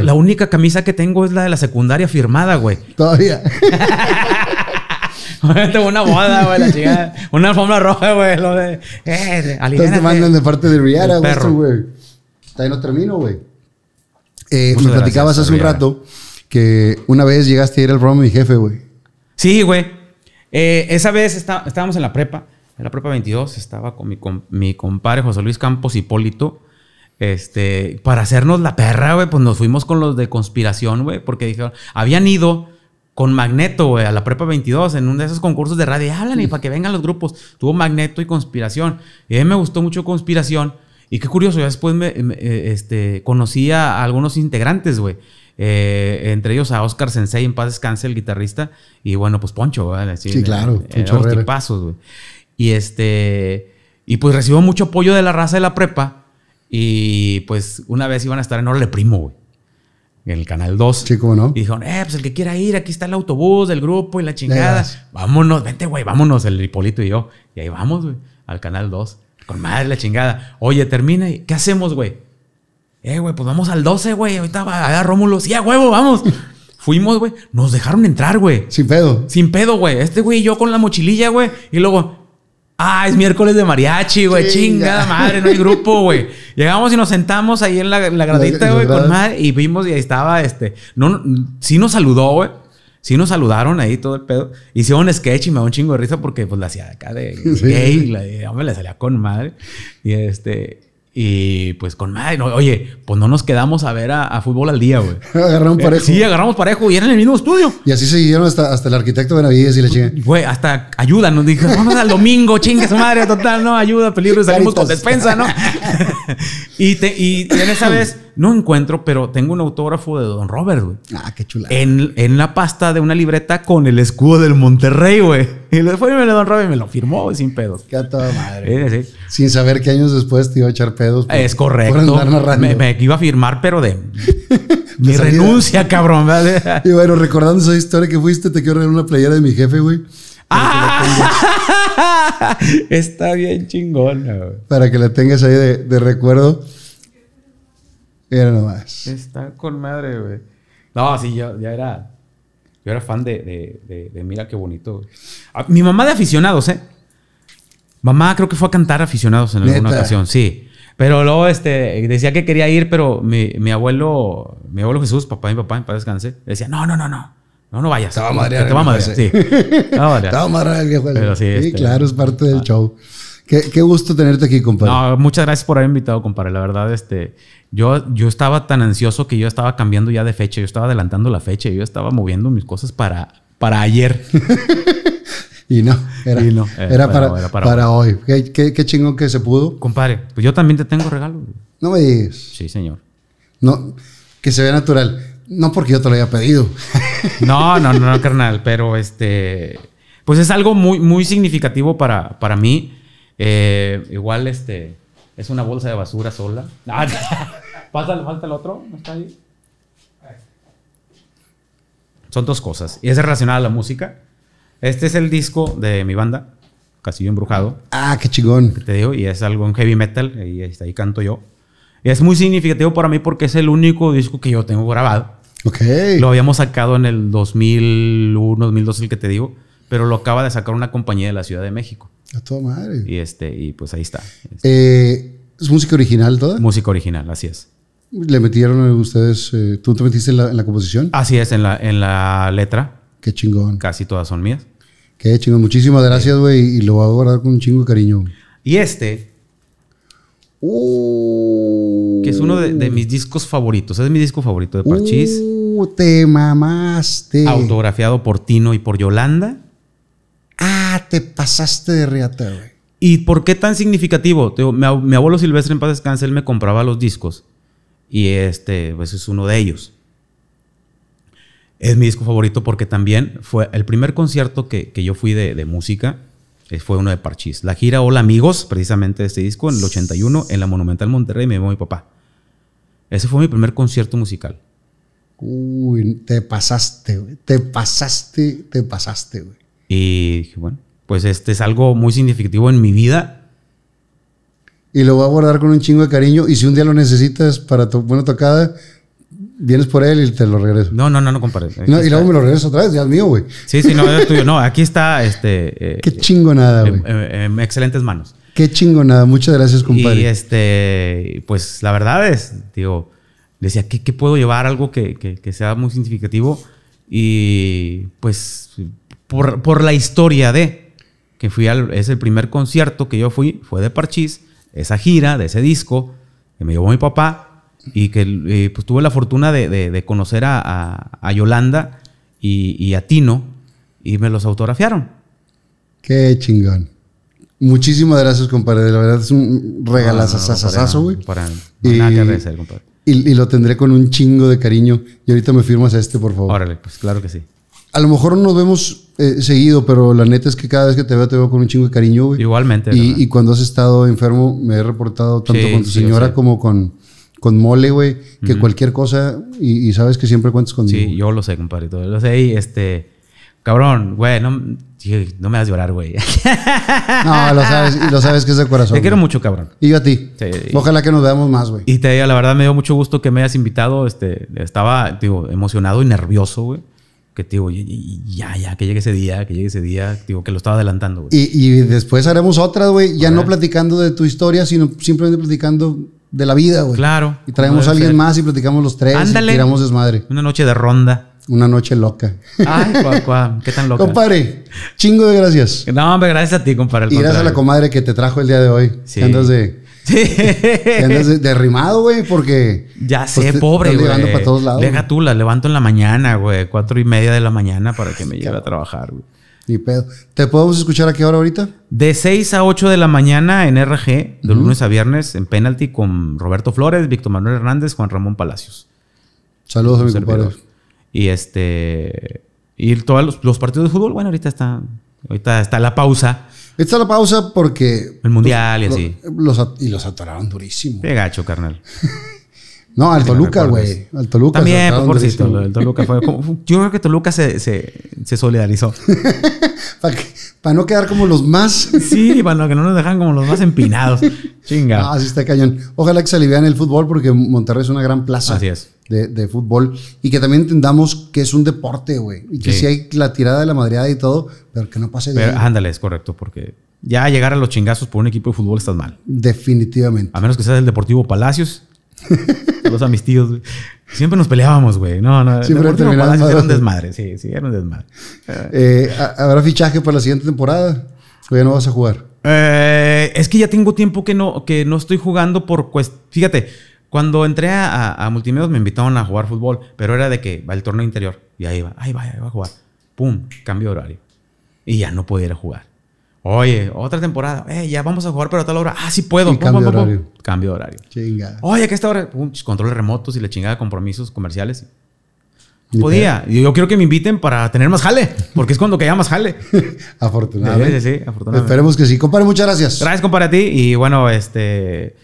La única camisa que tengo es la de la secundaria firmada, güey. Todavía. Tengo una boda, güey, la chingada. Una alfombra roja, güey, lo de. Eh, te mandan de parte de Rihanna, güey. Está Ahí no termino, güey. Eh, me platicabas hace un rato que una vez llegaste a ir al programa mi jefe, güey. Sí, güey. Eh, esa vez estábamos en la prepa, en la prepa 22, estaba con mi, con, mi compadre José Luis Campos Hipólito. Este, para hacernos la perra, güey, pues nos fuimos con los de conspiración, güey, porque dijeron, habían ido con Magneto, güey, a la Prepa 22, en uno de esos concursos de radio. hablan y para que vengan los grupos. Tuvo Magneto y Conspiración. Y a mí me gustó mucho Conspiración. Y qué curioso, ya después me, eh, este, conocí a algunos integrantes, güey. Eh, entre ellos a Oscar Sensei, en paz descanse, el guitarrista. Y bueno, pues Poncho, güey. Sí, claro. Eh, güey. Y este... Y pues recibo mucho apoyo de la raza de la prepa. Y pues una vez iban a estar en Orle Primo, güey en el canal 2. Chico, no. Y dijeron, eh, pues el que quiera ir, aquí está el autobús del grupo y la chingada. Vámonos, vente, güey, vámonos, el Hipólito y yo. Y ahí vamos, güey, al canal 2. Con madre la chingada. Oye, termina y ¿qué hacemos, güey? Eh, güey, pues vamos al 12, güey. Ahorita va a Rómulo. Sí, a huevo, vamos. Fuimos, güey. Nos dejaron entrar, güey. Sin pedo. Sin pedo, güey. Este güey y yo con la mochililla, güey. Y luego, Ah, es miércoles de mariachi, güey. Chingada madre, no hay grupo, güey. Llegamos y nos sentamos ahí en la, gradita, güey, con madre. Y vimos y ahí estaba este. No, sí nos saludó, güey. Sí nos saludaron ahí todo el pedo. Hicieron un sketch y me da un chingo de risa porque pues la hacía acá de gay. La, me la salía con madre. Y este. Y pues con madre, no, oye, pues no nos quedamos a ver a, fútbol al día, güey. Agarramos eh, parejo. sí, agarramos parejo y era en el mismo estudio. Y así se siguieron hasta, hasta el arquitecto Benavides y le chinga. Güey, hasta ayuda, nos dijo, vamos al domingo, chingue su madre, total, no, ayuda, peligro, salimos con despensa, ¿no? y, te, y en esa vez no encuentro, pero tengo un autógrafo de Don Robert, güey. Ah, qué chula. En, la pasta de una libreta con el escudo del Monterrey, güey. Y después me lo Don Robert me lo firmó, sin pedos. Qué toda madre. Sin saber qué años después te iba a echar pedos. es correcto. me, iba a firmar, pero de. mi renuncia, cabrón. ¿vale? y bueno, recordando esa historia que fuiste, te quiero regalar una playera de mi jefe, güey. ¡Ah! Está bien chingona. Güey. Para que la tengas ahí de recuerdo. Mira nomás. Está con madre, güey. No, sí, yo ya era. Yo era fan de, Mira qué bonito. Ah, mi mamá de aficionados, ¿eh? Mamá creo que fue a cantar aficionados en alguna ocasión, sí. Pero luego este, decía que quería ir, pero mi, abuelo, mi abuelo Jesús, papá mi papá, mi papá descanse, decía, no, no, no, no. No, no vayas. Te va a madrear. Te va a sí. Te va a viejo. sí, este, claro, es parte del ah. show. Qué, qué, gusto tenerte aquí, compadre. No, muchas gracias por haber invitado, compadre. La verdad, este, yo, yo estaba tan ansioso que yo estaba cambiando ya de fecha, yo estaba adelantando la fecha, yo estaba moviendo mis cosas para, para ayer. y no, eh, era, para, para, hoy. ¿Qué, ¿Qué, chingón que se pudo. Compadre, pues yo también te tengo regalo. No me digas. Sí, señor. No, que se vea natural. No porque yo te lo haya pedido. No, no, no, no, carnal, pero este, pues es algo muy, muy significativo para, para mí. Eh, igual, este, es una bolsa de basura sola. Ah, falta el otro, ¿no está ahí? Son dos cosas. Y es relacionada a la música. Este es el disco de mi banda, Castillo Embrujado. Ah, qué chingón. te digo, y es algo en heavy metal, y ahí canto yo. Y es muy significativo para mí porque es el único disco que yo tengo grabado. Ok. Lo habíamos sacado en el 2001, 2002, el que te digo pero lo acaba de sacar una compañía de la Ciudad de México. A toda madre. Y, este, y pues ahí está. Este. Eh, ¿Es música original toda? Música original, así es. ¿Le metieron ustedes, eh, tú te metiste en la, composición? Así es, en la, en la letra. Qué chingón. Casi todas son mías. Qué chingón. Muchísimas gracias, güey. Y lo voy a guardar con un chingo de cariño. Y este. Uh. que es uno de, mis discos favoritos. Es mi disco favorito de Parchís. Uh, te mamaste. Autografiado por Tino y por Yolanda te pasaste de riata, güey. ¿Y por qué tan significativo? mi, abuelo Silvestre en paz descanse, él me compraba los discos. Y este, pues es uno de ellos. Es mi disco favorito porque también fue el primer concierto que, yo fui de, música. Eh, fue uno de Parchis. La gira Hola Amigos, precisamente de este disco, en el 81, en la Monumental Monterrey, me llamó mi papá. Ese fue mi primer concierto musical. Uy, te pasaste, güey. Te pasaste, te pasaste, güey. Y dije, bueno, pues este es algo muy significativo en mi vida. Y lo voy a guardar con un chingo de cariño. Y si un día lo necesitas para tu buena tocada, vienes por él y te lo regreso. No, no, no, no, compadre. No, y luego este, me lo regreso otra vez, ya es mío, güey. Sí, sí, no, es tuyo. No, aquí está este. Eh, Qué chingonada, güey. excelentes manos. Qué nada. Muchas gracias, compadre. Y este, pues la verdad es, digo, decía, ¿qué, puedo llevar? Algo que, sea muy significativo. Y pues por la historia de que fui al, es el primer concierto que yo fui, fue de Parchís, esa gira, de ese disco, que me llevó mi papá y que eh, pues, tuve la fortuna de, conocer a, Yolanda y, y, a Tino y me los autografiaron. Qué chingón. Muchísimas gracias, compadre. La verdad es un regalazazazazo, güey. para nada que compadre. Y, y, lo tendré con un chingo de cariño. Y ahorita me firmas a este, por favor. Órale, pues claro que sí a lo mejor no nos vemos eh, seguido, pero la neta es que cada vez que te veo, te veo con un chingo de cariño, güey. Igualmente. Y, y cuando has estado enfermo, me he reportado tanto con tu señora como con, con Mole, güey, que cualquier cosa, y, sabes que siempre cuentas conmigo. Sí, yo lo sé, compadrito. Lo sé y este. Cabrón, güey, no, me hagas llorar, güey. no, lo sabes, lo sabes que es de corazón. Te quiero mucho, cabrón. Y yo a ti. Ojalá que nos veamos más, güey. Y te digo, la verdad me dio mucho gusto que me hayas invitado. Este, estaba, digo, emocionado y nervioso, güey que digo, ya, ya, que llegue ese día, que llegue ese día, digo, que lo estaba adelantando, Y, después haremos otra, güey, ya no platicando de tu historia, sino simplemente platicando de la vida, güey. Claro. Y traemos a alguien más y platicamos los tres y tiramos desmadre. Una noche de ronda. Una noche loca. Ay, cuá, cuá. qué tan loca. Compadre, chingo de gracias. No, hombre, gracias a ti, compadre. Y gracias a la comadre que te trajo el día de hoy. Sí. Andas de te andas derrimado, güey, porque. Ya pues, sé, pobre, güey. para todos lados. tú, la levanto en la mañana, güey. Cuatro y media de la mañana para que me lleve a trabajar, güey. Ni pedo. ¿Te podemos escuchar a qué hora ahorita? De 6 a 8 de la mañana en RG, de lunes a viernes, en penalty con Roberto Flores, Víctor Manuel Hernández, Juan Ramón Palacios. Saludos a mi compadre. Y este. Y todos los, los, partidos de fútbol, bueno, ahorita está. Ahorita está la pausa. Esta la pausa porque. El mundial y así. Los, y los atoraron durísimo. Qué gacho, carnal. no, al Toluca, güey. Al Toluca. También, pobrecito. El Toluca fue yo creo que Toluca se, se, se solidarizó. Para no quedar como los más. sí, para que no nos dejan como los más empinados. Chinga. Ah, sí está cañón. Ojalá que se alivian el fútbol porque Monterrey es una gran plaza. Así es de, fútbol y que también entendamos que es un deporte, güey. Y que si hay la tirada de la madreada y todo, pero que no pase de Ándale, es correcto, porque ya llegar a los chingazos por un equipo de fútbol estás mal. Definitivamente. A menos que seas el Deportivo Palacios. Los amistíos. Siempre nos peleábamos, güey. No, no. Siempre terminaban Era un desmadre, sí, sí, era un desmadre. Eh, ¿Habrá fichaje para la siguiente temporada? ¿O ya no vas a jugar? Eh, es que ya tengo tiempo que no, que no estoy jugando por... Fíjate, cuando entré a, a, multimedios me invitaron a jugar fútbol, pero era de que va el torneo interior y ahí va, ahí va, ahí va a jugar. Pum, cambio de horario. Y ya no podía ir a jugar. Oye, otra temporada. Eh, ya vamos a jugar, pero a tal hora. Ah, sí puedo. Pum, cambio, de horario. cambio de horario. Chinga. Oye, que esta hora. Pum, controles remotos y la chingada de compromisos comerciales. podía. Yo, yo quiero que me inviten para tener más jale, porque es cuando que haya más jale. afortunadamente. Sí, sí, afortunadamente. Esperemos que sí. Compadre, muchas gracias. Gracias, compadre, a ti. Y bueno, este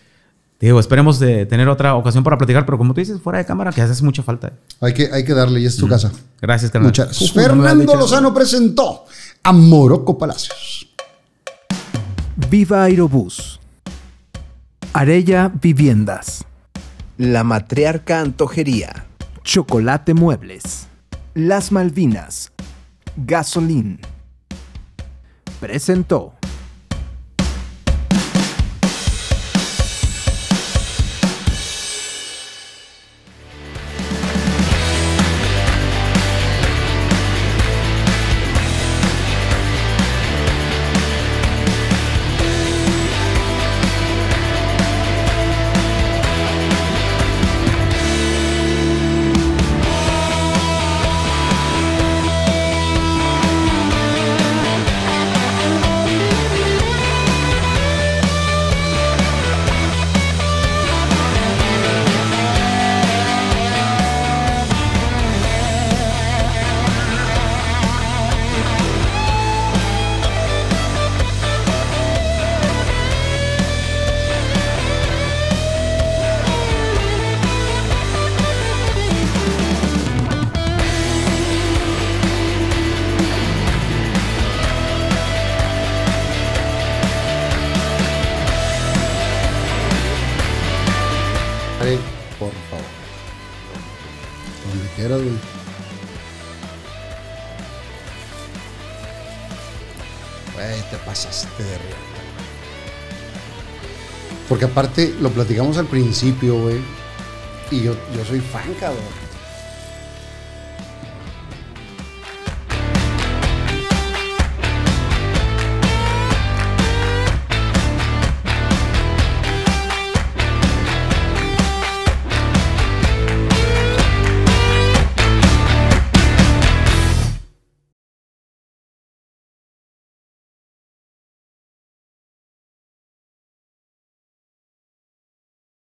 digo, esperemos de tener otra ocasión para platicar, pero como tú dices, fuera de cámara, que haces mucha falta. Eh. Hay que, hay que darle, y es tu casa. Gracias, Fernando. Muchas Fernando Lozano presentó a Morocco Palacios. Viva Aerobús. Arella Viviendas. La Matriarca Antojería. Chocolate Muebles. Las Malvinas. Gasolín. Presentó. Porque aparte, lo platicamos al principio, güey. Y yo, soy fan, cabrón.